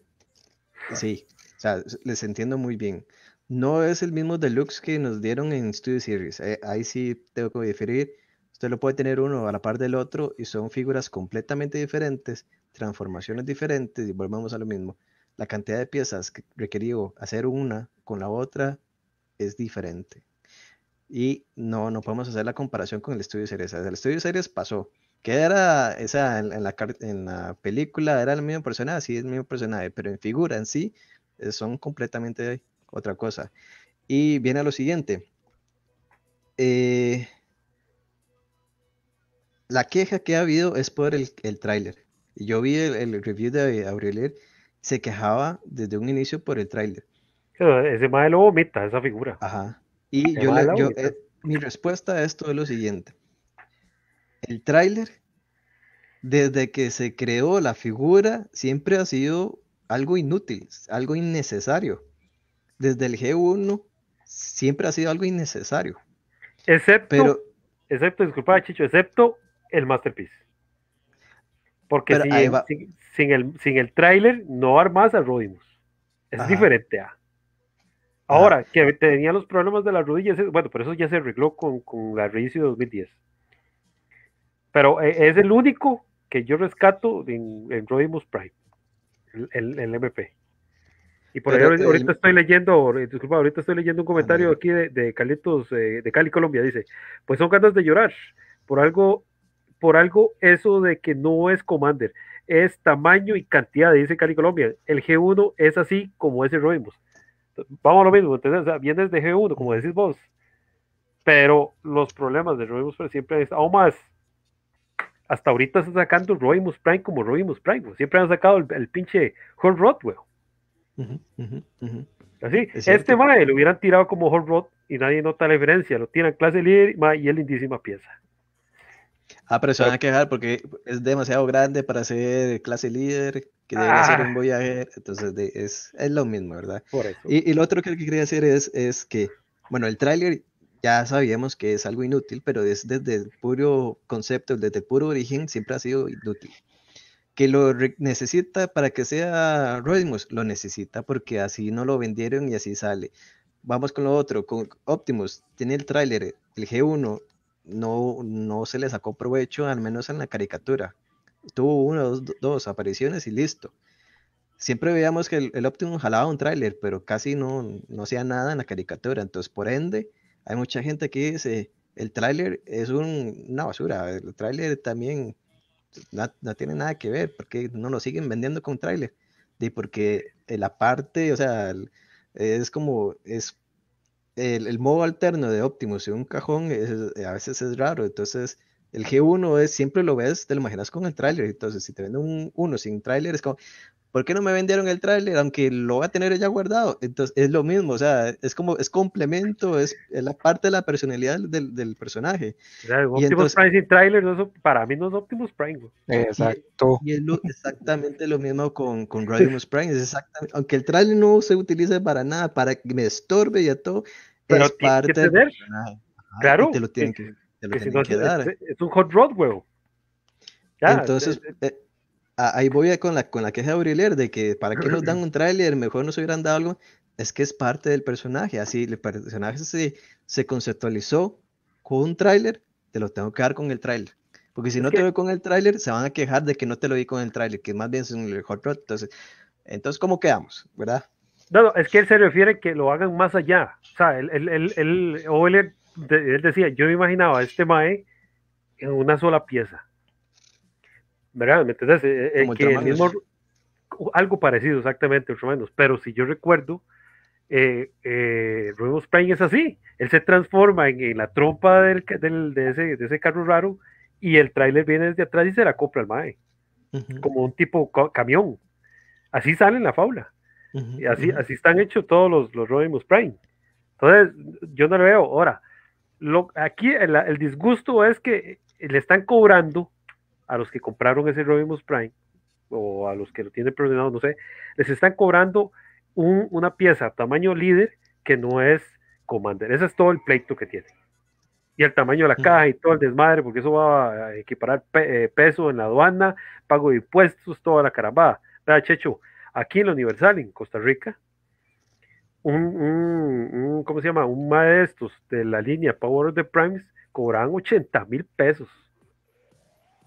[SPEAKER 3] Sí, o sea, les entiendo muy bien. No es el mismo deluxe que nos dieron en Studio Series. Eh, ahí sí tengo que diferir. Usted lo puede tener uno a la par del otro y son figuras completamente diferentes, transformaciones diferentes y volvamos a lo mismo. La cantidad de piezas que requerido hacer una con la otra es diferente. Y no, no podemos hacer la comparación con el Studio Series. El Studio Series pasó. Que era, esa en, la, en la película era el mismo personaje, sí, es el mismo personaje, pero en figura en sí eh, son completamente otra cosa. Y viene a lo siguiente. Eh, la queja que ha habido es por el, el tráiler. Yo vi el, el, review de Aurelier, se quejaba desde un inicio por el tráiler. Ese de lo vomita, esa figura. Ajá. Y yo, eh, mi respuesta a esto es lo siguiente. El tráiler, desde que se creó la figura, siempre ha sido algo inútil, algo innecesario desde el G1 siempre ha sido algo innecesario. Excepto, pero, excepto, disculpa, Chicho, excepto
[SPEAKER 1] el Masterpiece.
[SPEAKER 3] Porque sin el, sin, el, tráiler
[SPEAKER 1] no armas a Rodimus. Es diferente a. Ahora, que tenía los problemas de las rodillas, bueno, por eso ya se arregló con, con la de 2010. Pero eh, es el único que yo rescato en, en Rodimus Prime, el MP. Y por ahí ahorita, eh, estoy leyendo, eh, disculpa, ahorita estoy leyendo un comentario aquí de, de eh, de Cali, Colombia, dice, pues son ganas de llorar, por algo, por algo eso de que no es Commander, es tamaño y cantidad, dice Cali Colombia, el G1 es así como es el Roimus. Vamos a lo mismo, entonces, o vienes de G1, como decís vos, pero los problemas de Roimus siempre es, aún más, hasta ahorita están sacando Roimus Prime como Roimus Prime, siempre han sacado el, pinche Horn Rod, Así, este mae lo hubieran tirado como hot rod y nadie nota la diferencia. Lo tiran clase líder y es lindísima pieza.
[SPEAKER 3] Ah, pero se van a quejar porque es demasiado grande para ser clase líder, que debe ah. ser un Voyager. Entonces es, lo mismo, ¿verdad? Y, el lo otro que quería hacer es, es que, bueno, el tráiler ya sabíamos que es algo inútil, pero desde el puro concepto, desde el puro origen, siempre ha sido inútil que lo necesita para que sea Rodimus, lo necesita porque así no lo vendieron y así sale. Vamos con lo otro, con Optimus, tiene el tráiler, el G1, no, no se le sacó provecho, al menos en la caricatura. Tuvo una dos, dos, apariciones y listo. Siempre veíamos que el, Optimus jalaba un tráiler, pero casi no, no hacía nada en la caricatura. Entonces, por ende, hay mucha gente que dice, el tráiler es una basura, el tráiler también no, tiene nada que ver, porque no lo siguen vendiendo con trailer, Y porque eh, la parte, o sea, es como, es el, modo alterno de Optimus en un cajón, eh, a veces es raro. Entonces, el G1 es, siempre lo ves, te lo imaginas con el trailer, Entonces, si te venden un 1 sin trailer, es como, ¿por qué no me vendieron el tráiler? Aunque lo va a tener ya guardado. Entonces es lo mismo, o sea, es como, es complemento, es, la parte de la personalidad del, del personaje.
[SPEAKER 1] Claro, Optimus
[SPEAKER 3] Prime sin tráiler, no para mí no es Optimus Prime. Exacto. Y, es exactamente lo mismo con, con Rodimus Prime, exactamente, aunque el tráiler no se utilice para nada, para que me estorbe y a todo, es parte Claro. Te lo tienen que, te lo tienen que es, dar. Es, un hot rod, huevo. entonces... Eh, ahí voy con la, con la queja de Aurelier de que para qué nos dan un tráiler, mejor nos hubieran dado algo. Es que es parte del personaje, así el personaje se, se conceptualizó con un tráiler, te lo tengo que dar con el tráiler. Porque si no te veo con el tráiler, se van a quejar de que no te lo vi con el tráiler, que más bien es un mejor Entonces, entonces, ¿cómo quedamos? ¿Verdad? No, no, es que él se refiere que lo hagan más allá. O sea, él,
[SPEAKER 1] él, él decía, yo me imaginaba a este Mae en una sola pieza ¿Me entendés? Eh, eh, algo parecido exactamente, menos pero si yo recuerdo, eh, eh, es así, él se transforma en, la trompa del, de, ese, de, carro raro y el trailer viene desde atrás y se la compra al mae, como un tipo camión, así sale en la faula, y así, así están hechos todos los, los Rubén Prime entonces yo no lo veo, ahora, aquí el disgusto es que le están cobrando a los que compraron ese Robimus Prime o a los que lo tienen preordenado, no sé, les están cobrando un, una pieza tamaño líder que no es Commander. Ese es todo el pleito que tiene. Y el tamaño de la caja y todo el desmadre, porque eso va a equiparar eh, peso en la aduana, pago de impuestos, toda la carambada. ¿Verdad, Checho? Aquí en la Universal, en Costa Rica, un, ¿cómo se llama? Un maestro de, la línea Power of the Primes cobran 80 mil pesos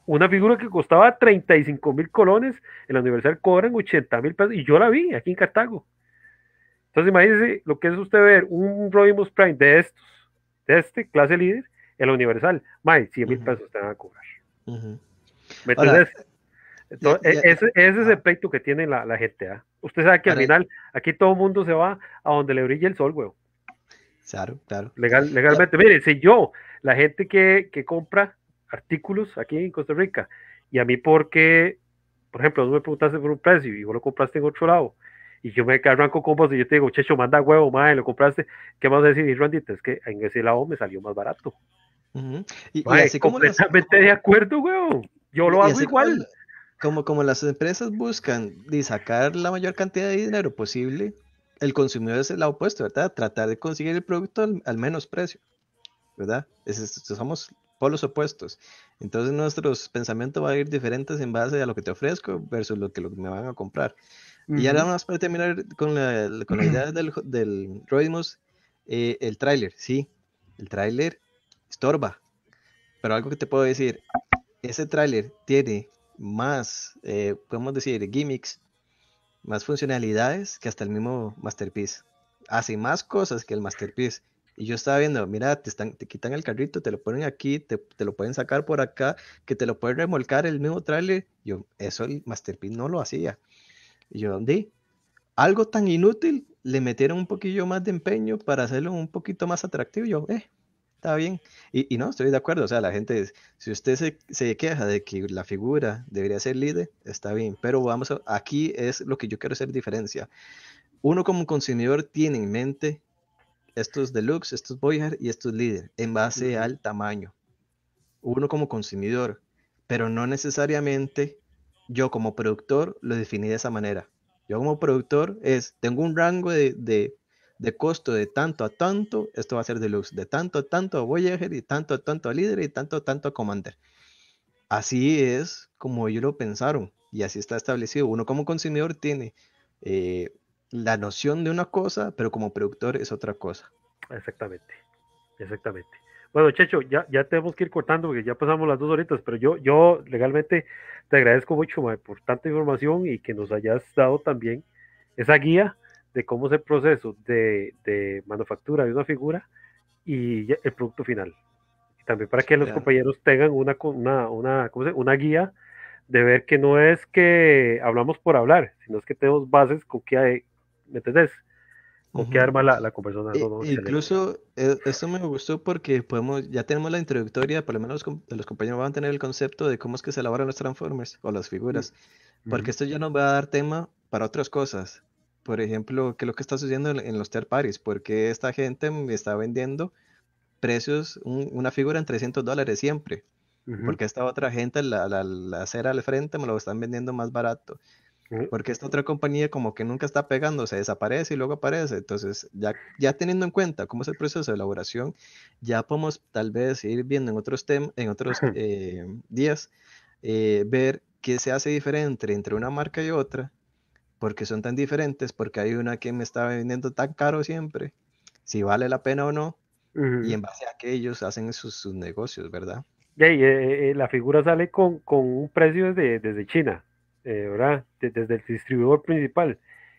[SPEAKER 1] una figura que costaba 35 mil colones, en la Universal cobran 80 mil pesos, y yo la vi aquí en Cartago. Entonces imagínense lo que es usted ver un Rodimus Prime de estos, de este, clase líder, en la universal, más 100 mil pesos te van a cobrar. E-, ese, es el efecto que tiene la, la gente. ¿ah? Usted sabe que al final aquí todo el mundo se va a donde le brille el sol, weón Claro, claro. Legal, legalmente. Mire, si yo, la gente que, que compra artículos aquí en Costa Rica. Y a mí porque, por ejemplo, tú me preguntaste por un precio y vos lo compraste en otro lado. Y yo me arranco vos y yo te digo, Checho, manda huevo, madre, lo compraste. ¿Qué a decir? Y
[SPEAKER 3] Randy, es que en ese lado me salió más barato.
[SPEAKER 1] y, así como las... de
[SPEAKER 3] acuerdo, huevo. Yo lo hago igual. como, como las empresas buscan sacar la mayor cantidad de dinero posible, el consumidor es el opuesto, ¿verdad? Tratar de conseguir el producto al, menos precio, ¿verdad? Es, somos los opuestos. Entonces nuestros pensamientos van a ir diferentes en base a lo que te ofrezco versus lo que, me van a comprar. Y ahora más para terminar con la, con idea del, del eh, el tráiler, sí, el tráiler estorba. Pero algo que te puedo decir, ese tráiler tiene más, eh, podemos decir, gimmicks, más funcionalidades que hasta el mismo Masterpiece. Hace más cosas que el Masterpiece. Y yo estaba viendo, mira, te, están, te quitan el carrito, te lo ponen aquí, te, lo pueden sacar por acá, que te lo pueden remolcar el mismo trailer. Yo, eso el Masterpiece no lo hacía. Y yo, ¿dónde? Algo tan inútil, le metieron un poquillo más de empeño para hacerlo un poquito más atractivo. Yo, eh, está bien. Y, no, estoy de acuerdo. O sea, la gente, si usted se, queja de que la figura debería ser líder, está bien. Pero vamos, aquí es lo que yo quiero hacer diferencia. Uno como consumidor tiene en mente esto es deluxe, esto es voyager y esto es líder, en base al tamaño. Uno como consumidor, pero no necesariamente yo como productor lo definí de esa manera. Yo como productor es, tengo un rango de, de, costo de tanto a tanto, esto va a ser deluxe, de tanto a tanto a Voyager y tanto a tanto a líder y tanto a tanto a commander. Así es como ellos lo pensaron y así está establecido. Uno como consumidor tiene eh, la noción de una cosa, pero como productor es otra cosa.
[SPEAKER 1] Exactamente, exactamente. Bueno, Checho, ya, ya tenemos que ir cortando porque ya pasamos las dos horitas, pero yo, yo legalmente te agradezco mucho por tanta información y que nos hayas dado también esa guía de cómo es el proceso de, de manufactura de una figura y el producto final. también para que los compañeros tengan una, una, una, una guía de ver que no es que hablamos por hablar, sino es que tenemos bases con que, hay, ¿me entendés? ¿Con qué arma la, la conversación? incluso
[SPEAKER 3] eh, esto me gustó porque podemos, ya tenemos la introductoria, por lo menos los, compañeros van a tener el concepto de cómo es que se elaboran los Transformers o las figuras, mm, porque esto ya nos va a dar tema para otras cosas. Por ejemplo, qué es lo que está sucediendo en, los third parties, porque esta gente me está vendiendo precios, una figura en 300 dólares siempre, porque esta otra gente, la, la, la acera al frente, me lo están vendiendo más barato. Porque esta otra compañía como que nunca está pegando, se desaparece y luego aparece. Entonces, ya, ya teniendo en cuenta cómo es el proceso de elaboración, ya podemos tal vez ir viendo en otros, en otros eh, días, eh, ver qué se hace diferente entre una marca y otra, porque son tan diferentes, porque hay una que me está vendiendo tan caro siempre, si vale la pena o no, y en base a que ellos hacen sus, negocios, ¿verdad? Y eh, la figura
[SPEAKER 1] sale con, con un precio desde China. Eh, ¿verdad? desde el distribuidor principal.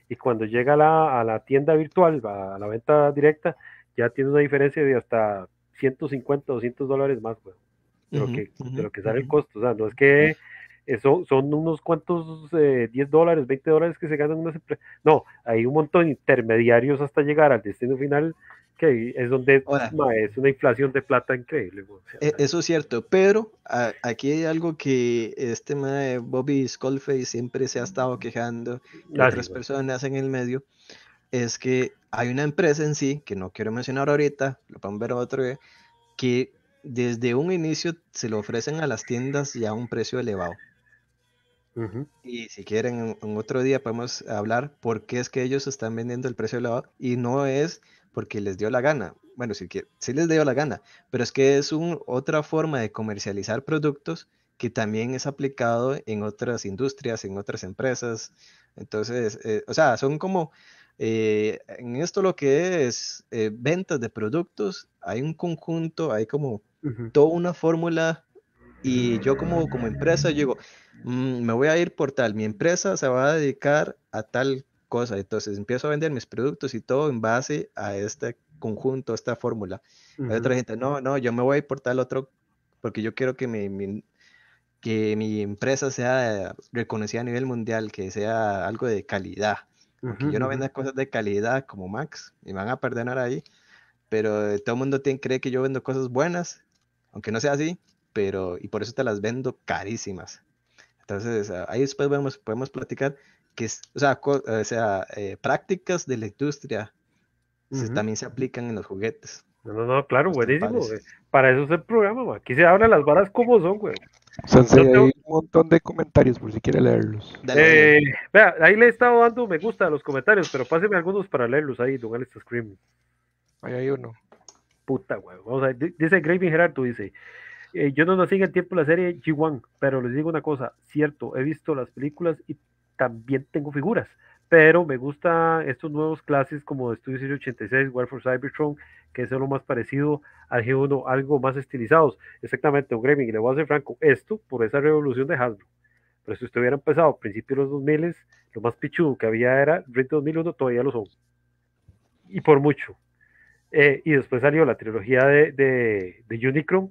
[SPEAKER 1] Y cuando llega a la, a la tienda virtual, a la venta directa, ya tiene una diferencia de hasta 150, 200 dólares más, güey, de, lo que, de lo que sale el costo. O sea, no es que eh, son, son unos cuantos 10 eh, dólares, 20 dólares que se ganan unas No, hay un montón de intermediarios hasta llegar al destino final es
[SPEAKER 3] donde es una inflación de plata increíble. E, eso es cierto, pero aquí hay algo que este Bobby y siempre se ha estado quejando y ah, otras personas en el medio, es que hay una empresa en sí, que no quiero mencionar ahorita, lo podemos ver otro día, que desde un inicio se lo ofrecen a las tiendas ya a un precio elevado. Y si quieren, otro día podemos hablar por qué es que ellos están vendiendo el precio elevado y no es porque les dio la gana. Bueno, si sí les dio la gana, pero es que es un, otra forma de comercializar productos que también es aplicado en otras industrias, en otras empresas. Entonces, eh, o sea, son como, eh, en esto lo que es eh, ventas de productos, hay un conjunto, hay como toda una fórmula y yo como, como empresa, yo digo, mm, me voy a ir por tal, mi empresa se va a dedicar a tal entonces empiezo a vender mis productos y todo en base a este conjunto, a esta fórmula. Hay otra gente, no, no, yo me voy a importar al otro, porque yo quiero que mi, que mi empresa sea reconocida a nivel mundial, que sea algo de calidad. yo no vendo cosas de calidad como Max, me van a perdonar ahí, pero eh, todo el mundo tiene, cree que yo vendo cosas buenas, aunque no sea así, pero y por eso te las vendo carísimas. Entonces, ahí después vemos, podemos platicar que es, o sea, sea eh, prácticas de la industria también se aplican en los juguetes. No, no, no, claro, buenísimo, Para eso es el programa, Aquí se hablan las varas como son, güey.
[SPEAKER 2] hay un montón de comentarios por si quiere leerlos. Eh,
[SPEAKER 1] vea, ahí le he estado dando me gusta a los comentarios, pero páseme algunos para leerlos ahí, don Alex Scream. Ahí hay uno. Puta, güey. Vamos a ver. Dice Graving Gerardo, dice. Eh, yo no nací en el tiempo de la serie G1, pero les digo una cosa, cierto, he visto las películas y también tengo figuras, pero me gustan estos nuevos clases como Studio 86, War for Cybertron, que es lo más parecido al G1, algo más estilizados. Exactamente, un Gremlin, y le voy a ser franco, esto por esa revolución de Hasbro. Pero si usted hubiera empezado a principios de los 2000, lo más pichudo que había era RIT 2001, todavía lo son. Y por mucho. Eh, y después salió la trilogía de, de, de Unicron,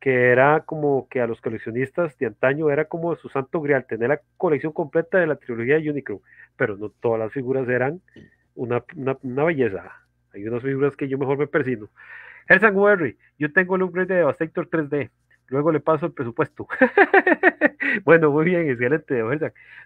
[SPEAKER 1] que era como que a los coleccionistas de antaño era como su santo grial, tener la colección completa de la trilogía de Unicron, pero no todas las figuras eran una, una, belleza. Hay unas figuras que yo mejor me persino. el Werry, yo tengo el upgrade de Devastator 3D, luego le paso el presupuesto. bueno, muy bien, excelente,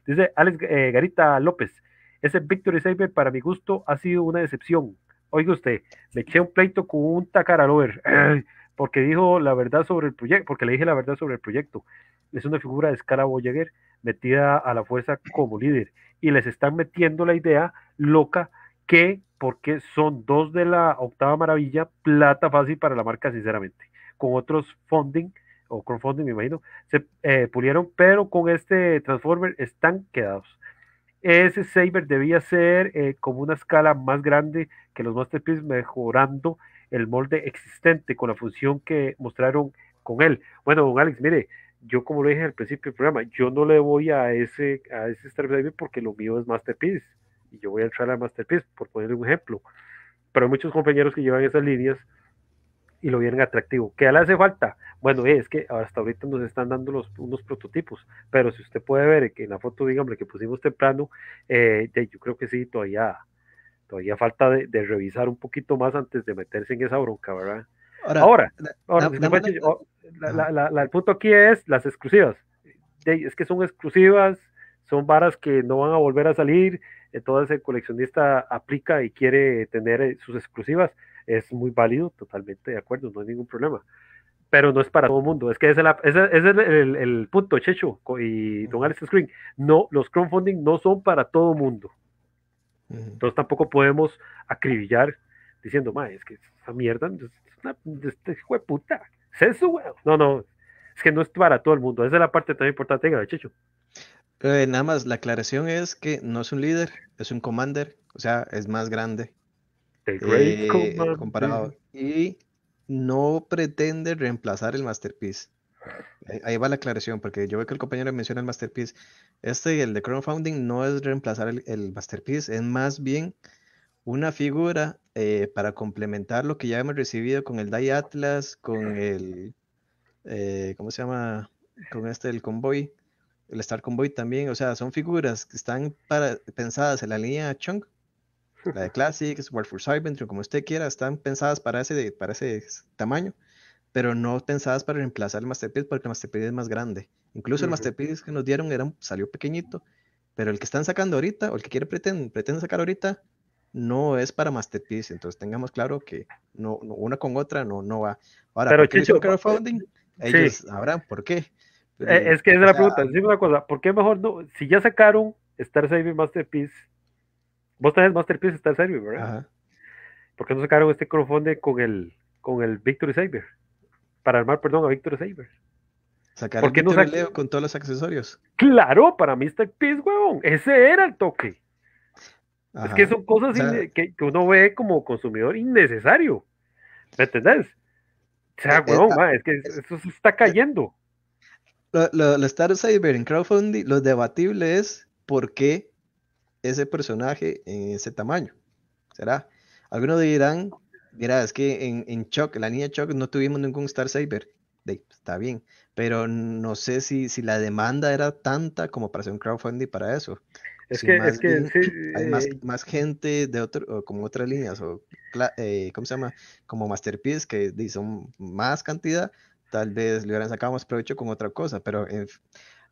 [SPEAKER 1] Dice Alex eh, Garita López, ese Victory Saber para mi gusto ha sido una decepción. Oiga usted, me eché un pleito con un Takara Lover. porque dijo la verdad sobre el proyecto, porque le dije la verdad sobre el proyecto. Es una figura de escala Voyager metida a la fuerza como líder y les están metiendo la idea loca que porque son dos de la octava maravilla, plata fácil para la marca, sinceramente. Con otros funding o crowdfunding, me imagino, se eh, pulieron, pero con este Transformer están quedados. Ese Saber debía ser eh, como una escala más grande que los Masterpiece, mejorando el molde existente con la función que mostraron con él. Bueno, don Alex, mire, yo como lo dije al principio del programa, yo no le voy a ese, a ese Star porque lo mío es Masterpiece y yo voy a entrar a Masterpiece, por ponerle un ejemplo. Pero hay muchos compañeros que llevan esas líneas y lo vienen atractivo. ¿Qué le hace falta? Bueno, eh, es que hasta ahorita nos están dando los, unos prototipos, pero si usted puede ver que en la foto, digamos, que pusimos temprano, eh, yo creo que sí, todavía todavía falta de, revisar un poquito más antes de meterse en esa bronca, ¿verdad? Ahora, ahora, el punto aquí es las exclusivas. Es que son exclusivas, son varas que no van a volver a salir, entonces el coleccionista aplica y quiere tener eh, sus exclusivas. Es muy válido, totalmente de acuerdo, no hay ningún problema. Pero no es para todo el mundo. Es que ese es, el, punto, Checho y Don Alex Screen. No, los crowdfunding no son para todo el mundo. Entonces tampoco podemos acribillar diciendo, ma, es que esa mierda es una este de puta, censo, No, no, es que no es para todo el mundo.
[SPEAKER 3] Esa es la parte tan importante, de Chicho. Eh, nada más, la aclaración es que no es un líder, es un commander, o sea, es más grande. Eh, great comparado. Y no pretende reemplazar el Masterpiece. Ahí, va la aclaración, porque yo veo que el compañero menciona el Masterpiece. Este, el de Founding, no es reemplazar el, Masterpiece, es más bien una figura eh, para complementar lo que ya hemos recibido con el Die Atlas, con el, eh, ¿cómo se llama? Con este, el Convoy, el Star Convoy también. O sea, son figuras que están para, pensadas en la línea Chunk, la de Classics, World for como usted quiera, están pensadas para ese, para ese tamaño pero no pensadas para reemplazar el Masterpiece porque el Masterpiece es más grande. Incluso el Masterpiece que nos dieron era, salió pequeñito, pero el que están sacando ahorita o el que quiere pretenden, pretenden sacar ahorita no es para Masterpiece, entonces tengamos claro que no, una con otra no, no va. Ahora, pero crowdfunding, ellos sí. por qué.
[SPEAKER 1] E, es que es la pregunta, una cosa, ¿por qué mejor no? Si ya sacaron Star Saving Masterpiece, vos tenés Masterpiece Star Saving, ¿verdad? ¿Por qué no sacaron este crowdfunding con el, con el Victory Saber? para armar, perdón, a Victor Saber. Sacar ¿Por qué no con todos los accesorios. Claro, para mí Mr. Peace, huevón. Ese era el toque.
[SPEAKER 3] Es que son cosas
[SPEAKER 1] que, uno ve como consumidor innecesario.
[SPEAKER 3] ¿Me entendés? O sea, eh, eh, huevón, ah, es que eh, eso se está cayendo. Lo, Star Saber en crowdfunding, lo debatible es por qué ese personaje en ese tamaño. ¿Será? Algunos dirán Mira, es que en, en la línea Choc, no tuvimos ningún Star Saber. está bien, pero no sé si, si la demanda era tanta como para hacer un crowdfunding para eso. Es que, es que hay más, eh, más, gente de otro, como otras líneas, o eh, ¿cómo se llama? Como Masterpiece, que son más cantidad, tal vez le hubieran sacado más provecho con otra cosa, pero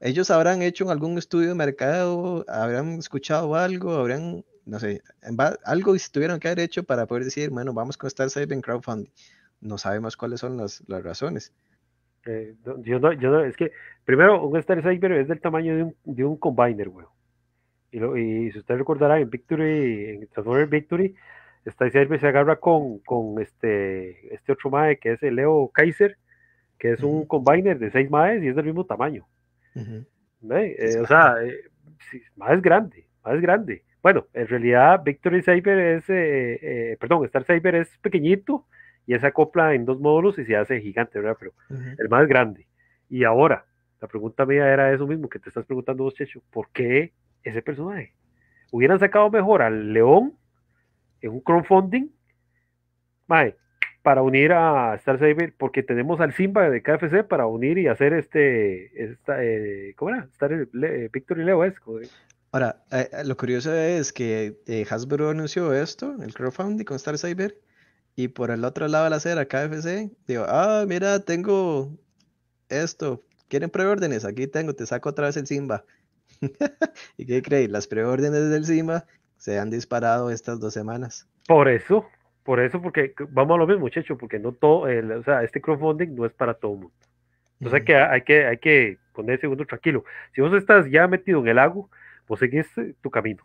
[SPEAKER 3] ellos habrán hecho algún estudio de mercado, habrán escuchado algo, habrán no sé, algo tuvieron que haber hecho para poder decir, bueno, vamos con Star en crowdfunding. No sabemos cuáles son las, razones. Eh, yo, no, yo no, es que
[SPEAKER 1] primero un Star Saber es del tamaño de un, combiner, weón. Y, si usted recordará en Victory, en Transformer Victory, Star Saber se agarra con, este, este otro mae que es el Leo Kaiser, que es un combiner de seis maes y es del mismo tamaño. Eh, o sea, más grande, eh, más grande. Bueno, en realidad Victory Saber es, eh, eh perdón, Star Saber es pequeñito y se acopla en dos módulos y se hace gigante, ¿verdad? Pero el más grande. Y ahora, la pregunta mía era eso mismo que te estás preguntando vos, Checho, ¿por qué ese personaje? Hubieran sacado mejor al León en un crowdfunding, para unir a Star Saber, porque tenemos al Simba de KFC para unir y hacer este,
[SPEAKER 3] esta, eh, ¿cómo era? Star eh, Victory Leo es. Ahora, eh, eh, lo curioso es que eh, Hasbro anunció esto, el crowdfunding con Star Cyber, y por el otro lado de la acera, KFC, digo, ah, mira, tengo esto, ¿quieren preórdenes? Aquí tengo, te saco otra vez el Simba. ¿Y qué crees? Las preórdenes del Simba se han disparado estas dos semanas. Por eso, por eso, porque vamos a lo mismo,
[SPEAKER 1] muchacho, porque no todo, o sea, este crowdfunding no es para todo el mundo. Entonces hay, que, hay, que, hay que ponerse uno tranquilo. Si vos estás ya metido en el agua, pues seguiste tu camino.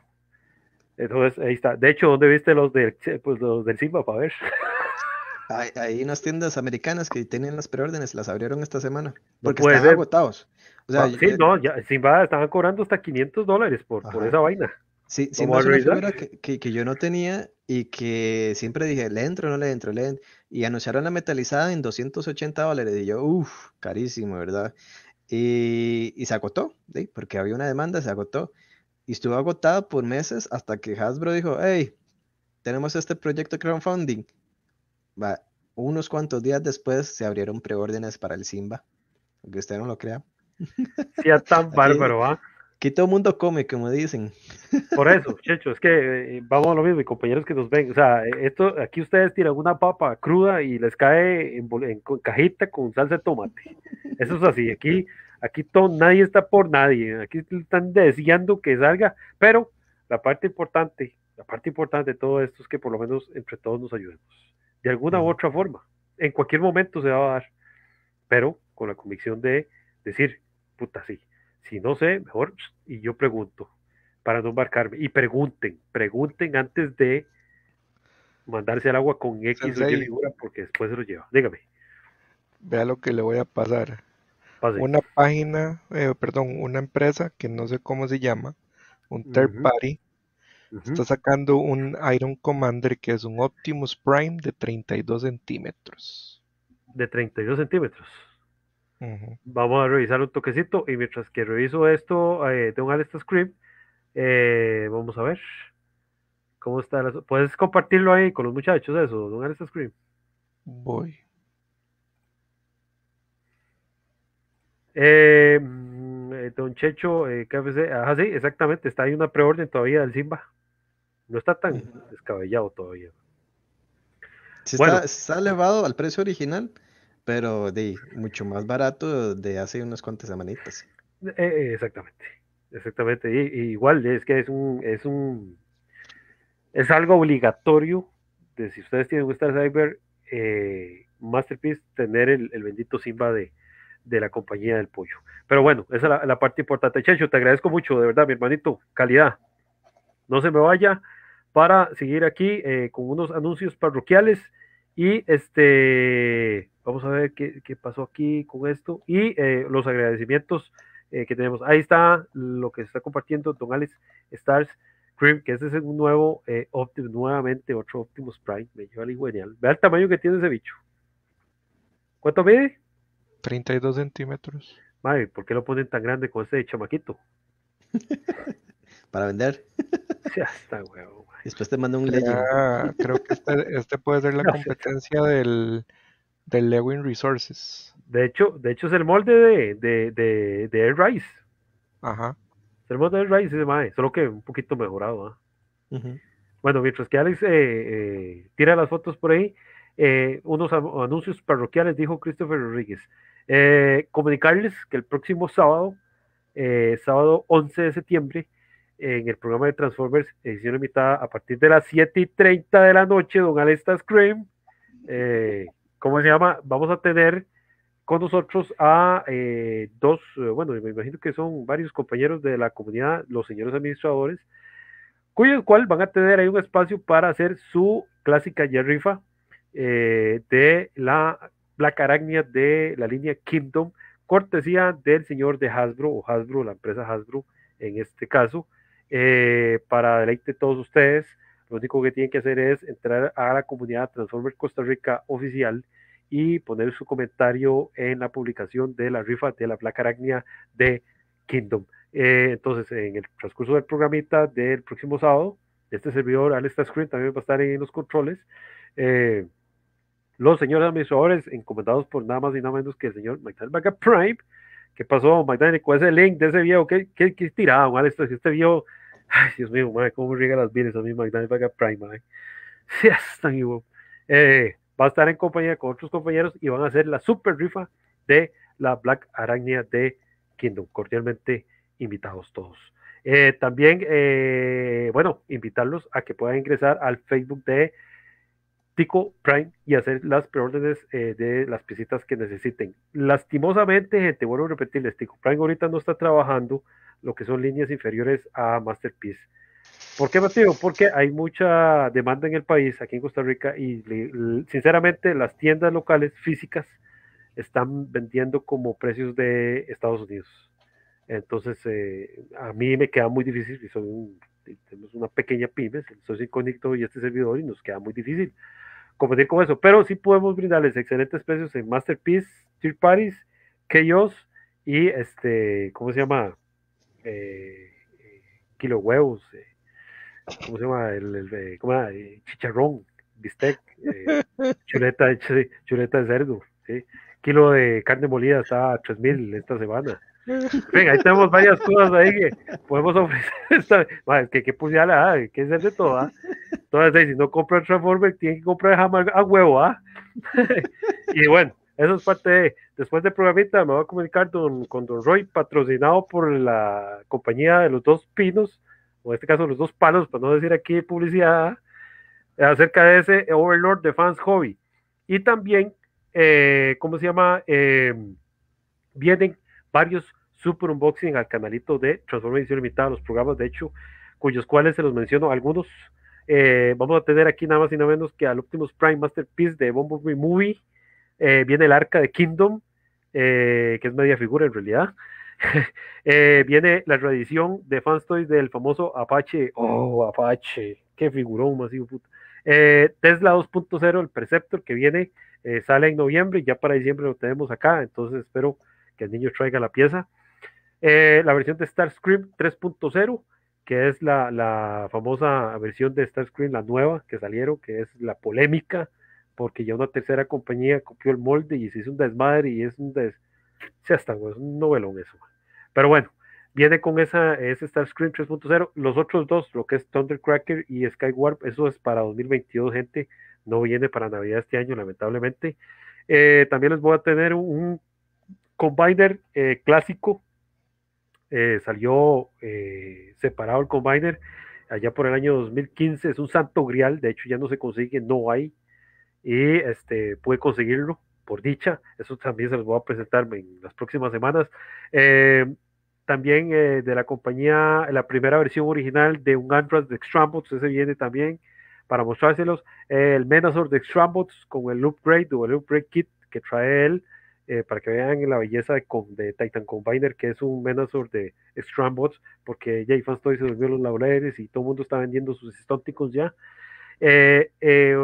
[SPEAKER 3] Entonces, ahí está. De hecho, ¿dónde viste los del, pues, los del Simba para ver? Hay, unas tiendas americanas que tienen las preórdenes, las abrieron esta semana, porque estaban agotados. O sea, ah, sí, no, ya, Simba estaban cobrando hasta 500 dólares por, por esa vaina. Sí, Simba una que, que, yo no tenía y que siempre dije, le entro, no le entro, le entro. Y anunciaron la metalizada en 280 dólares. Y yo, uff, carísimo, ¿verdad? Y, y, se agotó, porque había una demanda, se agotó y estuvo agotado por meses hasta que Hasbro dijo, hey, tenemos este proyecto crowdfunding. Va, unos cuantos días después se abrieron preórdenes para el Simba, aunque usted no lo crea. Ya tan bárbaro, ¿ah? Que todo mundo come, como dicen. Por eso,
[SPEAKER 1] Checho, es que eh, vamos a lo mismo, y compañeros que nos ven. O sea, eh, esto, aquí ustedes tiran una papa cruda y les cae en cajita con salsa de tomate. Eso es así. Aquí Aquí todo, nadie está por nadie, aquí están deseando que salga, pero la parte importante, la parte importante de todo esto es que por lo menos entre todos nos ayudemos, de alguna u otra forma. En cualquier momento se va a dar, pero con la convicción de decir, puta, sí, si no sé, mejor, y yo pregunto, para no embarcarme, y pregunten, pregunten antes de mandarse al agua con X o Y figura,
[SPEAKER 2] porque después se lo lleva. Dígame. Vea lo que le voy a pasar una página, eh, perdón, una empresa que no sé cómo se llama, un third party, está sacando un Iron Commander que es un Optimus Prime de 32 centímetros.
[SPEAKER 1] De 32 centímetros. Vamos a revisar un toquecito y mientras que reviso esto eh, Tengo de un Script, eh, vamos a ver cómo está. Puedes compartirlo ahí con los muchachos, eso, don Alistair Script. Voy. Eh, mm, eh, don Checho, eh, KFC, ajá, sí, exactamente, está ahí una preorden todavía del Simba. No está tan descabellado todavía. está,
[SPEAKER 3] elevado al precio original, pero de mucho más barato de hace unas cuantas semanitas. E, e, exactamente, exactamente. Y, igual es que es un, es un,
[SPEAKER 1] es algo obligatorio de si ustedes tienen Star Cyber eh, Masterpiece tener el bendito Simba de, de la compañía del pollo. Pero bueno, esa es la, parte importante. Checho, te agradezco mucho, de verdad, mi hermanito, calidad. No se me vaya para seguir aquí eh, con unos anuncios parroquiales y este, vamos a ver qué, pasó aquí con esto y eh, los agradecimientos eh, que tenemos. Ahí está lo que se está compartiendo Don Alex Stars Cream, que este es un nuevo Optimus, nuevamente otro Optimus Prime, me lleva el genial. Vea el tamaño que tiene ese bicho. ¿Cuánto mide?
[SPEAKER 2] 32 centímetros.
[SPEAKER 1] Madre, ¿por qué lo ponen tan grande con ese chamaquito?
[SPEAKER 3] Para vender. ya está, huevo. Después te mando un Legend. creo que este, este, puede ser la competencia
[SPEAKER 2] del, Lewin Resources. De hecho, de hecho es el molde de, de, Air Rice. Ajá.
[SPEAKER 1] el molde de Air Rice, es mae, solo que un poquito mejorado. ¿ah? Bueno, mientras que Alex eh, eh, tira las fotos por ahí, eh, unos anuncios parroquiales dijo Christopher Rodríguez. Eh, comunicarles que el próximo sábado, eh, sábado 11 de septiembre, en el programa de Transformers, edición limitada, a partir de las 7 y 30 de la noche, don Alesta Scream, eh, ¿cómo se llama? Vamos a tener con nosotros a dos, bueno, me imagino que son varios compañeros de la comunidad, los señores administradores, cuyo cual van a tener ahí un espacio para hacer su clásica yerrifa de la Black Arachnia de la línea Kingdom, cortesía del señor de Hasbro o Hasbro, la empresa Hasbro en este caso, eh, para deleite de todos ustedes. Lo único que tienen que hacer es entrar a la comunidad Transformer Costa Rica oficial y poner su comentario en la publicación de la rifa de la Black Arachnia de Kingdom. Eh, entonces, en el transcurso del programita del próximo sábado, este servidor, esta Screen, también va a estar en los controles. Eh, los señores administradores, encomendados por nada más y nada menos que el señor Magdalena Vaca Prime. ¿Qué pasó, Magdalena? ¿Cuál es el link de ese video? ¿Qué, qué, tirado, mal Este, este video? ay, Dios mío, madre, cómo riega las vidas a mí, Magdalena Vaca Prime, madre. Sí, es igual. va a estar en compañía con otros compañeros y van a hacer la super rifa de la Black Araña de Kingdom. Cordialmente invitados todos. Eh, también, eh, bueno, invitarlos a que puedan ingresar al Facebook de Tico Prime y hacer las preórdenes eh, de las piecitas que necesiten. Lastimosamente, gente, vuelvo a repetirles, Tico Prime ahorita no está trabajando lo que son líneas inferiores a Masterpiece. ¿Por qué motivo? Porque hay mucha demanda en el país, aquí en Costa Rica, y sinceramente las tiendas locales físicas están vendiendo como precios de Estados Unidos. Entonces, eh, a mí me queda muy difícil, y soy un tenemos una pequeña pymes, el socio incógnito y este servidor, y nos queda muy difícil competir con eso. Pero sí podemos brindarles excelentes precios en Masterpiece, Tier Parties, Chaos y este, ¿cómo se llama? Eh, kilo huevos, eh, ¿cómo se llama? El, eh, ¿cómo Chicharrón, bistec, chuleta, chuleta de cerdo, Kilo de carne molida está a 3000 esta semana.
[SPEAKER 2] Venga,
[SPEAKER 1] ahí tenemos varias cosas ahí que podemos ofrecer. es que, que pusiera ah, que es de todas. Ah. Entonces, si no compra el Transformer, tiene que comprar jamás a huevo, ah. y bueno, eso es parte de. Después del programita, me voy a comunicar con Don Roy, patrocinado por la compañía de los dos pinos, o en este caso los dos palos, para no decir aquí publicidad, acerca de ese Overlord de Fans Hobby. Y también, eh, ¿cómo se llama? Eh, vienen varios super unboxing al canalito de Transformación Limitada, los programas, de hecho, cuyos cuales se los menciono algunos. Eh, vamos a tener aquí nada más y nada menos que al Optimus Prime Masterpiece de Bumblebee Movie. Eh, viene el arca de Kingdom, eh, que es media figura en realidad. viene la reedición de Fanstoys del famoso Apache. Oh, Apache, qué figurón masivo, Tesla 2.0, el Preceptor, que viene, sale en noviembre, y ya para diciembre lo tenemos acá, entonces espero que el niño traiga la pieza. Eh, la versión de Starscream 3.0, que es la, famosa versión de Starscream, la nueva que salieron, que es la polémica, porque ya una tercera compañía copió el molde y se hizo un desmadre y es un des... Sí, hasta, es un novelón eso. Pero bueno, viene con esa, ese Starscream 3.0. Los otros dos, lo que es Thundercracker y Skywarp, eso es para 2022, gente. No viene para Navidad este año, lamentablemente. Eh, también les voy a tener un, combiner eh, clásico. Eh, salió eh, separado el combiner allá por el año 2015. Es un santo grial, de hecho ya no se consigue, no hay. Y este, pude conseguirlo, por dicha. Eso también se los voy a presentar en las próximas semanas. también de la compañía, la primera versión original de un Android de Extrambots, ese viene también para mostrárselos. el Menazor de Extrambots con el upgrade o el upgrade kit que trae él eh, para que vean la belleza de, de, Titan Combiner, que es un menazor de Strambots, porque Jay Fanstoy se durmió los laureles y todo el mundo está vendiendo sus estónticos ya. Eh, eh,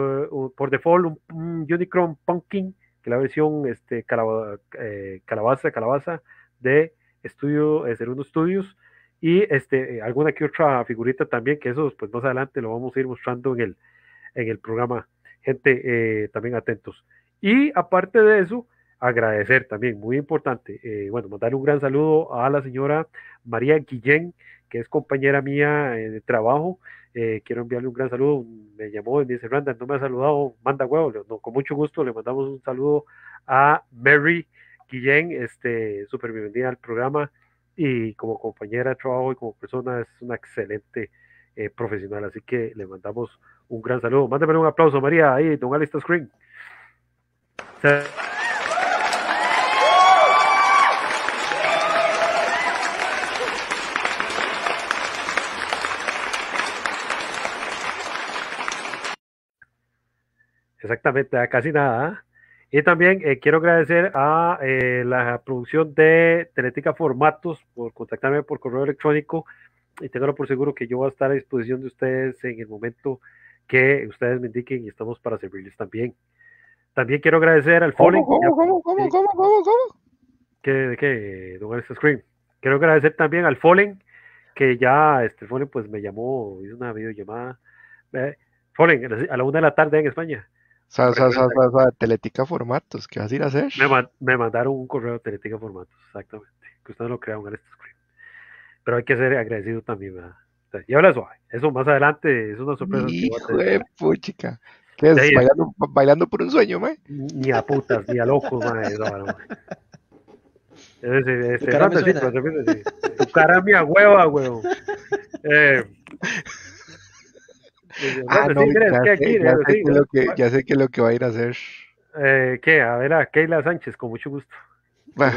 [SPEAKER 1] por default, un, Unicron Pumpkin, que es la versión este, calabaza, calabaza de Estudio, Studios, y este, alguna que otra figurita también, que eso pues, más adelante lo vamos a ir mostrando en el, en el programa. Gente, también atentos. Y aparte de eso, agradecer también, muy importante. Eh, bueno, mandar un gran saludo a la señora María Guillén, que es compañera mía eh, de trabajo. Eh, quiero enviarle un gran saludo. Me llamó y me dice, Randa, no me ha saludado, manda huevos. No, con mucho gusto le mandamos un saludo a Mary Guillén, este, súper bienvenida al programa y como compañera de trabajo y como persona es una excelente profesional. Así que le mandamos un gran saludo. Mándame un aplauso, María, ahí, don Alistair Screen. Exactamente, a ah, casi nada. Ah. Y también eh, quiero agradecer a eh, la producción de Teletica Formatos por contactarme por correo electrónico y tenganlo por seguro que yo voy a estar a disposición de ustedes en el momento que ustedes me indiquen y estamos para servirles también. También quiero agradecer al Follen. ¿Cómo, cómo,
[SPEAKER 2] cómo, cómo, cómo, cómo?
[SPEAKER 1] Que, qué? Scream. Quiero agradecer también al Fallen, que ya, este Fallen pues me llamó, hizo una videollamada. Eh, a la una de la tarde en España.
[SPEAKER 2] Sa, teletica Formatos, ¿qué vas a ir a hacer?
[SPEAKER 1] Me, mandaron un correo de Teletica Formatos, exactamente. Que ustedes lo crearon en este screen. Pero hay que ser agradecido también, ¿verdad? Y habla eso Eso más adelante
[SPEAKER 2] es una sorpresa. Hijo de puchica. ¿Qué bailando, por un sueño, mae. Ni a putas, ni a locos, mae. No,
[SPEAKER 1] Es, es,
[SPEAKER 2] cara, mía, hueva, huevo.
[SPEAKER 1] Eh, ya
[SPEAKER 2] sé que lo que va a ir a hacer.
[SPEAKER 1] Eh, ¿Qué? A ver, a Keila Sánchez, con mucho gusto.
[SPEAKER 2] Ah.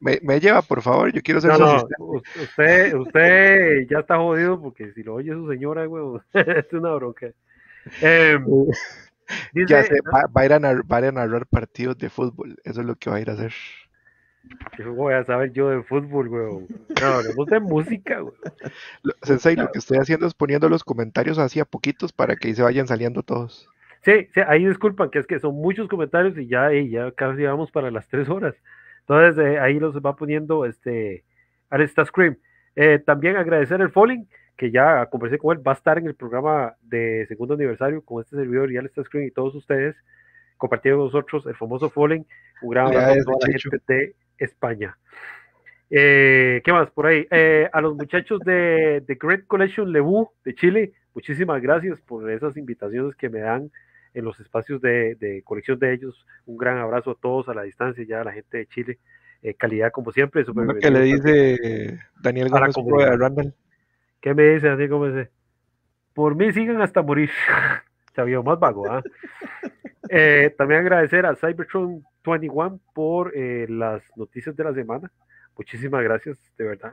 [SPEAKER 2] Me, lleva,
[SPEAKER 1] por favor, yo quiero ser su asistente. usted, usted ya está jodido porque si lo oye su señora, es una bronca.
[SPEAKER 2] Em, ya va, a ir a va a ir a narrar partidos de fútbol, eso es lo que va a ir a hacer
[SPEAKER 1] yo voy a saber yo de fútbol, weón? No, de
[SPEAKER 2] música, weón. Sensei, lo que estoy haciendo es poniendo los comentarios así poquitos para que se vayan saliendo todos.
[SPEAKER 1] Sí, sí, ahí disculpan, que es que son muchos comentarios y ya, ya casi vamos para las tres horas. Entonces, eh, ahí los va poniendo este Aresta Scream. Eh, también agradecer el Falling, que ya conversé con él, va a estar en el programa de segundo aniversario con este servidor y Aresta Scream y todos ustedes compartiendo con nosotros el famoso Falling. Un gran abrazo a toda la gente de España. Eh, ¿Qué más por ahí? Eh, a los muchachos de, The Great Collection Lebu de Chile, muchísimas gracias por esas invitaciones que me dan en los espacios de, colección de ellos. Un gran abrazo a todos a la distancia, ya a la gente de Chile. Eh, calidad como siempre. super ¿Qué le
[SPEAKER 2] dice Daniel Gómez
[SPEAKER 1] ¿Qué me dice Daniel Gómez? Por mí sigan hasta morir. Sabía más vago. ¿ah? también agradecer a Cybertron 21 por eh, las noticias de la semana. Muchísimas gracias, de verdad.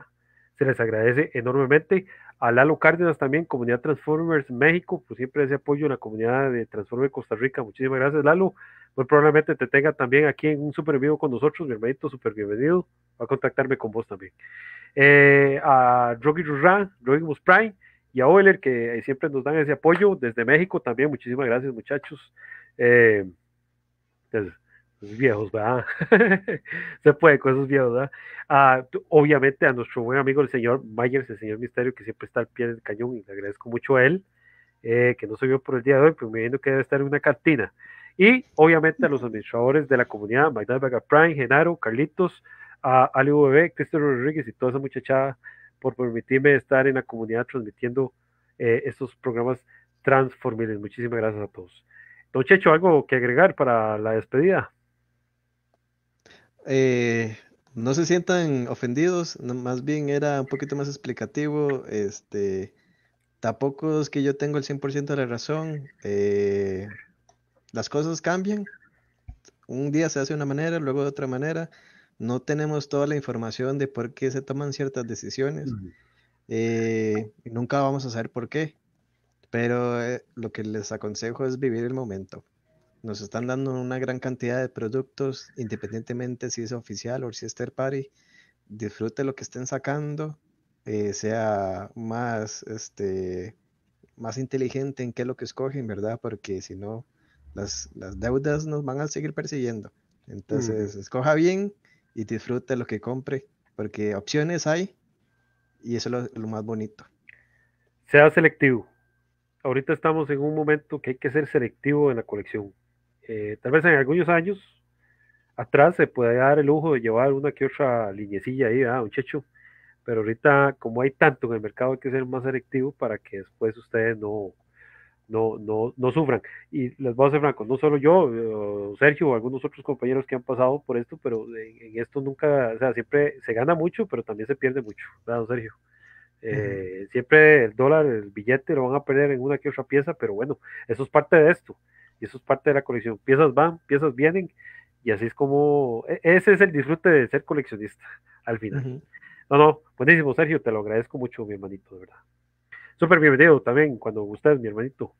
[SPEAKER 1] Se les agradece enormemente. A Lalo Cárdenas también, Comunidad Transformers México, por pues, siempre ese apoyo en la comunidad de Transformers Costa Rica. Muchísimas gracias, Lalo. Muy probablemente te tenga también aquí en un super vivo con nosotros, mi hermanito, súper bienvenido. Va a contactarme con vos también. Eh, a Rogi Rurán, Rogi Prime y a Oiler, que siempre nos dan ese apoyo desde México también. Muchísimas gracias, muchachos. Eh, viejos, ¿verdad? Se puede con esos viejos, ¿verdad? Ah, obviamente a nuestro buen amigo el señor Myers, el señor Misterio, que siempre está al pie del cañón y le agradezco mucho a él, eh, que no se vio por el día de hoy, pero pues, me imagino que debe estar en una cantina. Y obviamente a los administradores de la comunidad, Magdalena Vega Prime, Genaro, Carlitos, a Ali Bebé, Cristian Rodríguez y toda esa muchachada por permitirme estar en la comunidad transmitiendo eh, estos programas transformables Muchísimas gracias a todos. Don Checho, ¿algo que agregar
[SPEAKER 3] para la despedida? Eh, no se sientan ofendidos, más bien era un poquito más explicativo. Este, tampoco es que yo tengo el 100% de la razón. Eh, las cosas cambian. Un día se hace de una manera, luego de otra manera. No tenemos toda la información de por qué se toman ciertas decisiones. Eh, nunca vamos a saber por qué. Pero lo que les aconsejo es vivir el momento nos están dando una gran cantidad de productos, independientemente si es oficial o si es third party. Disfrute lo que estén sacando, eh, sea más, este, más inteligente en qué es lo que escogen, ¿verdad? Porque si no, las, deudas nos van a seguir persiguiendo. Mm. Entonces, escoja bien y disfrute lo que compre, porque opciones hay y eso es lo, lo más bonito. Sea selectivo
[SPEAKER 1] ahorita estamos en un momento que hay que ser selectivo en la colección. Eh, tal vez en algunos años atrás se puede dar el lujo de llevar una que otra linecilla ahí, a un checho, pero ahorita como hay tanto en el mercado hay que ser más selectivo para que después ustedes no, no, no, no sufran. Y les voy a ser franco, no solo yo, eh, Sergio o algunos otros compañeros que han pasado por esto, pero en, esto nunca, o sea, siempre se gana mucho, pero también se pierde mucho, ¿verdad, Sergio? Eh, siempre el dólar, el billete lo van a perder en una que otra pieza, pero bueno, eso es parte de esto y eso es parte de la colección. Piezas van, piezas vienen y así es como, e, ese es el disfrute de ser coleccionista al final. No, no, buenísimo Sergio, te lo agradezco mucho mi hermanito, de verdad. Súper bienvenido también cuando gustes, mi hermanito.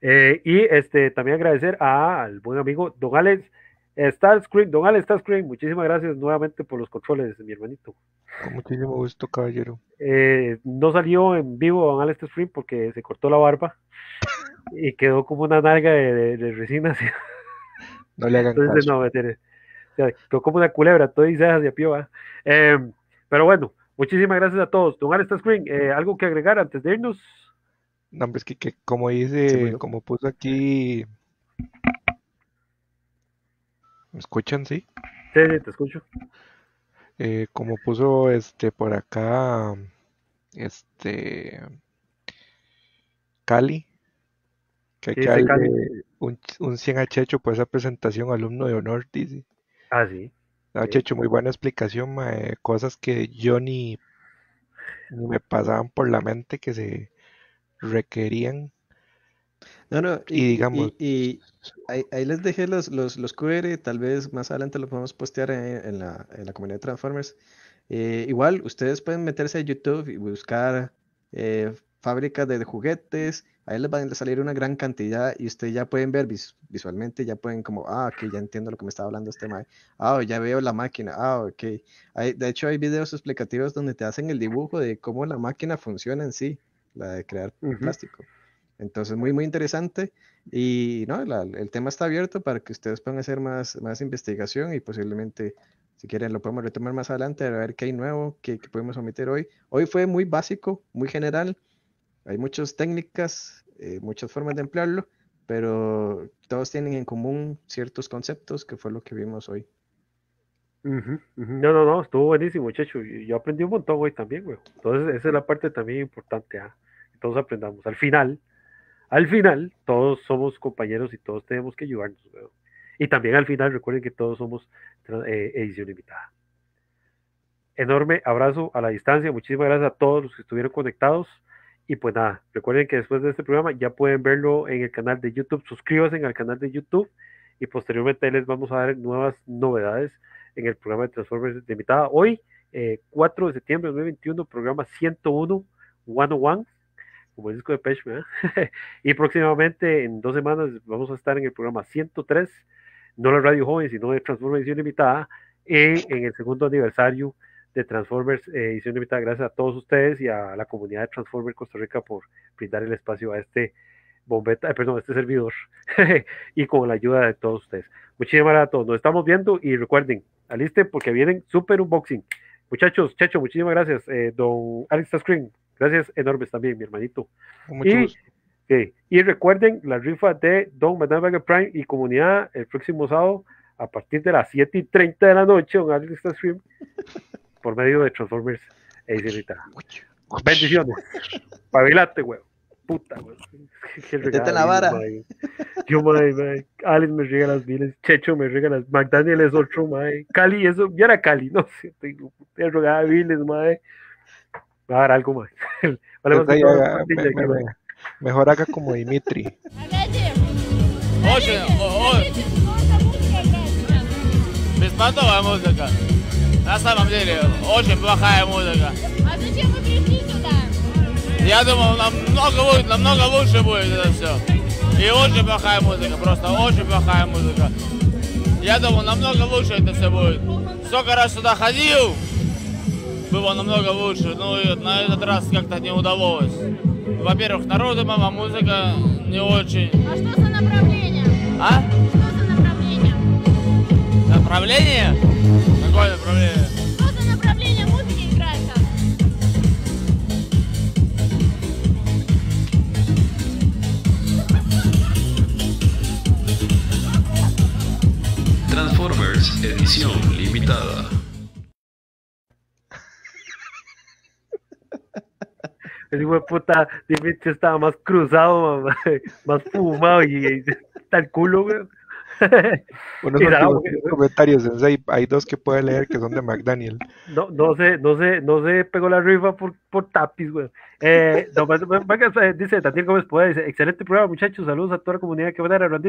[SPEAKER 1] Eh, y este también agradecer al buen amigo Don Alex Screen Don Alex Starscream, muchísimas gracias nuevamente por los controles, mi hermanito.
[SPEAKER 2] Con muchísimo gusto, caballero.
[SPEAKER 1] Eh, no salió en vivo Don Alex Screen porque se cortó la barba. y quedó como una nalga de, de, resina.
[SPEAKER 2] No le hagan Entonces, no,
[SPEAKER 1] me quedó como una culebra, todo y de em, pero bueno, muchísimas gracias a todos. Don esta Screen, eh, ¿algo que agregar antes de irnos?
[SPEAKER 2] No, pues, que, como dice, como puso aquí. ¿Me escuchan, sí?
[SPEAKER 1] Sí, te escucho.
[SPEAKER 2] Eh, como puso este por acá, este. Cali, que, un, 100 a Checho por esa presentación, alumno de honor, dice. Ah, sí. Ah, hecho muy buena explicación, cosas que yo ni, me pasaban por la mente que se requerían.
[SPEAKER 3] No, no, y, digamos... Y, ahí, les dejé los, los, los, QR, tal vez más adelante los podemos postear en, la, comunidad de Transformers. Eh, igual, ustedes pueden meterse a YouTube y buscar eh, fábrica de, juguetes, ahí les van a salir una gran cantidad y ustedes ya pueden ver visualmente, ya pueden como, ah, que ya entiendo lo que me estaba hablando este mae, ah, ya veo la máquina, ah, ok. de hecho hay videos explicativos donde te hacen el dibujo de cómo la máquina funciona en sí, la de crear plástico. Entonces, muy, muy interesante. Y no, el tema está abierto para que ustedes puedan hacer más, más investigación y posiblemente, si quieren, lo podemos retomar más adelante, a ver qué hay nuevo, que qué podemos omitir hoy. Hoy fue muy básico, muy general. Hay muchas técnicas, eh, muchas formas de emplearlo, pero todos tienen en común ciertos conceptos que fue lo que vimos hoy. No,
[SPEAKER 1] no, no, estuvo buenísimo, muchacho. Yo aprendí un montón hoy también, güey. Entonces, esa es la parte también importante. Ah, que todos aprendamos. Al final, al final, todos somos compañeros y todos tenemos que ayudarnos, güey. Y también al final, recuerden que todos somos eh, edición limitada. Enorme abrazo a la distancia. Muchísimas gracias a todos los que estuvieron conectados. Y pues nada, recuerden que después de este programa ya pueden verlo en el canal de YouTube. Suscríbanse al canal de YouTube y posteriormente les vamos a dar nuevas novedades en el programa de Transformers de invitada. Hoy, 4 eh, de septiembre de 2021, programa 101, 101, como el disco de Pech, y próximamente, en dos semanas, vamos a estar en el programa 103, no la radio joven, sino de Transformación Limitada, y en el segundo aniversario de Transformers eh, Edición Limitada. Gracias a todos ustedes y a la comunidad de Transformers Costa Rica por brindar el espacio a este bombeta, eh, perdón, a este servidor y con la ayuda de todos ustedes. Muchísimas gracias a todos. Nos estamos viendo y recuerden, alisten porque vienen super unboxing. Muchachos, muchachos, muchísimas gracias. Eh, don Alex Screen, gracias enormes también, mi hermanito. Y, y recuerden la rifa de Don Madame Prime y comunidad el próximo sábado a partir de las 7 y 30 de la noche, don Alex Screen. por medio de Transformers e Bendiciones. Pabilate, weón. Puta, weón la vara. Yo, madre, Alex me riega las viles, Checho me riega las. McDaniel es otro, mae. Cali, eso. Ya era Cali, no sé. Te, te a viles mae.
[SPEAKER 2] Va a dar algo, más. mejor haga como Dimitri.
[SPEAKER 3] Oye,
[SPEAKER 1] vamos acá. На самом деле, очень плохая музыка.
[SPEAKER 3] А зачем вы пришли сюда? Я думал,
[SPEAKER 1] намного, будет, намного лучше будет это все. И очень плохая музыка, просто очень плохая музыка. Я думал, намного лучше это все будет. Сколько раз сюда ходил, было намного лучше. Ну и на этот раз как-то не удалось.
[SPEAKER 3] Во-первых, народу мама, музыка не очень. А что за направление? А? Что за направление? Направление?
[SPEAKER 2] Transformers edición limitada.
[SPEAKER 1] El hijo de puta Dimitri estaba más cruzado, más fumado y, tal culo, weón.
[SPEAKER 2] comentarios hay dos que puede leer que son de McDaniel.
[SPEAKER 1] No, no se, no sé, no se pegó la rifa por, tapis güey. Eh, pues, pues, eh, dice Daniel Gómez Poder, excelente programa, muchachos, saludos a toda la comunidad que van a dar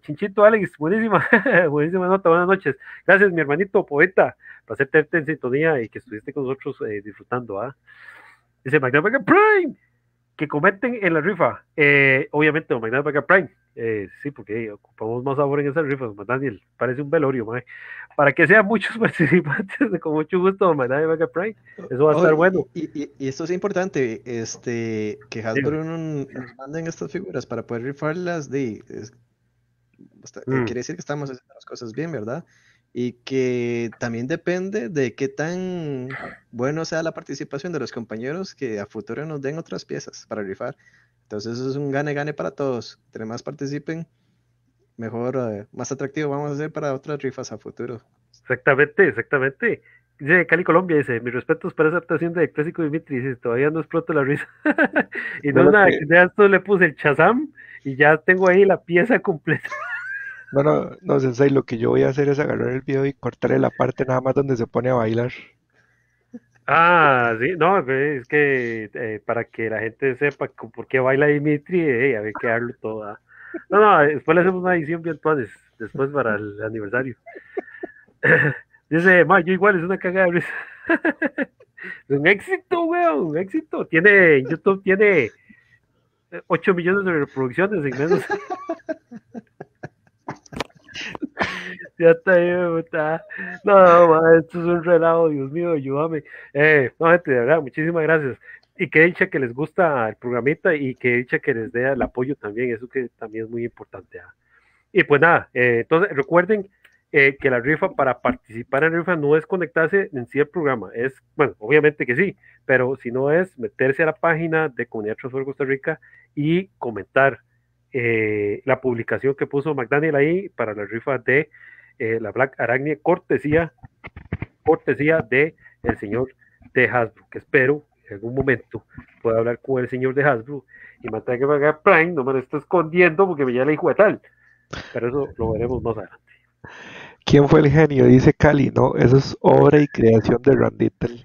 [SPEAKER 1] Chinchito Alex, buenísima, buenísima nota, buenas noches. Gracias, mi hermanito poeta, por hacerte en sintonía y que estuviste con nosotros eh, disfrutando. ¿ah? Dice McDaniel Prime que comenten en la rifa. Eh, obviamente, Don McDaniel Prime. Eh, sí, porque ocupamos más sabor en esa rifa, Daniel Parece un velorio, Para que sean muchos participantes, con mucho gusto, Don McDaniel Prime.
[SPEAKER 3] Eso va a estar bueno. Y, esto es importante, este, que Hasbro nos manden estas figuras para poder rifarlas. De, eh, mm. Quiere decir que estamos haciendo las cosas bien, ¿verdad? y que también depende de qué tan bueno sea la participación de los compañeros que a futuro nos den otras piezas para rifar. Entonces eso es un gane-gane para todos. Entre más participen, mejor, eh, más atractivo vamos a hacer para otras rifas a futuro. Exactamente,
[SPEAKER 1] exactamente. Dice Cali Colombia, dice, mis respetos para esa actuación de Clásico Dimitri, dice, todavía no exploto la risa.
[SPEAKER 2] y no, nada,
[SPEAKER 1] ya esto le puse el chazam y ya tengo ahí la pieza
[SPEAKER 2] completa bueno no, no, Sensei, lo que yo voy a hacer es agarrar el video y cortarle la parte nada más donde se pone a bailar.
[SPEAKER 1] Ah, sí, no, es que eh, para que la gente sepa por qué baila Dimitri, a ver qué darlo todo. Ah. No, no, después le hacemos una edición bien después para el aniversario. Dice, ma, yo igual, es una cagada. un éxito, weón, un éxito. Tiene, YouTube tiene 8 eh, millones de reproducciones en menos. ya está me No, esto es un relajo, Dios mío, ayúdame. Eh, no, gente, de verdad, muchísimas gracias. Y que dicha que les gusta el programita y que dicha que les dé el apoyo también, eso que también es muy importante. Ah. Y pues nada, eh, entonces recuerden eh, que la rifa para participar en rifa no es conectarse en sí al programa, es, bueno, obviamente que sí, pero si no es meterse a la página de Comunidad Transfer Costa Rica y comentar eh, la publicación que puso McDaniel ahí para la rifa de eh, la Black Aragne, cortesía, cortesía de el señor de Hasbro, que espero en algún momento pueda hablar con el señor de Hasbro y matar que pagar Prime, no me lo está escondiendo porque me ya le dijo tal. Pero eso lo veremos más adelante.
[SPEAKER 2] ¿Quién fue el genio? Dice Cali, ¿no? Eso es obra y creación de Randittel.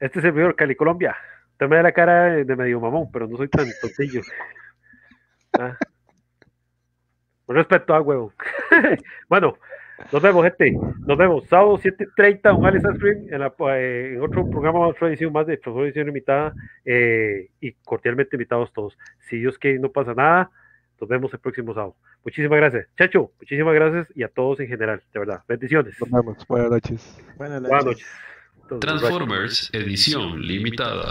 [SPEAKER 1] Este señor Cali Colombia. te me da la cara de medio mamón, pero no soy tan tontillo. Ah. con a ah, huevo. bueno, nos vemos, gente. Nos vemos sábado 7:30, un Alice eh, en, otro programa, más de Transformers Edición Limitada. Eh, y cordialmente invitados todos. Si Dios quiere, no pasa nada. Nos vemos el próximo sábado. Muchísimas gracias, Chacho. Muchísimas gracias y a todos en general, de verdad. Bendiciones. Nos vemos. Buenas noches. Buenas noches. Transformers Edición Limitada.